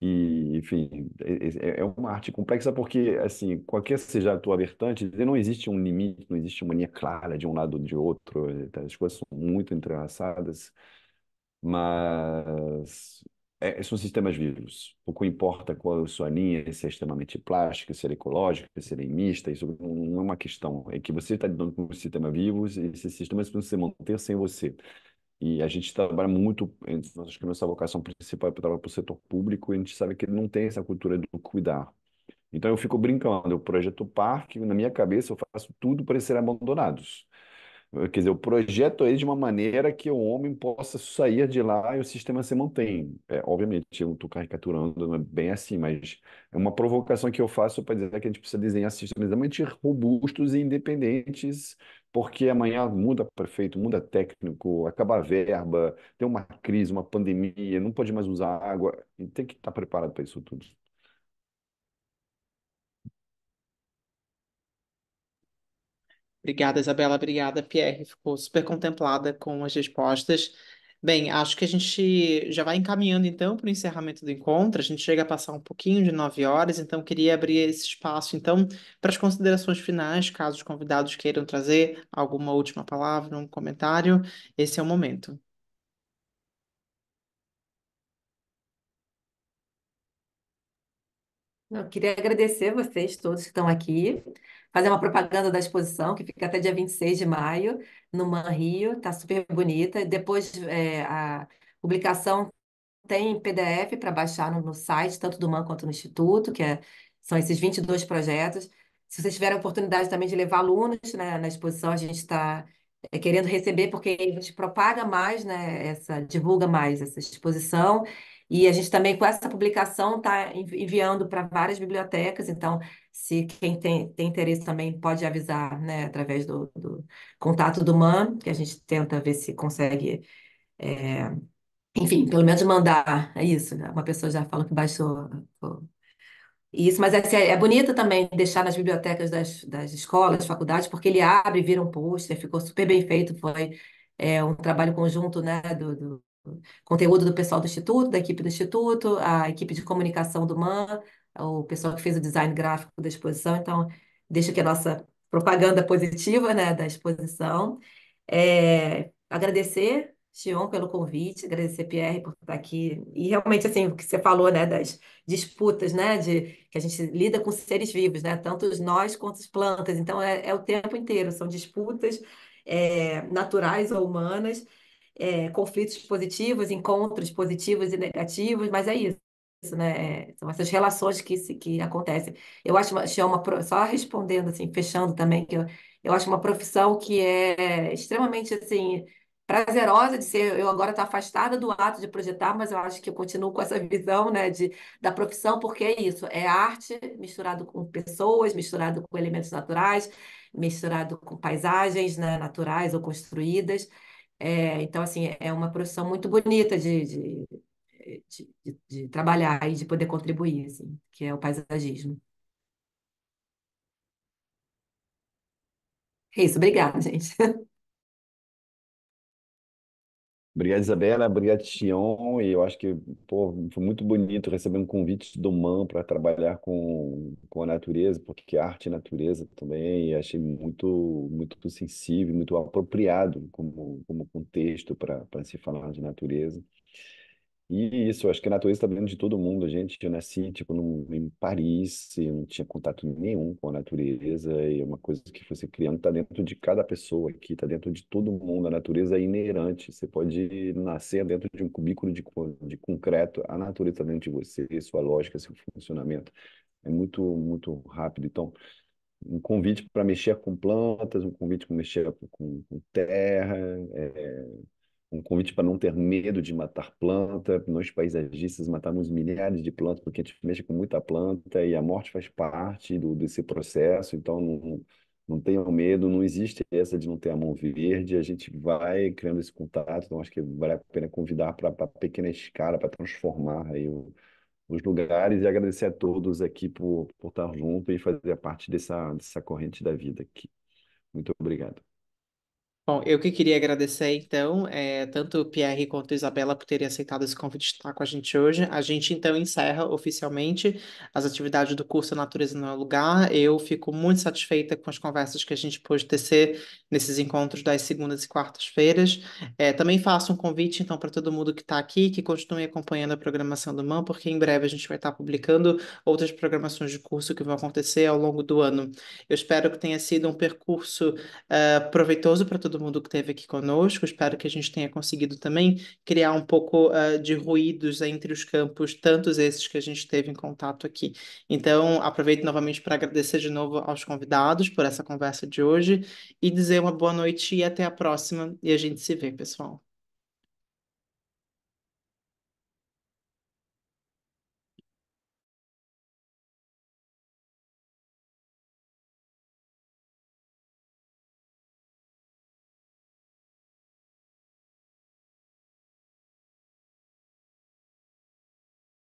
E, enfim, é, é, é, é uma arte complexa porque, assim, qualquer seja a tua vertente, não existe um limite, não existe uma linha clara de um lado ou de outro. Tá? As coisas são muito entrelaçadas. Mas é, são sistemas vivos. Pouco importa qual é a sua linha, se é extremamente plástica, se é ecológica, se é mista, isso não é uma questão. É que você está lidando com um sistema vivo e esses sistemas precisam se manter sem você. E a gente trabalha muito, acho que nossa vocação principal é trabalhar para o setor público, e a gente sabe que ele não tem essa cultura do cuidar. Então eu fico brincando, eu projeto parque, na minha cabeça eu faço tudo para eles serem abandonados. Eh, quer dizer, eu projeto ele de uma maneira que o homem possa sair de lá e o sistema se mantém. É, obviamente, eu estou caricaturando, não é bem assim, mas é uma provocação que eu faço para dizer que a gente precisa desenhar sistemas extremamente robustos e independentes, porque amanhã muda prefeito, muda técnico, acaba a verba, tem uma crise, uma pandemia, não pode mais usar água, tem que estar preparado para isso tudo. Obrigada, Isabela. Obrigada, Pierre. Ficou super contemplada com as respostas. Bem, acho que a gente já vai encaminhando então para o encerramento do encontro. A gente chega a passar um pouquinho de nove horas, então queria abrir esse espaço então para as considerações finais, caso os convidados queiram trazer alguma última palavra, um comentário. Esse é o momento. Eu queria agradecer vocês todos que estão aqui, fazer uma propaganda da exposição, que fica até dia 26 de maio, no Man Rio, está super bonita. Depois é, a publicação tem PDF para baixar no, no, site, tanto do MAN quanto no Instituto, que é, são esses 22 projetos. Se vocês tiverem a oportunidade também de levar alunos né, na exposição, a gente está é, querendo receber, porque a gente propaga mais, né, essa, divulga mais essa exposição e a gente também, com essa publicação, está enviando para várias bibliotecas, então, se quem tem, tem interesse também pode avisar, né, através do, do contato do MAN, que a gente tenta ver se consegue. É, enfim, pelo menos mandar, é isso. Né? Uma pessoa já falou que baixou isso, mas assim, é, é bonito também deixar nas bibliotecas das, das escolas, faculdades, porque ele abre, vira um pôster, ficou super bem feito, foi é, um trabalho conjunto né, do, do, conteúdo do pessoal do Instituto, da equipe do Instituto, a equipe de comunicação do MAN, o pessoal que fez o design gráfico da exposição. Então, deixa aqui a nossa propaganda positiva né, da exposição. É, agradecer, Xion, pelo convite, agradecer, Pierre, por estar aqui. E realmente, assim, o que você falou né, das disputas, né, de que a gente lida com seres vivos, né, tanto nós quanto as plantas. Então, é, é o tempo inteiro, são disputas é, naturais ou humanas é, conflitos positivos, encontros positivos e negativos, mas é isso. né? É, são essas relações que, se, que acontecem. Eu acho uma, é uma, só respondendo assim, fechando também, que eu, eu acho uma profissão que é extremamente assim prazerosa de ser. Eu agora estou afastada do ato de projetar, mas eu acho que eu continuo com essa visão, né, de, da profissão, porque é isso, é arte misturado com pessoas, misturado com elementos naturais, misturado com paisagens, né, naturais ou construídas. É, então, assim, é, é uma profissão muito bonita de, de, eh, de, de, de trabalhar e de poder contribuir, assim, que é o paisagismo. É isso, obrigada, gente. Obrigado, Isabela. Obrigado, Tion. E eu acho que pô, foi muito bonito receber um convite do MAN para trabalhar com, com a natureza, porque arte é natureza também. E achei muito, muito sensível, muito apropriado como, como contexto para se falar de natureza. E isso, acho que a é natureza está dentro de todo mundo. A gente, eu nasci, tipo, no em Paris, eu não tinha contato nenhum com a natureza, e é uma coisa que você criando está dentro de cada pessoa aqui, está dentro de todo mundo. A natureza é inerente, você pode nascer dentro de um cubículo de, de concreto, a natureza está dentro de você, sua lógica, seu funcionamento. É muito, muito rápido. Então, um convite para mexer com plantas, um convite para mexer com, com terra, é um convite para não ter medo de matar planta. Nós paisagistas matamos milhares de plantas porque a gente mexe com muita planta e a morte faz parte do, desse processo. Então, não, não tenham medo, não existe essa de não ter a mão verde. A gente vai criando esse contato. Então, acho que vale a pena convidar para pequena escala, para transformar aí o, os lugares. E agradecer a todos aqui por, por estar junto e fazer parte dessa, dessa corrente da vida aqui. Muito obrigado. Bom, eu que queria agradecer, então, é, tanto o Pierre quanto a Isabela por terem aceitado esse convite de estar com a gente hoje. A gente, então, encerra oficialmente as atividades do curso Natureza no é Lugar. Eu fico muito satisfeita com as conversas que a gente pôde tecer nesses encontros das segundas e quartas-feiras. É, também faço um convite, então, para todo mundo que está aqui, que continue acompanhando a programação do MAN, porque em breve a gente vai estar tá publicando outras programações de curso que vão acontecer ao longo do ano. Eu espero que tenha sido um percurso uh, proveitoso para todo mundo que esteve aqui conosco. Espero que a gente tenha conseguido também criar um pouco uh, de ruídos entre os campos, tantos esses que a gente teve em contato aqui. Então, aproveito novamente para agradecer de novo aos convidados por essa conversa de hoje e dizer uma boa noite e até a próxima. E a gente se vê, pessoal.